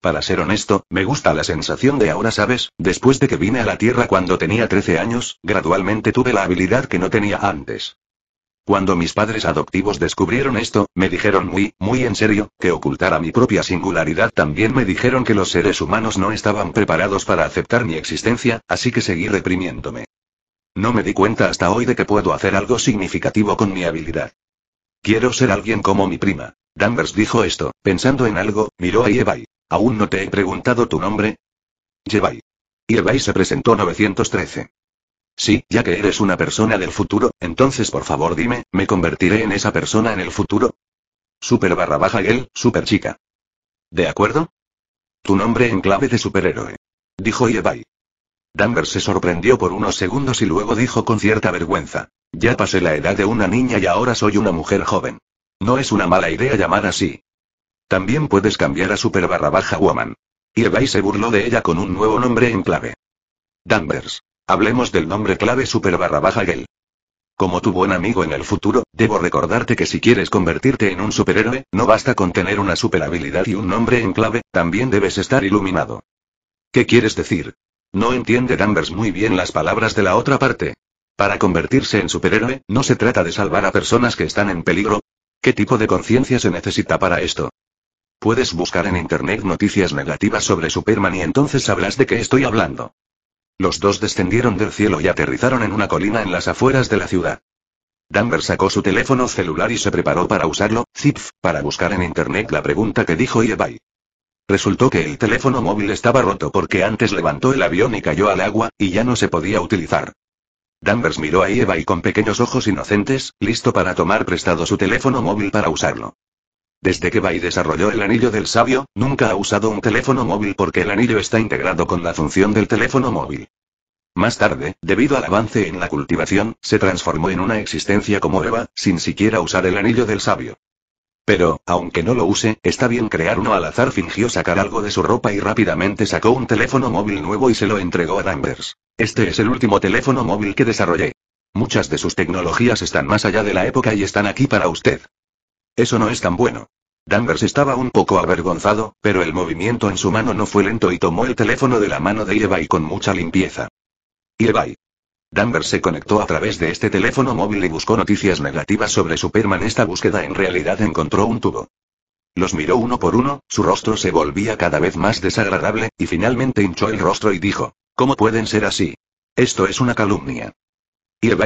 Para ser honesto, me gusta la sensación de ahora, ¿sabes? Después de que vine a la Tierra cuando tenía 13 años, gradualmente tuve la habilidad que no tenía antes. Cuando mis padres adoptivos descubrieron esto, me dijeron muy, muy en serio, que ocultara mi propia singularidad. También me dijeron que los seres humanos no estaban preparados para aceptar mi existencia, así que seguí reprimiéndome. No me di cuenta hasta hoy de que puedo hacer algo significativo con mi habilidad. Quiero ser alguien como mi prima. Danvers dijo esto, pensando en algo, miró a Yevai. Aún no te he preguntado tu nombre. Yevai. Yevai se presentó 913. Sí, ya que eres una persona del futuro, entonces por favor dime, ¿me convertiré en esa persona en el futuro? Super barra baja él, super chica. ¿De acuerdo? Tu nombre en clave de superhéroe. Dijo Yevai. Danvers se sorprendió por unos segundos y luego dijo con cierta vergüenza. Ya pasé la edad de una niña y ahora soy una mujer joven. No es una mala idea llamar así. También puedes cambiar a Super barra baja Woman. Y se burló de ella con un nuevo nombre en clave. Danvers. Hablemos del nombre clave Super barra baja Gel. Como tu buen amigo en el futuro, debo recordarte que si quieres convertirte en un superhéroe, no basta con tener una superhabilidad y un nombre en clave, también debes estar iluminado. ¿Qué quieres decir? No entiende Danvers muy bien las palabras de la otra parte. Para convertirse en superhéroe, no se trata de salvar a personas que están en peligro. ¿Qué tipo de conciencia se necesita para esto? Puedes buscar en internet noticias negativas sobre Superman y entonces sabrás de qué estoy hablando. Los dos descendieron del cielo y aterrizaron en una colina en las afueras de la ciudad. Danvers sacó su teléfono celular y se preparó para usarlo, Zipf, para buscar en internet la pregunta que dijo Iebay. Resultó que el teléfono móvil estaba roto porque antes levantó el avión y cayó al agua, y ya no se podía utilizar. Danvers miró a Iebay con pequeños ojos inocentes, listo para tomar prestado su teléfono móvil para usarlo. Desde que Bai desarrolló el anillo del sabio, nunca ha usado un teléfono móvil porque el anillo está integrado con la función del teléfono móvil. Más tarde, debido al avance en la cultivación, se transformó en una existencia como Eva, sin siquiera usar el anillo del sabio. Pero, aunque no lo use, está bien crear uno al azar fingió sacar algo de su ropa y rápidamente sacó un teléfono móvil nuevo y se lo entregó a Danvers. Este es el último teléfono móvil que desarrollé. Muchas de sus tecnologías están más allá de la época y están aquí para usted. Eso no es tan bueno. Danvers estaba un poco avergonzado, pero el movimiento en su mano no fue lento y tomó el teléfono de la mano de Irvine con mucha limpieza. Irvine. Danvers se conectó a través de este teléfono móvil y buscó noticias negativas sobre Superman. Esta búsqueda en realidad encontró un tubo. Los miró uno por uno, su rostro se volvía cada vez más desagradable, y finalmente hinchó el rostro y dijo, ¿Cómo pueden ser así? Esto es una calumnia.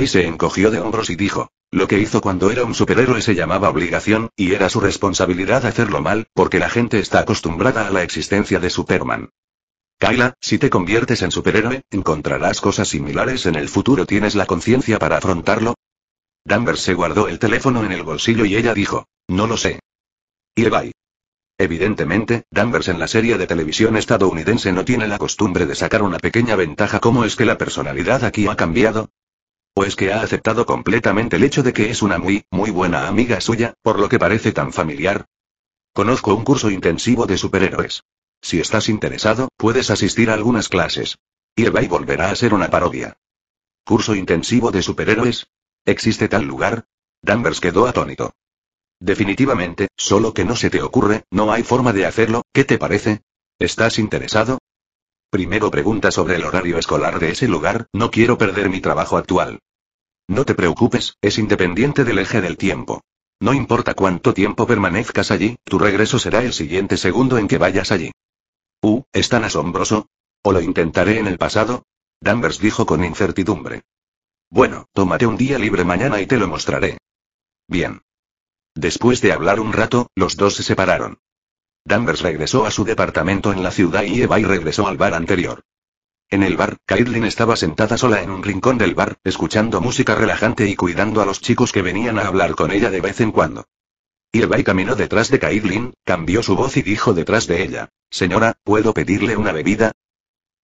Y se encogió de hombros y dijo, lo que hizo cuando era un superhéroe se llamaba obligación, y era su responsabilidad hacerlo mal, porque la gente está acostumbrada a la existencia de Superman. Kyla, si te conviertes en superhéroe, encontrarás cosas similares en el futuro. ¿Tienes la conciencia para afrontarlo? Danvers se guardó el teléfono en el bolsillo y ella dijo, no lo sé. Y Evidentemente, Danvers en la serie de televisión estadounidense no tiene la costumbre de sacar una pequeña ventaja. ¿Cómo es que la personalidad aquí ha cambiado? o es pues que ha aceptado completamente el hecho de que es una muy, muy buena amiga suya, por lo que parece tan familiar. Conozco un curso intensivo de superhéroes. Si estás interesado, puedes asistir a algunas clases. Y volverá a ser una parodia. ¿Curso intensivo de superhéroes? ¿Existe tal lugar? Danvers quedó atónito. Definitivamente, solo que no se te ocurre, no hay forma de hacerlo, ¿qué te parece? ¿Estás interesado? Primero pregunta sobre el horario escolar de ese lugar, no quiero perder mi trabajo actual. No te preocupes, es independiente del eje del tiempo. No importa cuánto tiempo permanezcas allí, tu regreso será el siguiente segundo en que vayas allí. Uh, es tan asombroso. ¿O lo intentaré en el pasado? Danvers dijo con incertidumbre. Bueno, tómate un día libre mañana y te lo mostraré. Bien. Después de hablar un rato, los dos se separaron. Danvers regresó a su departamento en la ciudad y Eva regresó al bar anterior. En el bar, Caitlin estaba sentada sola en un rincón del bar, escuchando música relajante y cuidando a los chicos que venían a hablar con ella de vez en cuando. Irvay caminó detrás de Caitlin, cambió su voz y dijo detrás de ella, Señora, ¿puedo pedirle una bebida?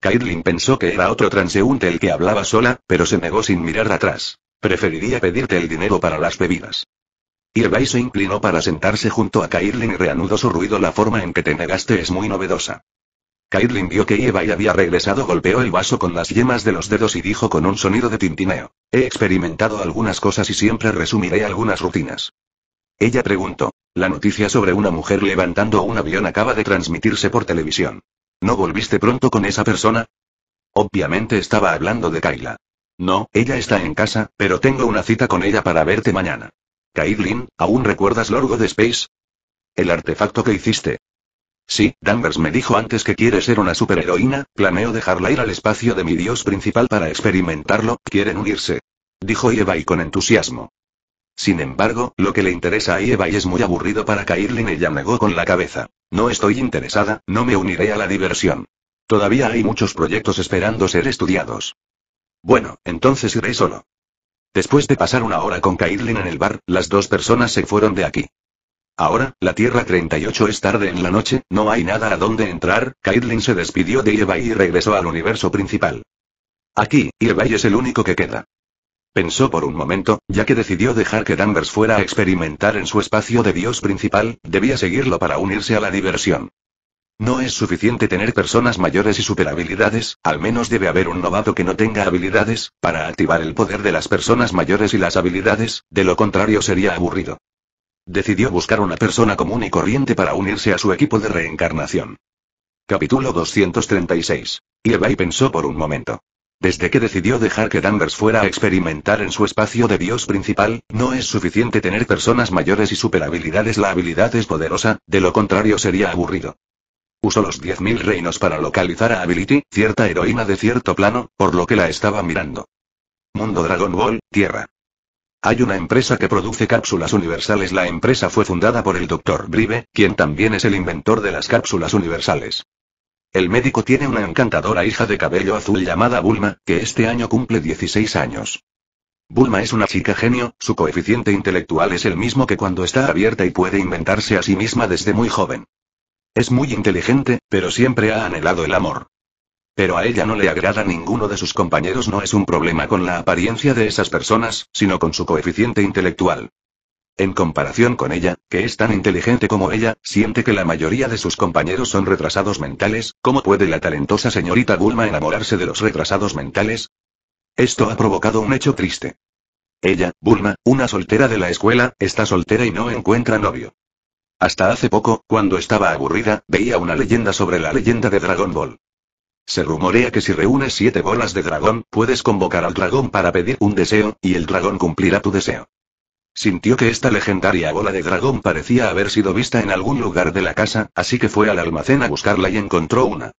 Caitlin pensó que era otro transeúnte el que hablaba sola, pero se negó sin mirar atrás. Preferiría pedirte el dinero para las bebidas. Irvay se inclinó para sentarse junto a Caitlin y reanudó su ruido. La forma en que te negaste es muy novedosa. Caitlin vio que Eva y había regresado, golpeó el vaso con las yemas de los dedos y dijo con un sonido de tintineo. He experimentado algunas cosas y siempre resumiré algunas rutinas. Ella preguntó. La noticia sobre una mujer levantando un avión acaba de transmitirse por televisión. ¿No volviste pronto con esa persona? Obviamente estaba hablando de Kaila. No, ella está en casa, pero tengo una cita con ella para verte mañana. Caitlin, ¿aún recuerdas Lorgo de Space? El artefacto que hiciste. Sí, Danvers me dijo antes que quiere ser una superheroína, planeo dejarla ir al espacio de mi dios principal para experimentarlo, quieren unirse. Dijo y con entusiasmo. Sin embargo, lo que le interesa a y es muy aburrido para Kairlin ella negó con la cabeza. No estoy interesada, no me uniré a la diversión. Todavía hay muchos proyectos esperando ser estudiados. Bueno, entonces iré solo. Después de pasar una hora con Kairlin en el bar, las dos personas se fueron de aquí. Ahora, la Tierra 38 es tarde en la noche, no hay nada a donde entrar, Kaitlin se despidió de Eva y regresó al universo principal. Aquí, valle es el único que queda. Pensó por un momento, ya que decidió dejar que Danvers fuera a experimentar en su espacio de Dios principal, debía seguirlo para unirse a la diversión. No es suficiente tener personas mayores y superhabilidades, al menos debe haber un novato que no tenga habilidades, para activar el poder de las personas mayores y las habilidades, de lo contrario sería aburrido. Decidió buscar una persona común y corriente para unirse a su equipo de reencarnación. Capítulo 236. Levi pensó por un momento. Desde que decidió dejar que Danvers fuera a experimentar en su espacio de Dios principal, no es suficiente tener personas mayores y superhabilidades. La habilidad es poderosa, de lo contrario sería aburrido. Usó los 10.000 reinos para localizar a Ability, cierta heroína de cierto plano, por lo que la estaba mirando. Mundo Dragon Ball, Tierra. Hay una empresa que produce cápsulas universales. La empresa fue fundada por el Dr. Brive, quien también es el inventor de las cápsulas universales. El médico tiene una encantadora hija de cabello azul llamada Bulma, que este año cumple 16 años. Bulma es una chica genio, su coeficiente intelectual es el mismo que cuando está abierta y puede inventarse a sí misma desde muy joven. Es muy inteligente, pero siempre ha anhelado el amor. Pero a ella no le agrada ninguno de sus compañeros. No es un problema con la apariencia de esas personas, sino con su coeficiente intelectual. En comparación con ella, que es tan inteligente como ella, siente que la mayoría de sus compañeros son retrasados mentales, ¿cómo puede la talentosa señorita Bulma enamorarse de los retrasados mentales? Esto ha provocado un hecho triste. Ella, Bulma, una soltera de la escuela, está soltera y no encuentra novio. Hasta hace poco, cuando estaba aburrida, veía una leyenda sobre la leyenda de Dragon Ball. Se rumorea que si reúnes siete bolas de dragón, puedes convocar al dragón para pedir un deseo, y el dragón cumplirá tu deseo. Sintió que esta legendaria bola de dragón parecía haber sido vista en algún lugar de la casa, así que fue al almacén a buscarla y encontró una.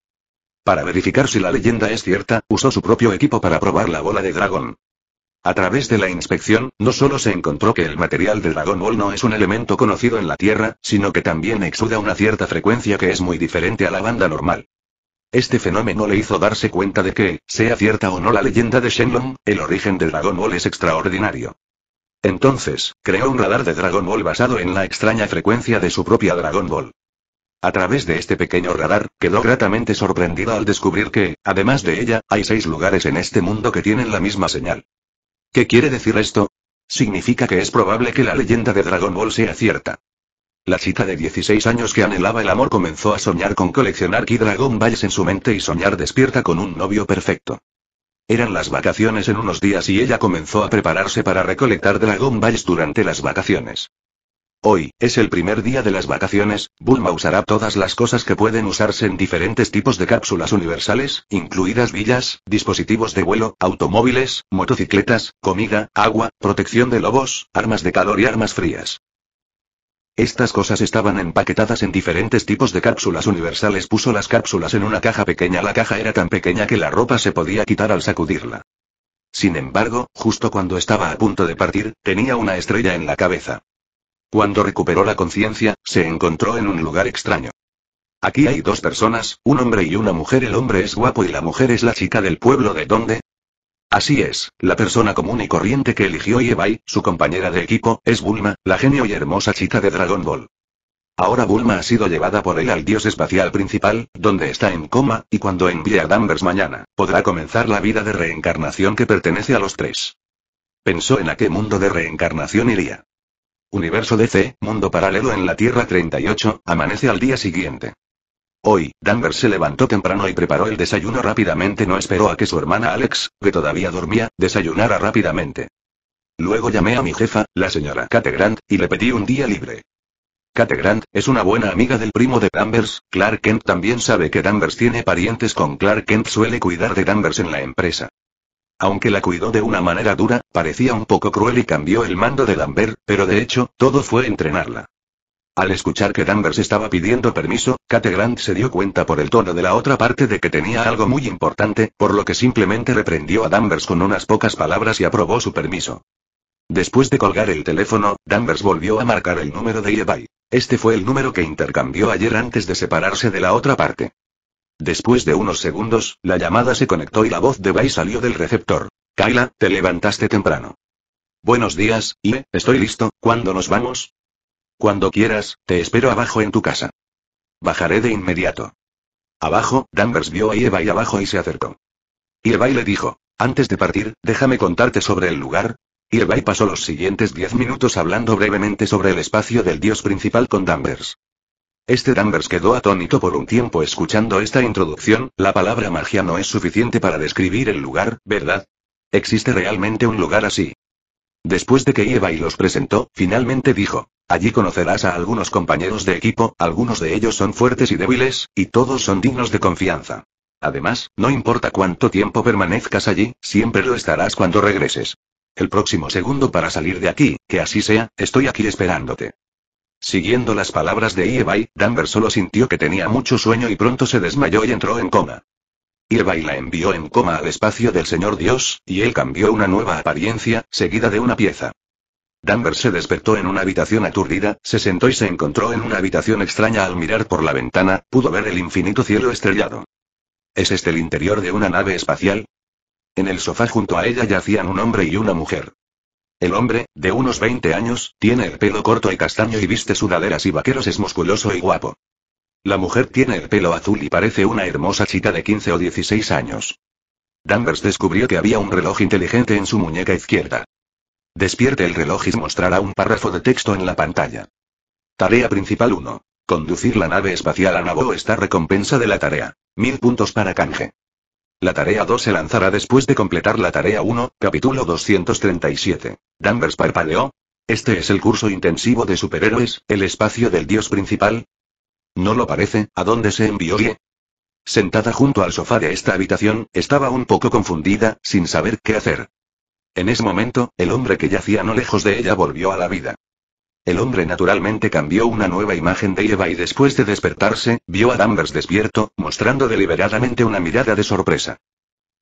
Para verificar si la leyenda es cierta, usó su propio equipo para probar la bola de dragón. A través de la inspección, no solo se encontró que el material de dragón Ball no es un elemento conocido en la Tierra, sino que también exuda una cierta frecuencia que es muy diferente a la banda normal. Este fenómeno le hizo darse cuenta de que, sea cierta o no la leyenda de Shenlong, el origen del Dragon Ball es extraordinario. Entonces, creó un radar de Dragon Ball basado en la extraña frecuencia de su propia Dragon Ball. A través de este pequeño radar, quedó gratamente sorprendida al descubrir que, además de ella, hay seis lugares en este mundo que tienen la misma señal. ¿Qué quiere decir esto? Significa que es probable que la leyenda de Dragon Ball sea cierta. La chica de 16 años que anhelaba el amor comenzó a soñar con coleccionar Key Dragon Balls en su mente y soñar despierta con un novio perfecto. Eran las vacaciones en unos días y ella comenzó a prepararse para recolectar Dragon Balls durante las vacaciones. Hoy, es el primer día de las vacaciones, Bulma usará todas las cosas que pueden usarse en diferentes tipos de cápsulas universales, incluidas villas, dispositivos de vuelo, automóviles, motocicletas, comida, agua, protección de lobos, armas de calor y armas frías. Estas cosas estaban empaquetadas en diferentes tipos de cápsulas universales. Puso las cápsulas en una caja pequeña. La caja era tan pequeña que la ropa se podía quitar al sacudirla. Sin embargo, justo cuando estaba a punto de partir, tenía una estrella en la cabeza. Cuando recuperó la conciencia, se encontró en un lugar extraño. Aquí hay dos personas, un hombre y una mujer. El hombre es guapo y la mujer es la chica del pueblo de donde, Así es, la persona común y corriente que eligió Yebai, su compañera de equipo, es Bulma, la genio y hermosa chica de Dragon Ball. Ahora Bulma ha sido llevada por él al dios espacial principal, donde está en coma, y cuando envíe a Danvers mañana, podrá comenzar la vida de reencarnación que pertenece a los tres. Pensó en a qué mundo de reencarnación iría. Universo DC, mundo paralelo en la Tierra 38, amanece al día siguiente. Hoy, Danvers se levantó temprano y preparó el desayuno rápidamente. No esperó a que su hermana Alex, que todavía dormía, desayunara rápidamente. Luego llamé a mi jefa, la señora Kate Grant, y le pedí un día libre. Kate Grant es una buena amiga del primo de Danvers. Clark Kent también sabe que Danvers tiene parientes con Clark Kent. Suele cuidar de Danvers en la empresa. Aunque la cuidó de una manera dura, parecía un poco cruel y cambió el mando de Danvers, pero de hecho, todo fue entrenarla. Al escuchar que Danvers estaba pidiendo permiso, Kate Grant se dio cuenta por el tono de la otra parte de que tenía algo muy importante, por lo que simplemente reprendió a Danvers con unas pocas palabras y aprobó su permiso. Después de colgar el teléfono, Danvers volvió a marcar el número de Levi. Este fue el número que intercambió ayer antes de separarse de la otra parte. Después de unos segundos, la llamada se conectó y la voz de Bay salió del receptor. Kyla, te levantaste temprano. Buenos días, y estoy listo, ¿cuándo nos vamos? Cuando quieras, te espero abajo en tu casa. Bajaré de inmediato. Abajo, Danvers vio a Eva y abajo y se acercó. Eva le dijo, antes de partir, déjame contarte sobre el lugar. Ievay pasó los siguientes diez minutos hablando brevemente sobre el espacio del dios principal con Danvers. Este Danvers quedó atónito por un tiempo escuchando esta introducción, la palabra magia no es suficiente para describir el lugar, ¿verdad? ¿Existe realmente un lugar así? Después de que y los presentó, finalmente dijo. Allí conocerás a algunos compañeros de equipo, algunos de ellos son fuertes y débiles, y todos son dignos de confianza. Además, no importa cuánto tiempo permanezcas allí, siempre lo estarás cuando regreses. El próximo segundo para salir de aquí, que así sea, estoy aquí esperándote. Siguiendo las palabras de Ievay, Danvers solo sintió que tenía mucho sueño y pronto se desmayó y entró en coma y la envió en coma al espacio del Señor Dios, y él cambió una nueva apariencia, seguida de una pieza. Danvers se despertó en una habitación aturdida, se sentó y se encontró en una habitación extraña al mirar por la ventana, pudo ver el infinito cielo estrellado. ¿Es este el interior de una nave espacial? En el sofá junto a ella yacían un hombre y una mujer. El hombre, de unos 20 años, tiene el pelo corto y castaño y viste sudaderas y vaqueros es musculoso y guapo. La mujer tiene el pelo azul y parece una hermosa chica de 15 o 16 años. Danvers descubrió que había un reloj inteligente en su muñeca izquierda. Despierte el reloj y mostrará un párrafo de texto en la pantalla. Tarea principal 1. Conducir la nave espacial a Naboo está recompensa de la tarea. mil puntos para canje. La tarea 2 se lanzará después de completar la tarea 1, capítulo 237. Danvers parpadeó. Este es el curso intensivo de superhéroes, el espacio del dios principal, ¿No lo parece? ¿A dónde se envió? Ye? Sentada junto al sofá de esta habitación, estaba un poco confundida, sin saber qué hacer. En ese momento, el hombre que yacía no lejos de ella volvió a la vida. El hombre naturalmente cambió una nueva imagen de Eva y después de despertarse, vio a Danvers despierto, mostrando deliberadamente una mirada de sorpresa.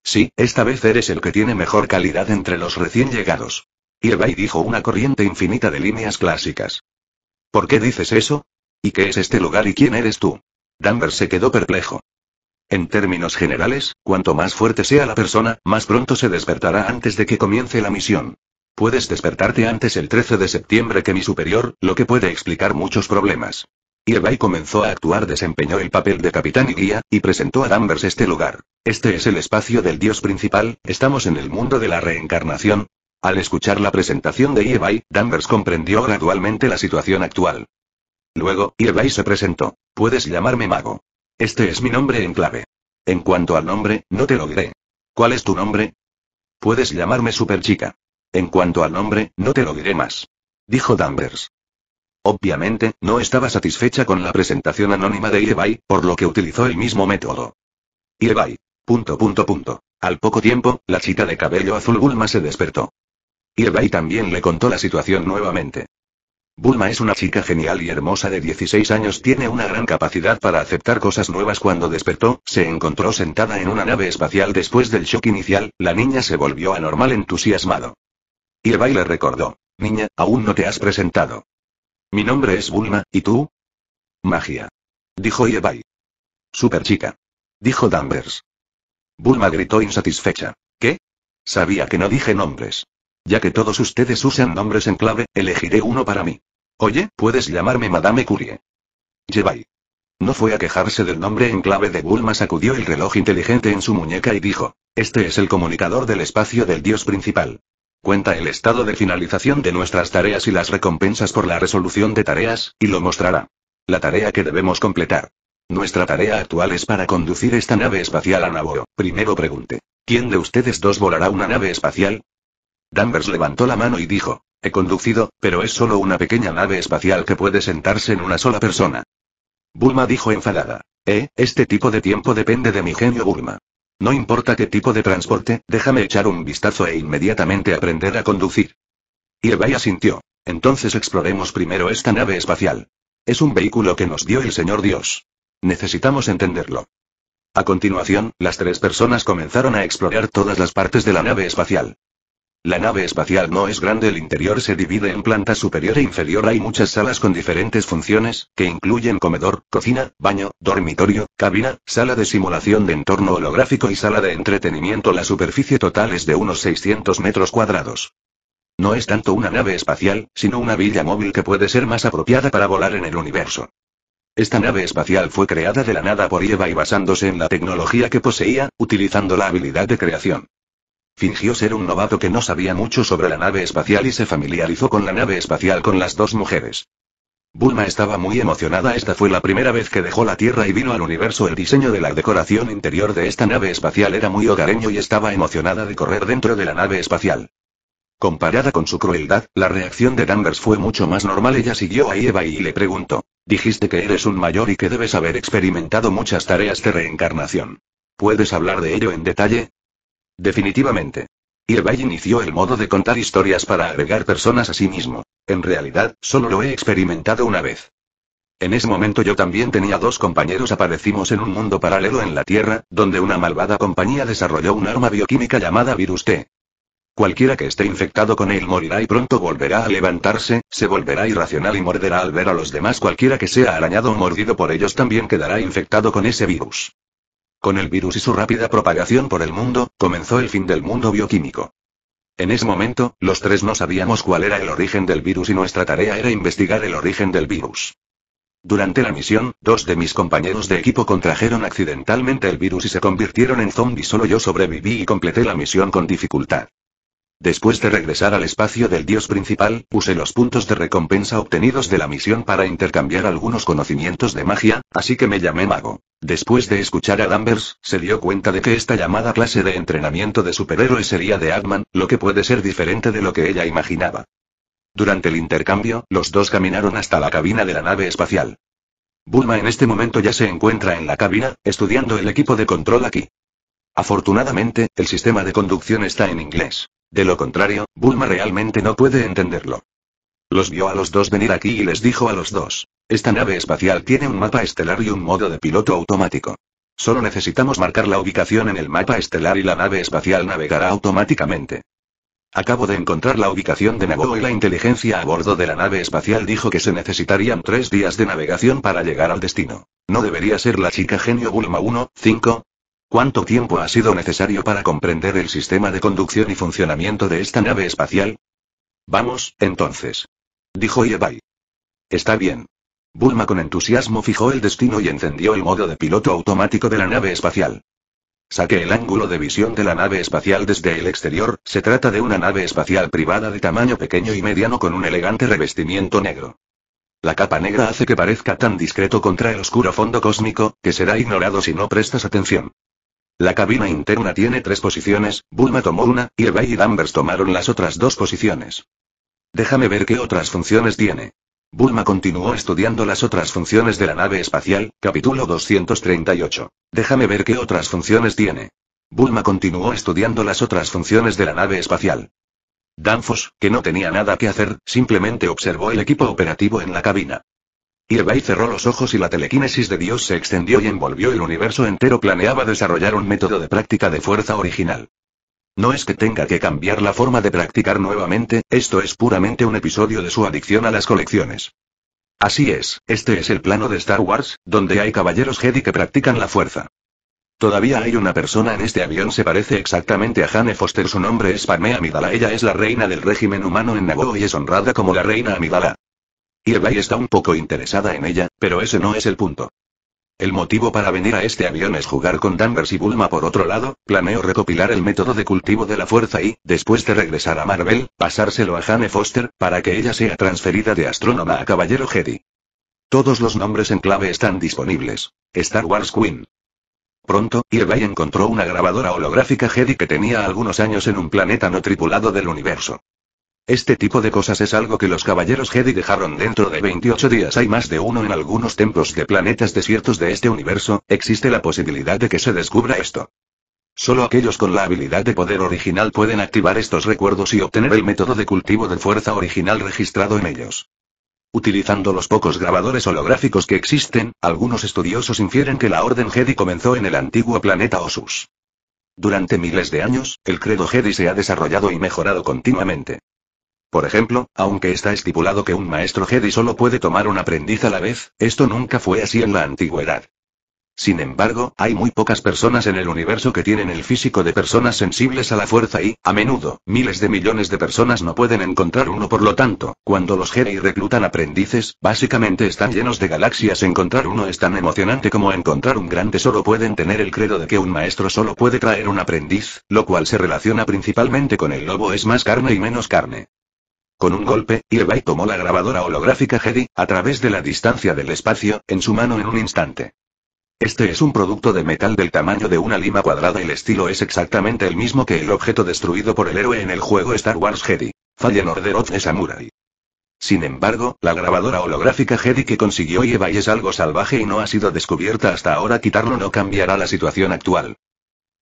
Sí, esta vez eres el que tiene mejor calidad entre los recién llegados. Y dijo una corriente infinita de líneas clásicas. ¿Por qué dices eso? ¿Y qué es este lugar y quién eres tú? Danvers se quedó perplejo. En términos generales, cuanto más fuerte sea la persona, más pronto se despertará antes de que comience la misión. Puedes despertarte antes el 13 de septiembre que mi superior, lo que puede explicar muchos problemas. Iebai comenzó a actuar, desempeñó el papel de capitán y guía, y presentó a Danvers este lugar. Este es el espacio del dios principal, estamos en el mundo de la reencarnación. Al escuchar la presentación de Iebai, Danvers comprendió gradualmente la situación actual. Luego, Irvai se presentó. Puedes llamarme mago. Este es mi nombre en clave. En cuanto al nombre, no te lo diré. ¿Cuál es tu nombre? Puedes llamarme Superchica. En cuanto al nombre, no te lo diré más. Dijo Danvers. Obviamente, no estaba satisfecha con la presentación anónima de Irvai, por lo que utilizó el mismo método. Irvai. Punto punto punto. Al poco tiempo, la chica de cabello azul Bulma se despertó. Irvai también le contó la situación nuevamente. Bulma es una chica genial y hermosa de 16 años, tiene una gran capacidad para aceptar cosas nuevas. Cuando despertó, se encontró sentada en una nave espacial después del shock inicial, la niña se volvió anormal entusiasmado. el le recordó, Niña, aún no te has presentado. Mi nombre es Bulma, ¿y tú? Magia. Dijo Yevai. Super chica. Dijo Danvers. Bulma gritó insatisfecha. ¿Qué? Sabía que no dije nombres. Ya que todos ustedes usan nombres en clave, elegiré uno para mí. Oye, puedes llamarme Madame Curie. Jevay. No fue a quejarse del nombre en clave de Bulma sacudió el reloj inteligente en su muñeca y dijo, este es el comunicador del espacio del dios principal. Cuenta el estado de finalización de nuestras tareas y las recompensas por la resolución de tareas, y lo mostrará. La tarea que debemos completar. Nuestra tarea actual es para conducir esta nave espacial a Naboo. Primero pregunte. ¿Quién de ustedes dos volará una nave espacial? Danvers levantó la mano y dijo, he conducido, pero es solo una pequeña nave espacial que puede sentarse en una sola persona. Bulma dijo enfadada, eh, este tipo de tiempo depende de mi genio Bulma. No importa qué tipo de transporte, déjame echar un vistazo e inmediatamente aprender a conducir. Y Vaya asintió. Entonces exploremos primero esta nave espacial. Es un vehículo que nos dio el Señor Dios. Necesitamos entenderlo. A continuación, las tres personas comenzaron a explorar todas las partes de la nave espacial. La nave espacial no es grande, el interior se divide en planta superior e inferior. Hay muchas salas con diferentes funciones, que incluyen comedor, cocina, baño, dormitorio, cabina, sala de simulación de entorno holográfico y sala de entretenimiento. La superficie total es de unos 600 metros cuadrados. No es tanto una nave espacial, sino una villa móvil que puede ser más apropiada para volar en el universo. Esta nave espacial fue creada de la nada por Eva y basándose en la tecnología que poseía, utilizando la habilidad de creación. Fingió ser un novato que no sabía mucho sobre la nave espacial y se familiarizó con la nave espacial con las dos mujeres. Bulma estaba muy emocionada, esta fue la primera vez que dejó la Tierra y vino al universo, el diseño de la decoración interior de esta nave espacial era muy hogareño y estaba emocionada de correr dentro de la nave espacial. Comparada con su crueldad, la reacción de Danvers fue mucho más normal, ella siguió a Eva y le preguntó, dijiste que eres un mayor y que debes haber experimentado muchas tareas de reencarnación. ¿Puedes hablar de ello en detalle? Definitivamente. Irvine inició el modo de contar historias para agregar personas a sí mismo. En realidad, solo lo he experimentado una vez. En ese momento yo también tenía dos compañeros. Aparecimos en un mundo paralelo en la Tierra, donde una malvada compañía desarrolló un arma bioquímica llamada Virus T. Cualquiera que esté infectado con él morirá y pronto volverá a levantarse, se volverá irracional y morderá al ver a los demás. Cualquiera que sea arañado o mordido por ellos también quedará infectado con ese virus. Con el virus y su rápida propagación por el mundo, comenzó el fin del mundo bioquímico. En ese momento, los tres no sabíamos cuál era el origen del virus y nuestra tarea era investigar el origen del virus. Durante la misión, dos de mis compañeros de equipo contrajeron accidentalmente el virus y se convirtieron en zombies. Solo yo sobreviví y completé la misión con dificultad. Después de regresar al espacio del dios principal, usé los puntos de recompensa obtenidos de la misión para intercambiar algunos conocimientos de magia, así que me llamé mago. Después de escuchar a Danvers, se dio cuenta de que esta llamada clase de entrenamiento de superhéroes sería de Adman, lo que puede ser diferente de lo que ella imaginaba. Durante el intercambio, los dos caminaron hasta la cabina de la nave espacial. Bulma en este momento ya se encuentra en la cabina, estudiando el equipo de control aquí. Afortunadamente, el sistema de conducción está en inglés. De lo contrario, Bulma realmente no puede entenderlo. Los vio a los dos venir aquí y les dijo a los dos. Esta nave espacial tiene un mapa estelar y un modo de piloto automático. Solo necesitamos marcar la ubicación en el mapa estelar y la nave espacial navegará automáticamente. Acabo de encontrar la ubicación de Naboo y la inteligencia a bordo de la nave espacial dijo que se necesitarían tres días de navegación para llegar al destino. No debería ser la chica genio Bulma 1, 5, ¿Cuánto tiempo ha sido necesario para comprender el sistema de conducción y funcionamiento de esta nave espacial? Vamos, entonces. Dijo Yebai. Está bien. Bulma con entusiasmo fijó el destino y encendió el modo de piloto automático de la nave espacial. Saqué el ángulo de visión de la nave espacial desde el exterior, se trata de una nave espacial privada de tamaño pequeño y mediano con un elegante revestimiento negro. La capa negra hace que parezca tan discreto contra el oscuro fondo cósmico, que será ignorado si no prestas atención. La cabina interna tiene tres posiciones, Bulma tomó una, y Bay y Danvers tomaron las otras dos posiciones. Déjame ver qué otras funciones tiene. Bulma continuó estudiando las otras funciones de la nave espacial, capítulo 238. Déjame ver qué otras funciones tiene. Bulma continuó estudiando las otras funciones de la nave espacial. Danfos, que no tenía nada que hacer, simplemente observó el equipo operativo en la cabina. Irvai cerró los ojos y la telequinesis de Dios se extendió y envolvió el universo entero. Planeaba desarrollar un método de práctica de fuerza original. No es que tenga que cambiar la forma de practicar nuevamente, esto es puramente un episodio de su adicción a las colecciones. Así es, este es el plano de Star Wars, donde hay caballeros Jedi que practican la fuerza. Todavía hay una persona en este avión se parece exactamente a Jane Foster su nombre es Parmea Amidala ella es la reina del régimen humano en Naboo y es honrada como la reina Amidala. Irvay está un poco interesada en ella, pero ese no es el punto. El motivo para venir a este avión es jugar con Danvers y Bulma por otro lado, planeo recopilar el método de cultivo de la fuerza y, después de regresar a Marvel, pasárselo a Jane Foster, para que ella sea transferida de astrónoma a Caballero Jedi. Todos los nombres en clave están disponibles. Star Wars Queen. Pronto, Irvay encontró una grabadora holográfica Jedi que tenía algunos años en un planeta no tripulado del universo. Este tipo de cosas es algo que los caballeros Jedi dejaron dentro de 28 días. Hay más de uno en algunos templos de planetas desiertos de este universo, existe la posibilidad de que se descubra esto. Solo aquellos con la habilidad de poder original pueden activar estos recuerdos y obtener el método de cultivo de fuerza original registrado en ellos. Utilizando los pocos grabadores holográficos que existen, algunos estudiosos infieren que la Orden Jedi comenzó en el antiguo planeta Osus. Durante miles de años, el credo Jedi se ha desarrollado y mejorado continuamente. Por ejemplo, aunque está estipulado que un maestro Jedi solo puede tomar un aprendiz a la vez, esto nunca fue así en la antigüedad. Sin embargo, hay muy pocas personas en el universo que tienen el físico de personas sensibles a la fuerza y, a menudo, miles de millones de personas no pueden encontrar uno. Por lo tanto, cuando los Jedi reclutan aprendices, básicamente están llenos de galaxias. Encontrar uno es tan emocionante como encontrar un gran tesoro. Pueden tener el credo de que un maestro solo puede traer un aprendiz, lo cual se relaciona principalmente con el lobo es más carne y menos carne. Con un golpe, Irvai tomó la grabadora holográfica Jedi, a través de la distancia del espacio, en su mano en un instante. Este es un producto de metal del tamaño de una lima cuadrada. y El estilo es exactamente el mismo que el objeto destruido por el héroe en el juego Star Wars Jedi. Fallen Order of the Samurai. Sin embargo, la grabadora holográfica Jedi que consiguió Yevai es algo salvaje y no ha sido descubierta hasta ahora. Quitarlo no cambiará la situación actual.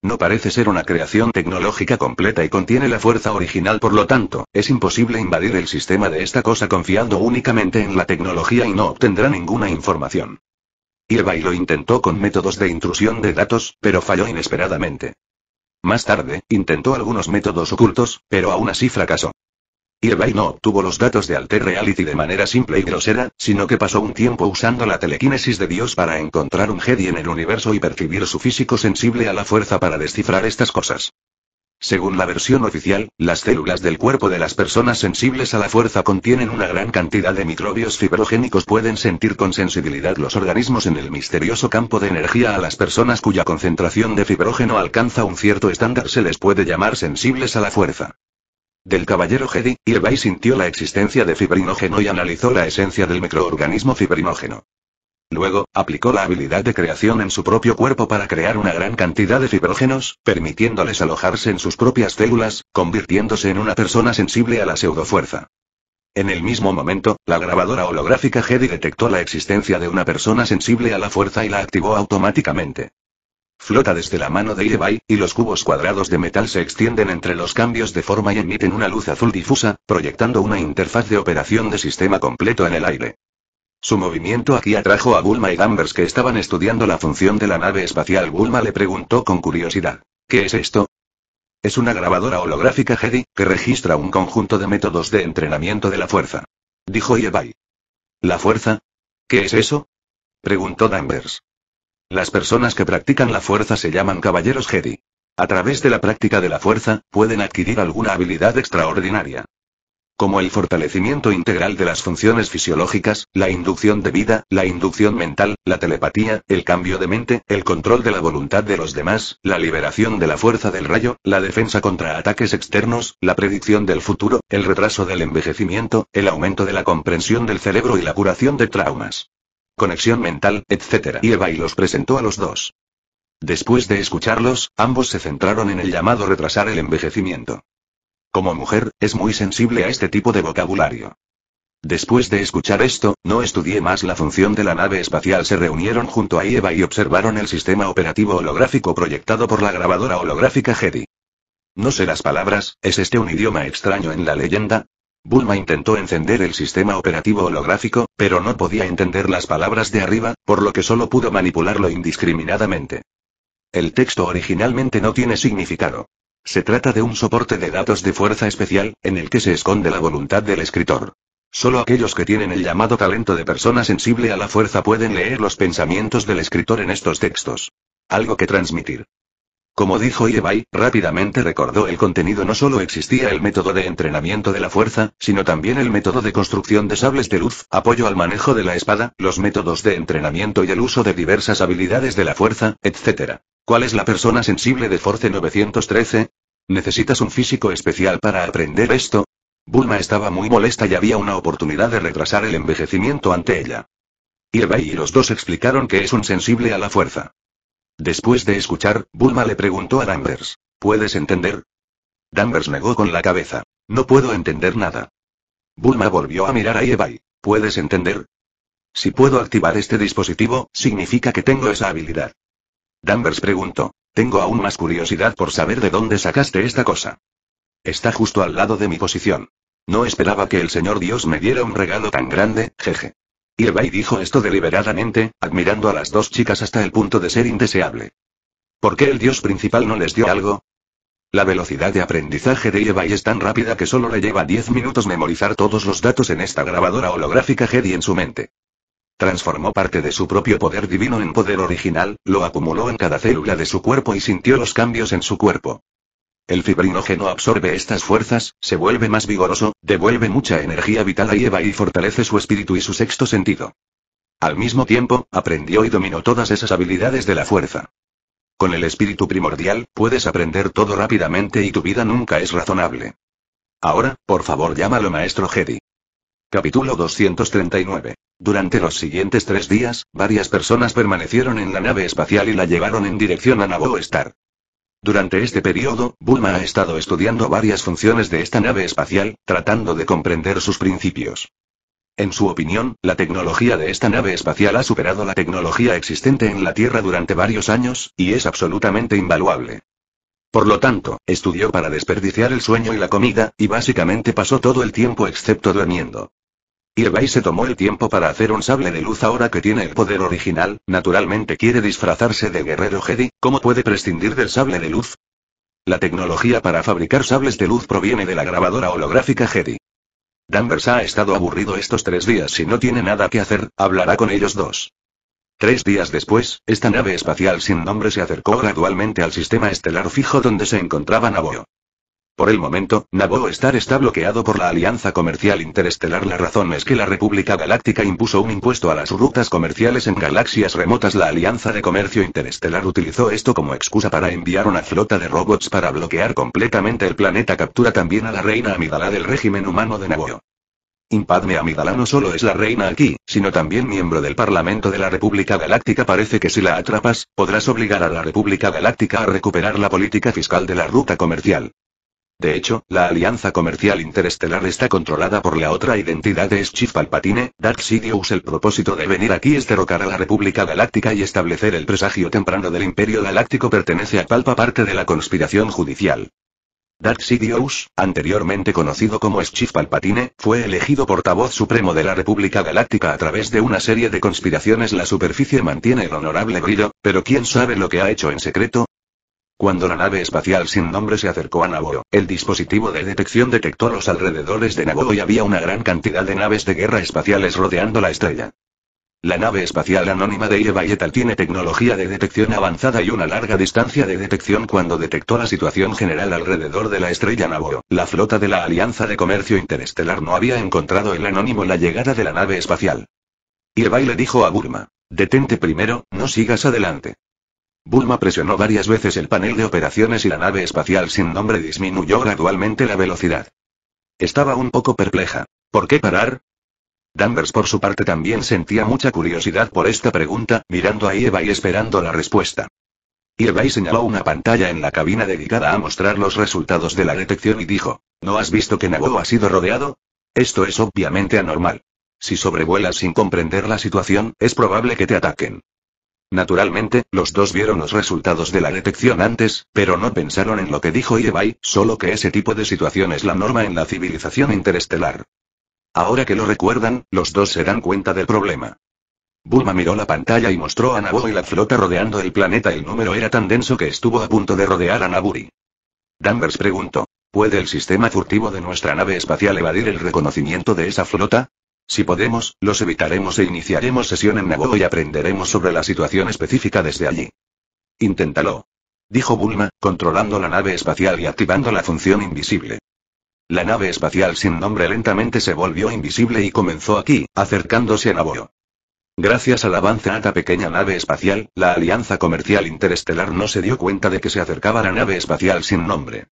No parece ser una creación tecnológica completa y contiene la fuerza original, por lo tanto, es imposible invadir el sistema de esta cosa confiando únicamente en la tecnología y no obtendrá ninguna información. el lo intentó con métodos de intrusión de datos, pero falló inesperadamente. Más tarde, intentó algunos métodos ocultos, pero aún así fracasó. Y no obtuvo los datos de Alter Reality de manera simple y grosera, sino que pasó un tiempo usando la telequinesis de Dios para encontrar un Jedi en el universo y percibir su físico sensible a la fuerza para descifrar estas cosas. Según la versión oficial, las células del cuerpo de las personas sensibles a la fuerza contienen una gran cantidad de microbios fibrogénicos pueden sentir con sensibilidad los organismos en el misterioso campo de energía a las personas cuya concentración de fibrógeno alcanza un cierto estándar se les puede llamar sensibles a la fuerza del caballero Hedy, Irvai sintió la existencia de fibrinógeno y analizó la esencia del microorganismo fibrinógeno. Luego, aplicó la habilidad de creación en su propio cuerpo para crear una gran cantidad de fibrógenos, permitiéndoles alojarse en sus propias células, convirtiéndose en una persona sensible a la pseudofuerza. En el mismo momento, la grabadora holográfica Hedy detectó la existencia de una persona sensible a la fuerza y la activó automáticamente. Flota desde la mano de Irebai, y los cubos cuadrados de metal se extienden entre los cambios de forma y emiten una luz azul difusa, proyectando una interfaz de operación de sistema completo en el aire. Su movimiento aquí atrajo a Bulma y Danvers que estaban estudiando la función de la nave espacial. Bulma le preguntó con curiosidad, ¿qué es esto? Es una grabadora holográfica Jedi, que registra un conjunto de métodos de entrenamiento de la fuerza. Dijo Irebai. ¿La fuerza? ¿Qué es eso? Preguntó Danvers. Las personas que practican la fuerza se llaman caballeros Jedi. A través de la práctica de la fuerza, pueden adquirir alguna habilidad extraordinaria. Como el fortalecimiento integral de las funciones fisiológicas, la inducción de vida, la inducción mental, la telepatía, el cambio de mente, el control de la voluntad de los demás, la liberación de la fuerza del rayo, la defensa contra ataques externos, la predicción del futuro, el retraso del envejecimiento, el aumento de la comprensión del cerebro y la curación de traumas conexión mental, etc. Y Eva y los presentó a los dos. Después de escucharlos, ambos se centraron en el llamado retrasar el envejecimiento. Como mujer, es muy sensible a este tipo de vocabulario. Después de escuchar esto, no estudié más la función de la nave espacial. Se reunieron junto a Eva y observaron el sistema operativo holográfico proyectado por la grabadora holográfica Jedi. No sé las palabras, ¿es este un idioma extraño en la leyenda? Bulma intentó encender el sistema operativo holográfico, pero no podía entender las palabras de arriba, por lo que solo pudo manipularlo indiscriminadamente. El texto originalmente no tiene significado. Se trata de un soporte de datos de fuerza especial, en el que se esconde la voluntad del escritor. Solo aquellos que tienen el llamado talento de persona sensible a la fuerza pueden leer los pensamientos del escritor en estos textos. Algo que transmitir. Como dijo Iebay, rápidamente recordó el contenido no solo existía el método de entrenamiento de la fuerza, sino también el método de construcción de sables de luz, apoyo al manejo de la espada, los métodos de entrenamiento y el uso de diversas habilidades de la fuerza, etc. ¿Cuál es la persona sensible de Force 913? ¿Necesitas un físico especial para aprender esto? Bulma estaba muy molesta y había una oportunidad de retrasar el envejecimiento ante ella. Iebay y los dos explicaron que es un sensible a la fuerza. Después de escuchar, Bulma le preguntó a Danvers. ¿Puedes entender? Danvers negó con la cabeza. No puedo entender nada. Bulma volvió a mirar a Evay. ¿Puedes entender? Si puedo activar este dispositivo, significa que tengo esa habilidad. Danvers preguntó. Tengo aún más curiosidad por saber de dónde sacaste esta cosa. Está justo al lado de mi posición. No esperaba que el señor Dios me diera un regalo tan grande, jeje. Y dijo esto deliberadamente, admirando a las dos chicas hasta el punto de ser indeseable. ¿Por qué el dios principal no les dio algo? La velocidad de aprendizaje de Ebay es tan rápida que solo le lleva 10 minutos memorizar todos los datos en esta grabadora holográfica Jedi en su mente. Transformó parte de su propio poder divino en poder original, lo acumuló en cada célula de su cuerpo y sintió los cambios en su cuerpo. El fibrinógeno absorbe estas fuerzas, se vuelve más vigoroso, devuelve mucha energía vital a Eva y fortalece su espíritu y su sexto sentido. Al mismo tiempo, aprendió y dominó todas esas habilidades de la fuerza. Con el espíritu primordial, puedes aprender todo rápidamente y tu vida nunca es razonable. Ahora, por favor llámalo Maestro Jedi. Capítulo 239. Durante los siguientes tres días, varias personas permanecieron en la nave espacial y la llevaron en dirección a Naboo Star. Durante este periodo, Bulma ha estado estudiando varias funciones de esta nave espacial, tratando de comprender sus principios. En su opinión, la tecnología de esta nave espacial ha superado la tecnología existente en la Tierra durante varios años, y es absolutamente invaluable. Por lo tanto, estudió para desperdiciar el sueño y la comida, y básicamente pasó todo el tiempo excepto durmiendo. Irvai se tomó el tiempo para hacer un sable de luz ahora que tiene el poder original, naturalmente quiere disfrazarse de guerrero Jedi, ¿cómo puede prescindir del sable de luz? La tecnología para fabricar sables de luz proviene de la grabadora holográfica Jedi. Danvers ha estado aburrido estos tres días y no tiene nada que hacer, hablará con ellos dos. Tres días después, esta nave espacial sin nombre se acercó gradualmente al sistema estelar fijo donde se encontraban a por el momento, Naboo Star está bloqueado por la Alianza Comercial Interestelar. La razón es que la República Galáctica impuso un impuesto a las rutas comerciales en galaxias remotas. La Alianza de Comercio Interestelar utilizó esto como excusa para enviar una flota de robots para bloquear completamente el planeta. Captura también a la reina Amidala del régimen humano de Naboo. Impadme Amidala no solo es la reina aquí, sino también miembro del Parlamento de la República Galáctica. Parece que si la atrapas, podrás obligar a la República Galáctica a recuperar la política fiscal de la ruta comercial. De hecho, la alianza comercial interestelar está controlada por la otra identidad de Schiff Palpatine, Dark Sidious. El propósito de venir aquí es derrocar a la República Galáctica y establecer el presagio temprano del Imperio Galáctico pertenece a Palpa parte de la conspiración judicial. Dark Sidious, anteriormente conocido como Schiff Palpatine, fue elegido portavoz supremo de la República Galáctica a través de una serie de conspiraciones. La superficie mantiene el honorable brillo, pero quién sabe lo que ha hecho en secreto, cuando la nave espacial sin nombre se acercó a Naboo, el dispositivo de detección detectó los alrededores de Naboo y había una gran cantidad de naves de guerra espaciales rodeando la estrella. La nave espacial anónima de Ievayetal tiene tecnología de detección avanzada y una larga distancia de detección cuando detectó la situación general alrededor de la estrella Naboo, La flota de la Alianza de Comercio Interestelar no había encontrado el anónimo la llegada de la nave espacial. Ievay le dijo a Burma. Detente primero, no sigas adelante. Bulma presionó varias veces el panel de operaciones y la nave espacial sin nombre disminuyó gradualmente la velocidad. Estaba un poco perpleja. ¿Por qué parar? Danvers por su parte también sentía mucha curiosidad por esta pregunta, mirando a Eva y esperando la respuesta. Eva señaló una pantalla en la cabina dedicada a mostrar los resultados de la detección y dijo, ¿no has visto que Naboo ha sido rodeado? Esto es obviamente anormal. Si sobrevuelas sin comprender la situación, es probable que te ataquen. Naturalmente, los dos vieron los resultados de la detección antes, pero no pensaron en lo que dijo Irvine, solo que ese tipo de situación es la norma en la civilización interestelar. Ahora que lo recuerdan, los dos se dan cuenta del problema. Buma miró la pantalla y mostró a Naboo y la flota rodeando el planeta. El número era tan denso que estuvo a punto de rodear a Naburi. Danvers preguntó. ¿Puede el sistema furtivo de nuestra nave espacial evadir el reconocimiento de esa flota? Si podemos, los evitaremos e iniciaremos sesión en Naboo y aprenderemos sobre la situación específica desde allí. Inténtalo. Dijo Bulma, controlando la nave espacial y activando la función invisible. La nave espacial sin nombre lentamente se volvió invisible y comenzó aquí, acercándose a Naboo. Gracias al avance a la pequeña nave espacial, la Alianza Comercial Interestelar no se dio cuenta de que se acercaba la nave espacial sin nombre.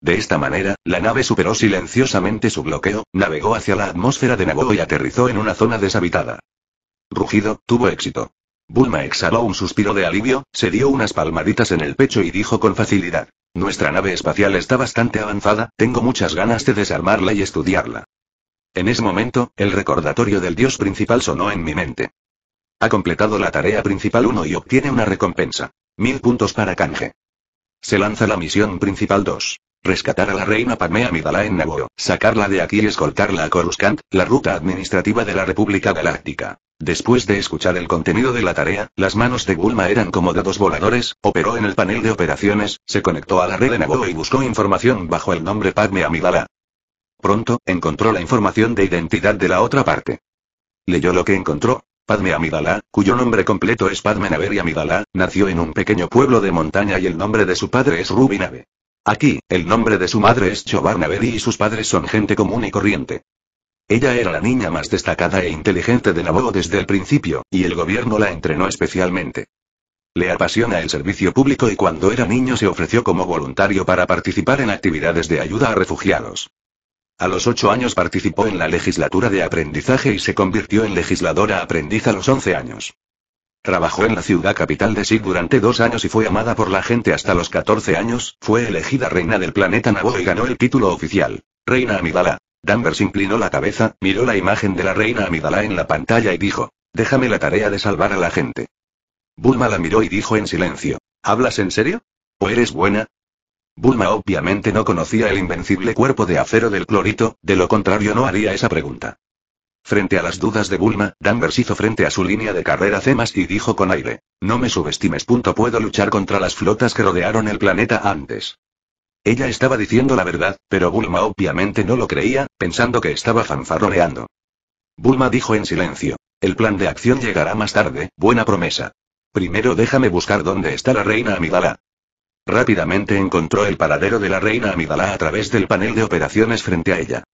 De esta manera, la nave superó silenciosamente su bloqueo, navegó hacia la atmósfera de Naboo y aterrizó en una zona deshabitada. Rugido, tuvo éxito. Bulma exhaló un suspiro de alivio, se dio unas palmaditas en el pecho y dijo con facilidad. Nuestra nave espacial está bastante avanzada, tengo muchas ganas de desarmarla y estudiarla. En ese momento, el recordatorio del dios principal sonó en mi mente. Ha completado la tarea principal 1 y obtiene una recompensa. Mil puntos para canje. Se lanza la misión principal 2. Rescatar a la reina Padme Amidala en Naboo, sacarla de aquí y escoltarla a Coruscant, la ruta administrativa de la República Galáctica. Después de escuchar el contenido de la tarea, las manos de Bulma eran como de dos voladores, operó en el panel de operaciones, se conectó a la red de Naboo y buscó información bajo el nombre Padme Amidala. Pronto, encontró la información de identidad de la otra parte. Leyó lo que encontró. Padme Amidala, cuyo nombre completo es Padme Naveri Amidala, nació en un pequeño pueblo de montaña y el nombre de su padre es Rubinave. Aquí, el nombre de su madre es Chobar y sus padres son gente común y corriente. Ella era la niña más destacada e inteligente de Naboo desde el principio, y el gobierno la entrenó especialmente. Le apasiona el servicio público y cuando era niño se ofreció como voluntario para participar en actividades de ayuda a refugiados. A los ocho años participó en la legislatura de aprendizaje y se convirtió en legisladora aprendiz a los once años. Trabajó en la ciudad capital de Sig durante dos años y fue amada por la gente hasta los 14 años, fue elegida reina del planeta Naboo y ganó el título oficial. Reina Amidala. Danvers inclinó la cabeza, miró la imagen de la reina Amidala en la pantalla y dijo, déjame la tarea de salvar a la gente. Bulma la miró y dijo en silencio, ¿hablas en serio? ¿O eres buena? Bulma obviamente no conocía el invencible cuerpo de acero del clorito, de lo contrario no haría esa pregunta. Frente a las dudas de Bulma, Danvers hizo frente a su línea de carrera Cemas y dijo con aire. No me subestimes. Punto puedo luchar contra las flotas que rodearon el planeta antes. Ella estaba diciendo la verdad, pero Bulma obviamente no lo creía, pensando que estaba fanfarroneando. Bulma dijo en silencio. El plan de acción llegará más tarde, buena promesa. Primero déjame buscar dónde está la reina Amidala. Rápidamente encontró el paradero de la reina Amidala a través del panel de operaciones frente a ella.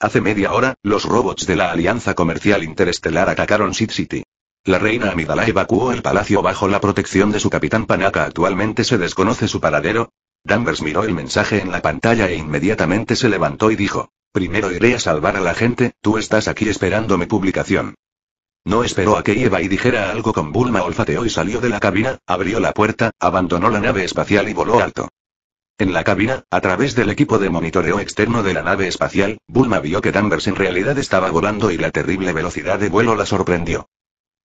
Hace media hora, los robots de la Alianza Comercial Interestelar atacaron Sid City. La reina Amidala evacuó el palacio bajo la protección de su capitán Panaka. Actualmente se desconoce su paradero. Danvers miró el mensaje en la pantalla e inmediatamente se levantó y dijo, Primero iré a salvar a la gente, tú estás aquí esperándome publicación. No esperó a que y dijera algo con Bulma olfateó y salió de la cabina, abrió la puerta, abandonó la nave espacial y voló alto. En la cabina, a través del equipo de monitoreo externo de la nave espacial, Bulma vio que Danvers en realidad estaba volando y la terrible velocidad de vuelo la sorprendió.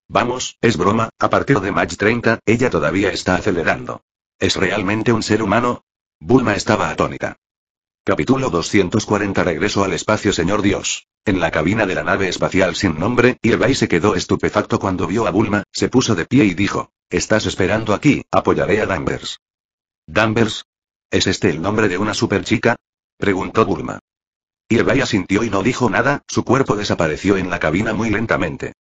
Vamos, es broma, a partir de Mach 30, ella todavía está acelerando. ¿Es realmente un ser humano? Bulma estaba atónita. Capítulo 240 Regreso al espacio Señor Dios. En la cabina de la nave espacial sin nombre, Irvine se quedó estupefacto cuando vio a Bulma, se puso de pie y dijo, Estás esperando aquí, apoyaré a Danvers. Danvers, ¿Es este el nombre de una superchica? preguntó Burma. Valle asintió y no dijo nada, su cuerpo desapareció en la cabina muy lentamente.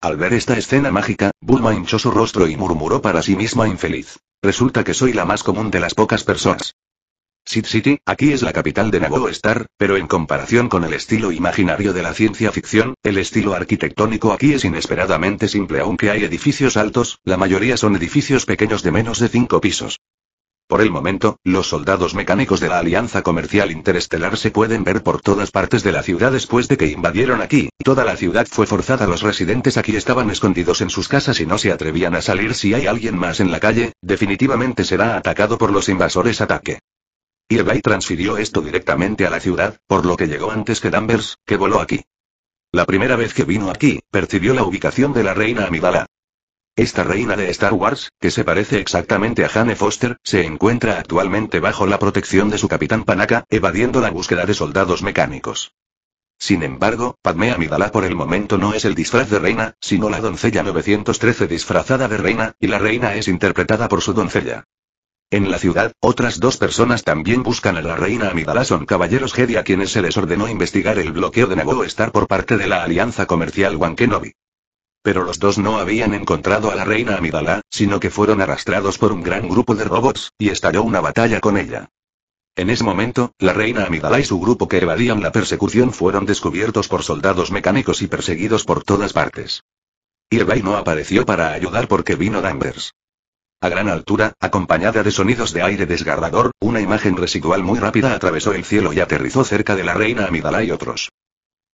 Al ver esta escena mágica, Bulma hinchó su rostro y murmuró para sí misma infeliz. Resulta que soy la más común de las pocas personas. Sid City, aquí es la capital de Naboo Star, pero en comparación con el estilo imaginario de la ciencia ficción, el estilo arquitectónico aquí es inesperadamente simple aunque hay edificios altos, la mayoría son edificios pequeños de menos de cinco pisos. Por el momento, los soldados mecánicos de la Alianza Comercial Interestelar se pueden ver por todas partes de la ciudad después de que invadieron aquí, toda la ciudad fue forzada, los residentes aquí estaban escondidos en sus casas y no se atrevían a salir si hay alguien más en la calle, definitivamente será atacado por los invasores ataque. Y transfirió esto directamente a la ciudad, por lo que llegó antes que Danvers, que voló aquí. La primera vez que vino aquí, percibió la ubicación de la reina Amidala, esta reina de Star Wars, que se parece exactamente a Jane Foster, se encuentra actualmente bajo la protección de su capitán Panaka, evadiendo la búsqueda de soldados mecánicos. Sin embargo, Padme Amidala por el momento no es el disfraz de reina, sino la doncella 913 disfrazada de reina, y la reina es interpretada por su doncella. En la ciudad, otras dos personas también buscan a la reina Amidala son caballeros Jedi a quienes se les ordenó investigar el bloqueo de Naboo Star por parte de la alianza comercial Wankenobi. Pero los dos no habían encontrado a la reina Amidala, sino que fueron arrastrados por un gran grupo de robots, y estalló una batalla con ella. En ese momento, la reina Amidala y su grupo que evadían la persecución fueron descubiertos por soldados mecánicos y perseguidos por todas partes. Irvay no apareció para ayudar porque vino Danvers. A gran altura, acompañada de sonidos de aire desgarrador, una imagen residual muy rápida atravesó el cielo y aterrizó cerca de la reina Amidala y otros.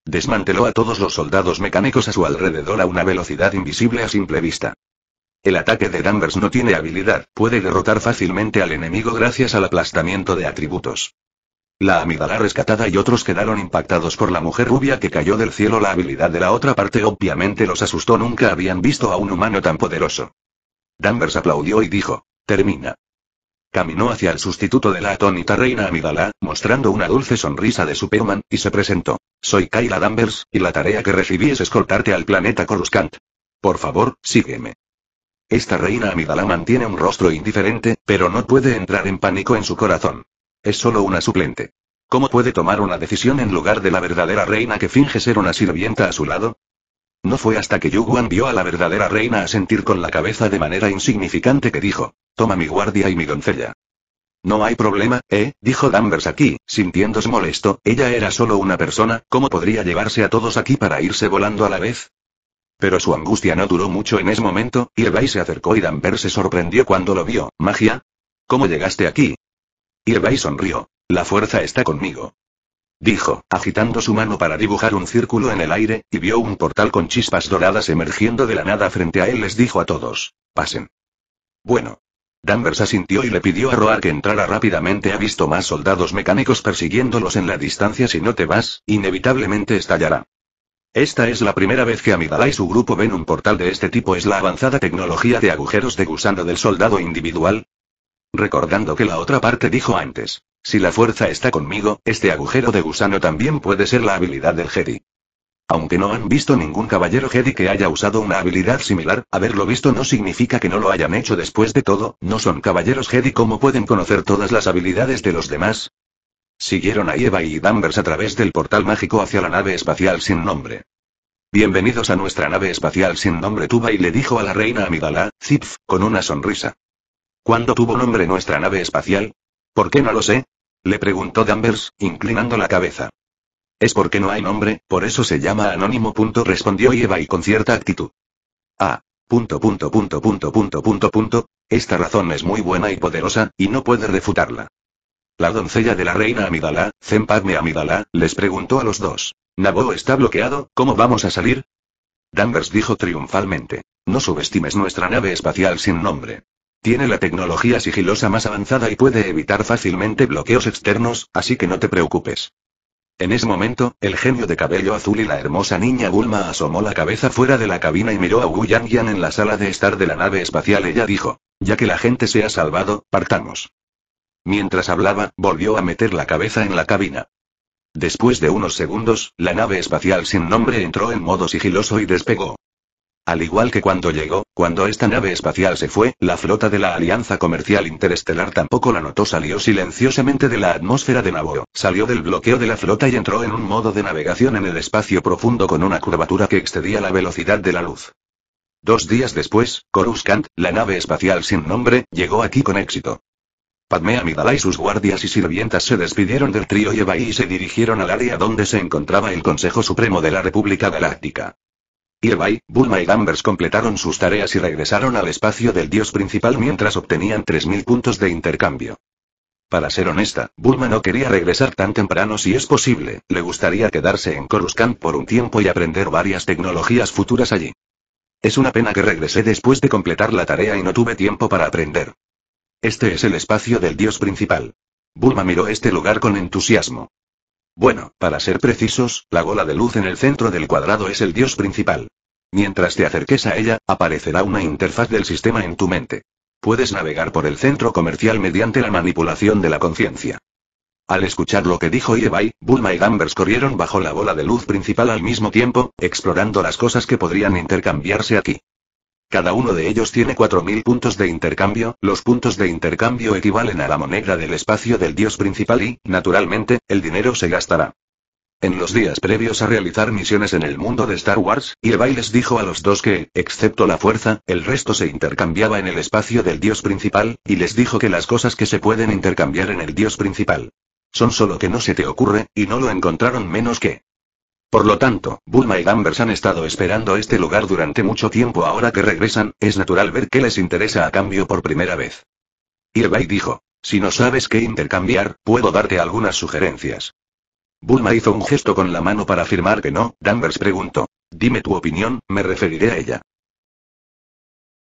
Desmanteló a todos los soldados mecánicos a su alrededor a una velocidad invisible a simple vista. El ataque de Danvers no tiene habilidad, puede derrotar fácilmente al enemigo gracias al aplastamiento de atributos. La amígdala rescatada y otros quedaron impactados por la mujer rubia que cayó del cielo. La habilidad de la otra parte obviamente los asustó, nunca habían visto a un humano tan poderoso. Danvers aplaudió y dijo, termina. Caminó hacia el sustituto de la atónita reina Amidala, mostrando una dulce sonrisa de Superman, y se presentó. Soy Kyla Danvers, y la tarea que recibí es escoltarte al planeta Coruscant. Por favor, sígueme. Esta reina Amidala mantiene un rostro indiferente, pero no puede entrar en pánico en su corazón. Es solo una suplente. ¿Cómo puede tomar una decisión en lugar de la verdadera reina que finge ser una sirvienta a su lado? No fue hasta que Yuguan vio a la verdadera reina a sentir con la cabeza de manera insignificante que dijo, toma mi guardia y mi doncella. No hay problema, ¿eh? dijo Danvers aquí, sintiéndose molesto, ella era solo una persona, ¿cómo podría llevarse a todos aquí para irse volando a la vez? Pero su angustia no duró mucho en ese momento, y Irvai se acercó y Danvers se sorprendió cuando lo vio, ¿magia? ¿Cómo llegaste aquí? Irvai sonrió. La fuerza está conmigo dijo, agitando su mano para dibujar un círculo en el aire, y vio un portal con chispas doradas emergiendo de la nada frente a él, les dijo a todos, pasen. Bueno. Danvers asintió y le pidió a Roar que entrara rápidamente. Ha visto más soldados mecánicos persiguiéndolos en la distancia. Si no te vas, inevitablemente estallará. Esta es la primera vez que Amidala y su grupo ven un portal de este tipo. Es la avanzada tecnología de agujeros de gusano del soldado individual, recordando que la otra parte dijo antes. Si la fuerza está conmigo, este agujero de gusano también puede ser la habilidad del Jedi. Aunque no han visto ningún caballero Jedi que haya usado una habilidad similar, haberlo visto no significa que no lo hayan hecho después de todo, no son caballeros Jedi como pueden conocer todas las habilidades de los demás. Siguieron a Eva y Danvers a través del portal mágico hacia la nave espacial sin nombre. Bienvenidos a nuestra nave espacial sin nombre Tuba y le dijo a la reina Amidala, Zipf, con una sonrisa. ¿Cuándo tuvo nombre nuestra nave espacial? ¿Por qué no lo sé? Le preguntó Danvers, inclinando la cabeza. Es porque no hay nombre, por eso se llama anónimo. Respondió respondió y con cierta actitud. Ah. Punto, punto, punto, punto, punto, punto, Esta razón es muy buena y poderosa, y no puede refutarla. La doncella de la reina Amidala, Zempadme Amidala, les preguntó a los dos. Nabo está bloqueado, ¿cómo vamos a salir? Danvers dijo triunfalmente. No subestimes nuestra nave espacial sin nombre. Tiene la tecnología sigilosa más avanzada y puede evitar fácilmente bloqueos externos, así que no te preocupes. En ese momento, el genio de cabello azul y la hermosa niña Bulma asomó la cabeza fuera de la cabina y miró a Wu en la sala de estar de la nave espacial. Ella dijo, ya que la gente se ha salvado, partamos. Mientras hablaba, volvió a meter la cabeza en la cabina. Después de unos segundos, la nave espacial sin nombre entró en modo sigiloso y despegó. Al igual que cuando llegó, cuando esta nave espacial se fue, la flota de la Alianza Comercial Interestelar tampoco la notó, salió silenciosamente de la atmósfera de Naboo, salió del bloqueo de la flota y entró en un modo de navegación en el espacio profundo con una curvatura que excedía la velocidad de la luz. Dos días después, Coruscant, la nave espacial sin nombre, llegó aquí con éxito. Padme Amidala y sus guardias y sirvientas se despidieron del trío Yevai y se dirigieron al área donde se encontraba el Consejo Supremo de la República Galáctica. Bulma y Gambers completaron sus tareas y regresaron al espacio del dios principal mientras obtenían 3.000 puntos de intercambio. Para ser honesta, Bulma no quería regresar tan temprano si es posible, le gustaría quedarse en Coruscant por un tiempo y aprender varias tecnologías futuras allí. Es una pena que regresé después de completar la tarea y no tuve tiempo para aprender. Este es el espacio del dios principal. Bulma miró este lugar con entusiasmo. Bueno, para ser precisos, la bola de luz en el centro del cuadrado es el dios principal. Mientras te acerques a ella, aparecerá una interfaz del sistema en tu mente. Puedes navegar por el centro comercial mediante la manipulación de la conciencia. Al escuchar lo que dijo Irebai, Bulma y Gambers corrieron bajo la bola de luz principal al mismo tiempo, explorando las cosas que podrían intercambiarse aquí. Cada uno de ellos tiene 4.000 puntos de intercambio, los puntos de intercambio equivalen a la moneda del espacio del dios principal y, naturalmente, el dinero se gastará. En los días previos a realizar misiones en el mundo de Star Wars, Levi les dijo a los dos que, excepto la fuerza, el resto se intercambiaba en el espacio del dios principal, y les dijo que las cosas que se pueden intercambiar en el dios principal. Son solo que no se te ocurre, y no lo encontraron menos que por lo tanto, Bulma y Danvers han estado esperando este lugar durante mucho tiempo ahora que regresan, es natural ver qué les interesa a cambio por primera vez. Irvay dijo, si no sabes qué intercambiar, puedo darte algunas sugerencias. Bulma hizo un gesto con la mano para afirmar que no, Danvers preguntó. Dime tu opinión, me referiré a ella.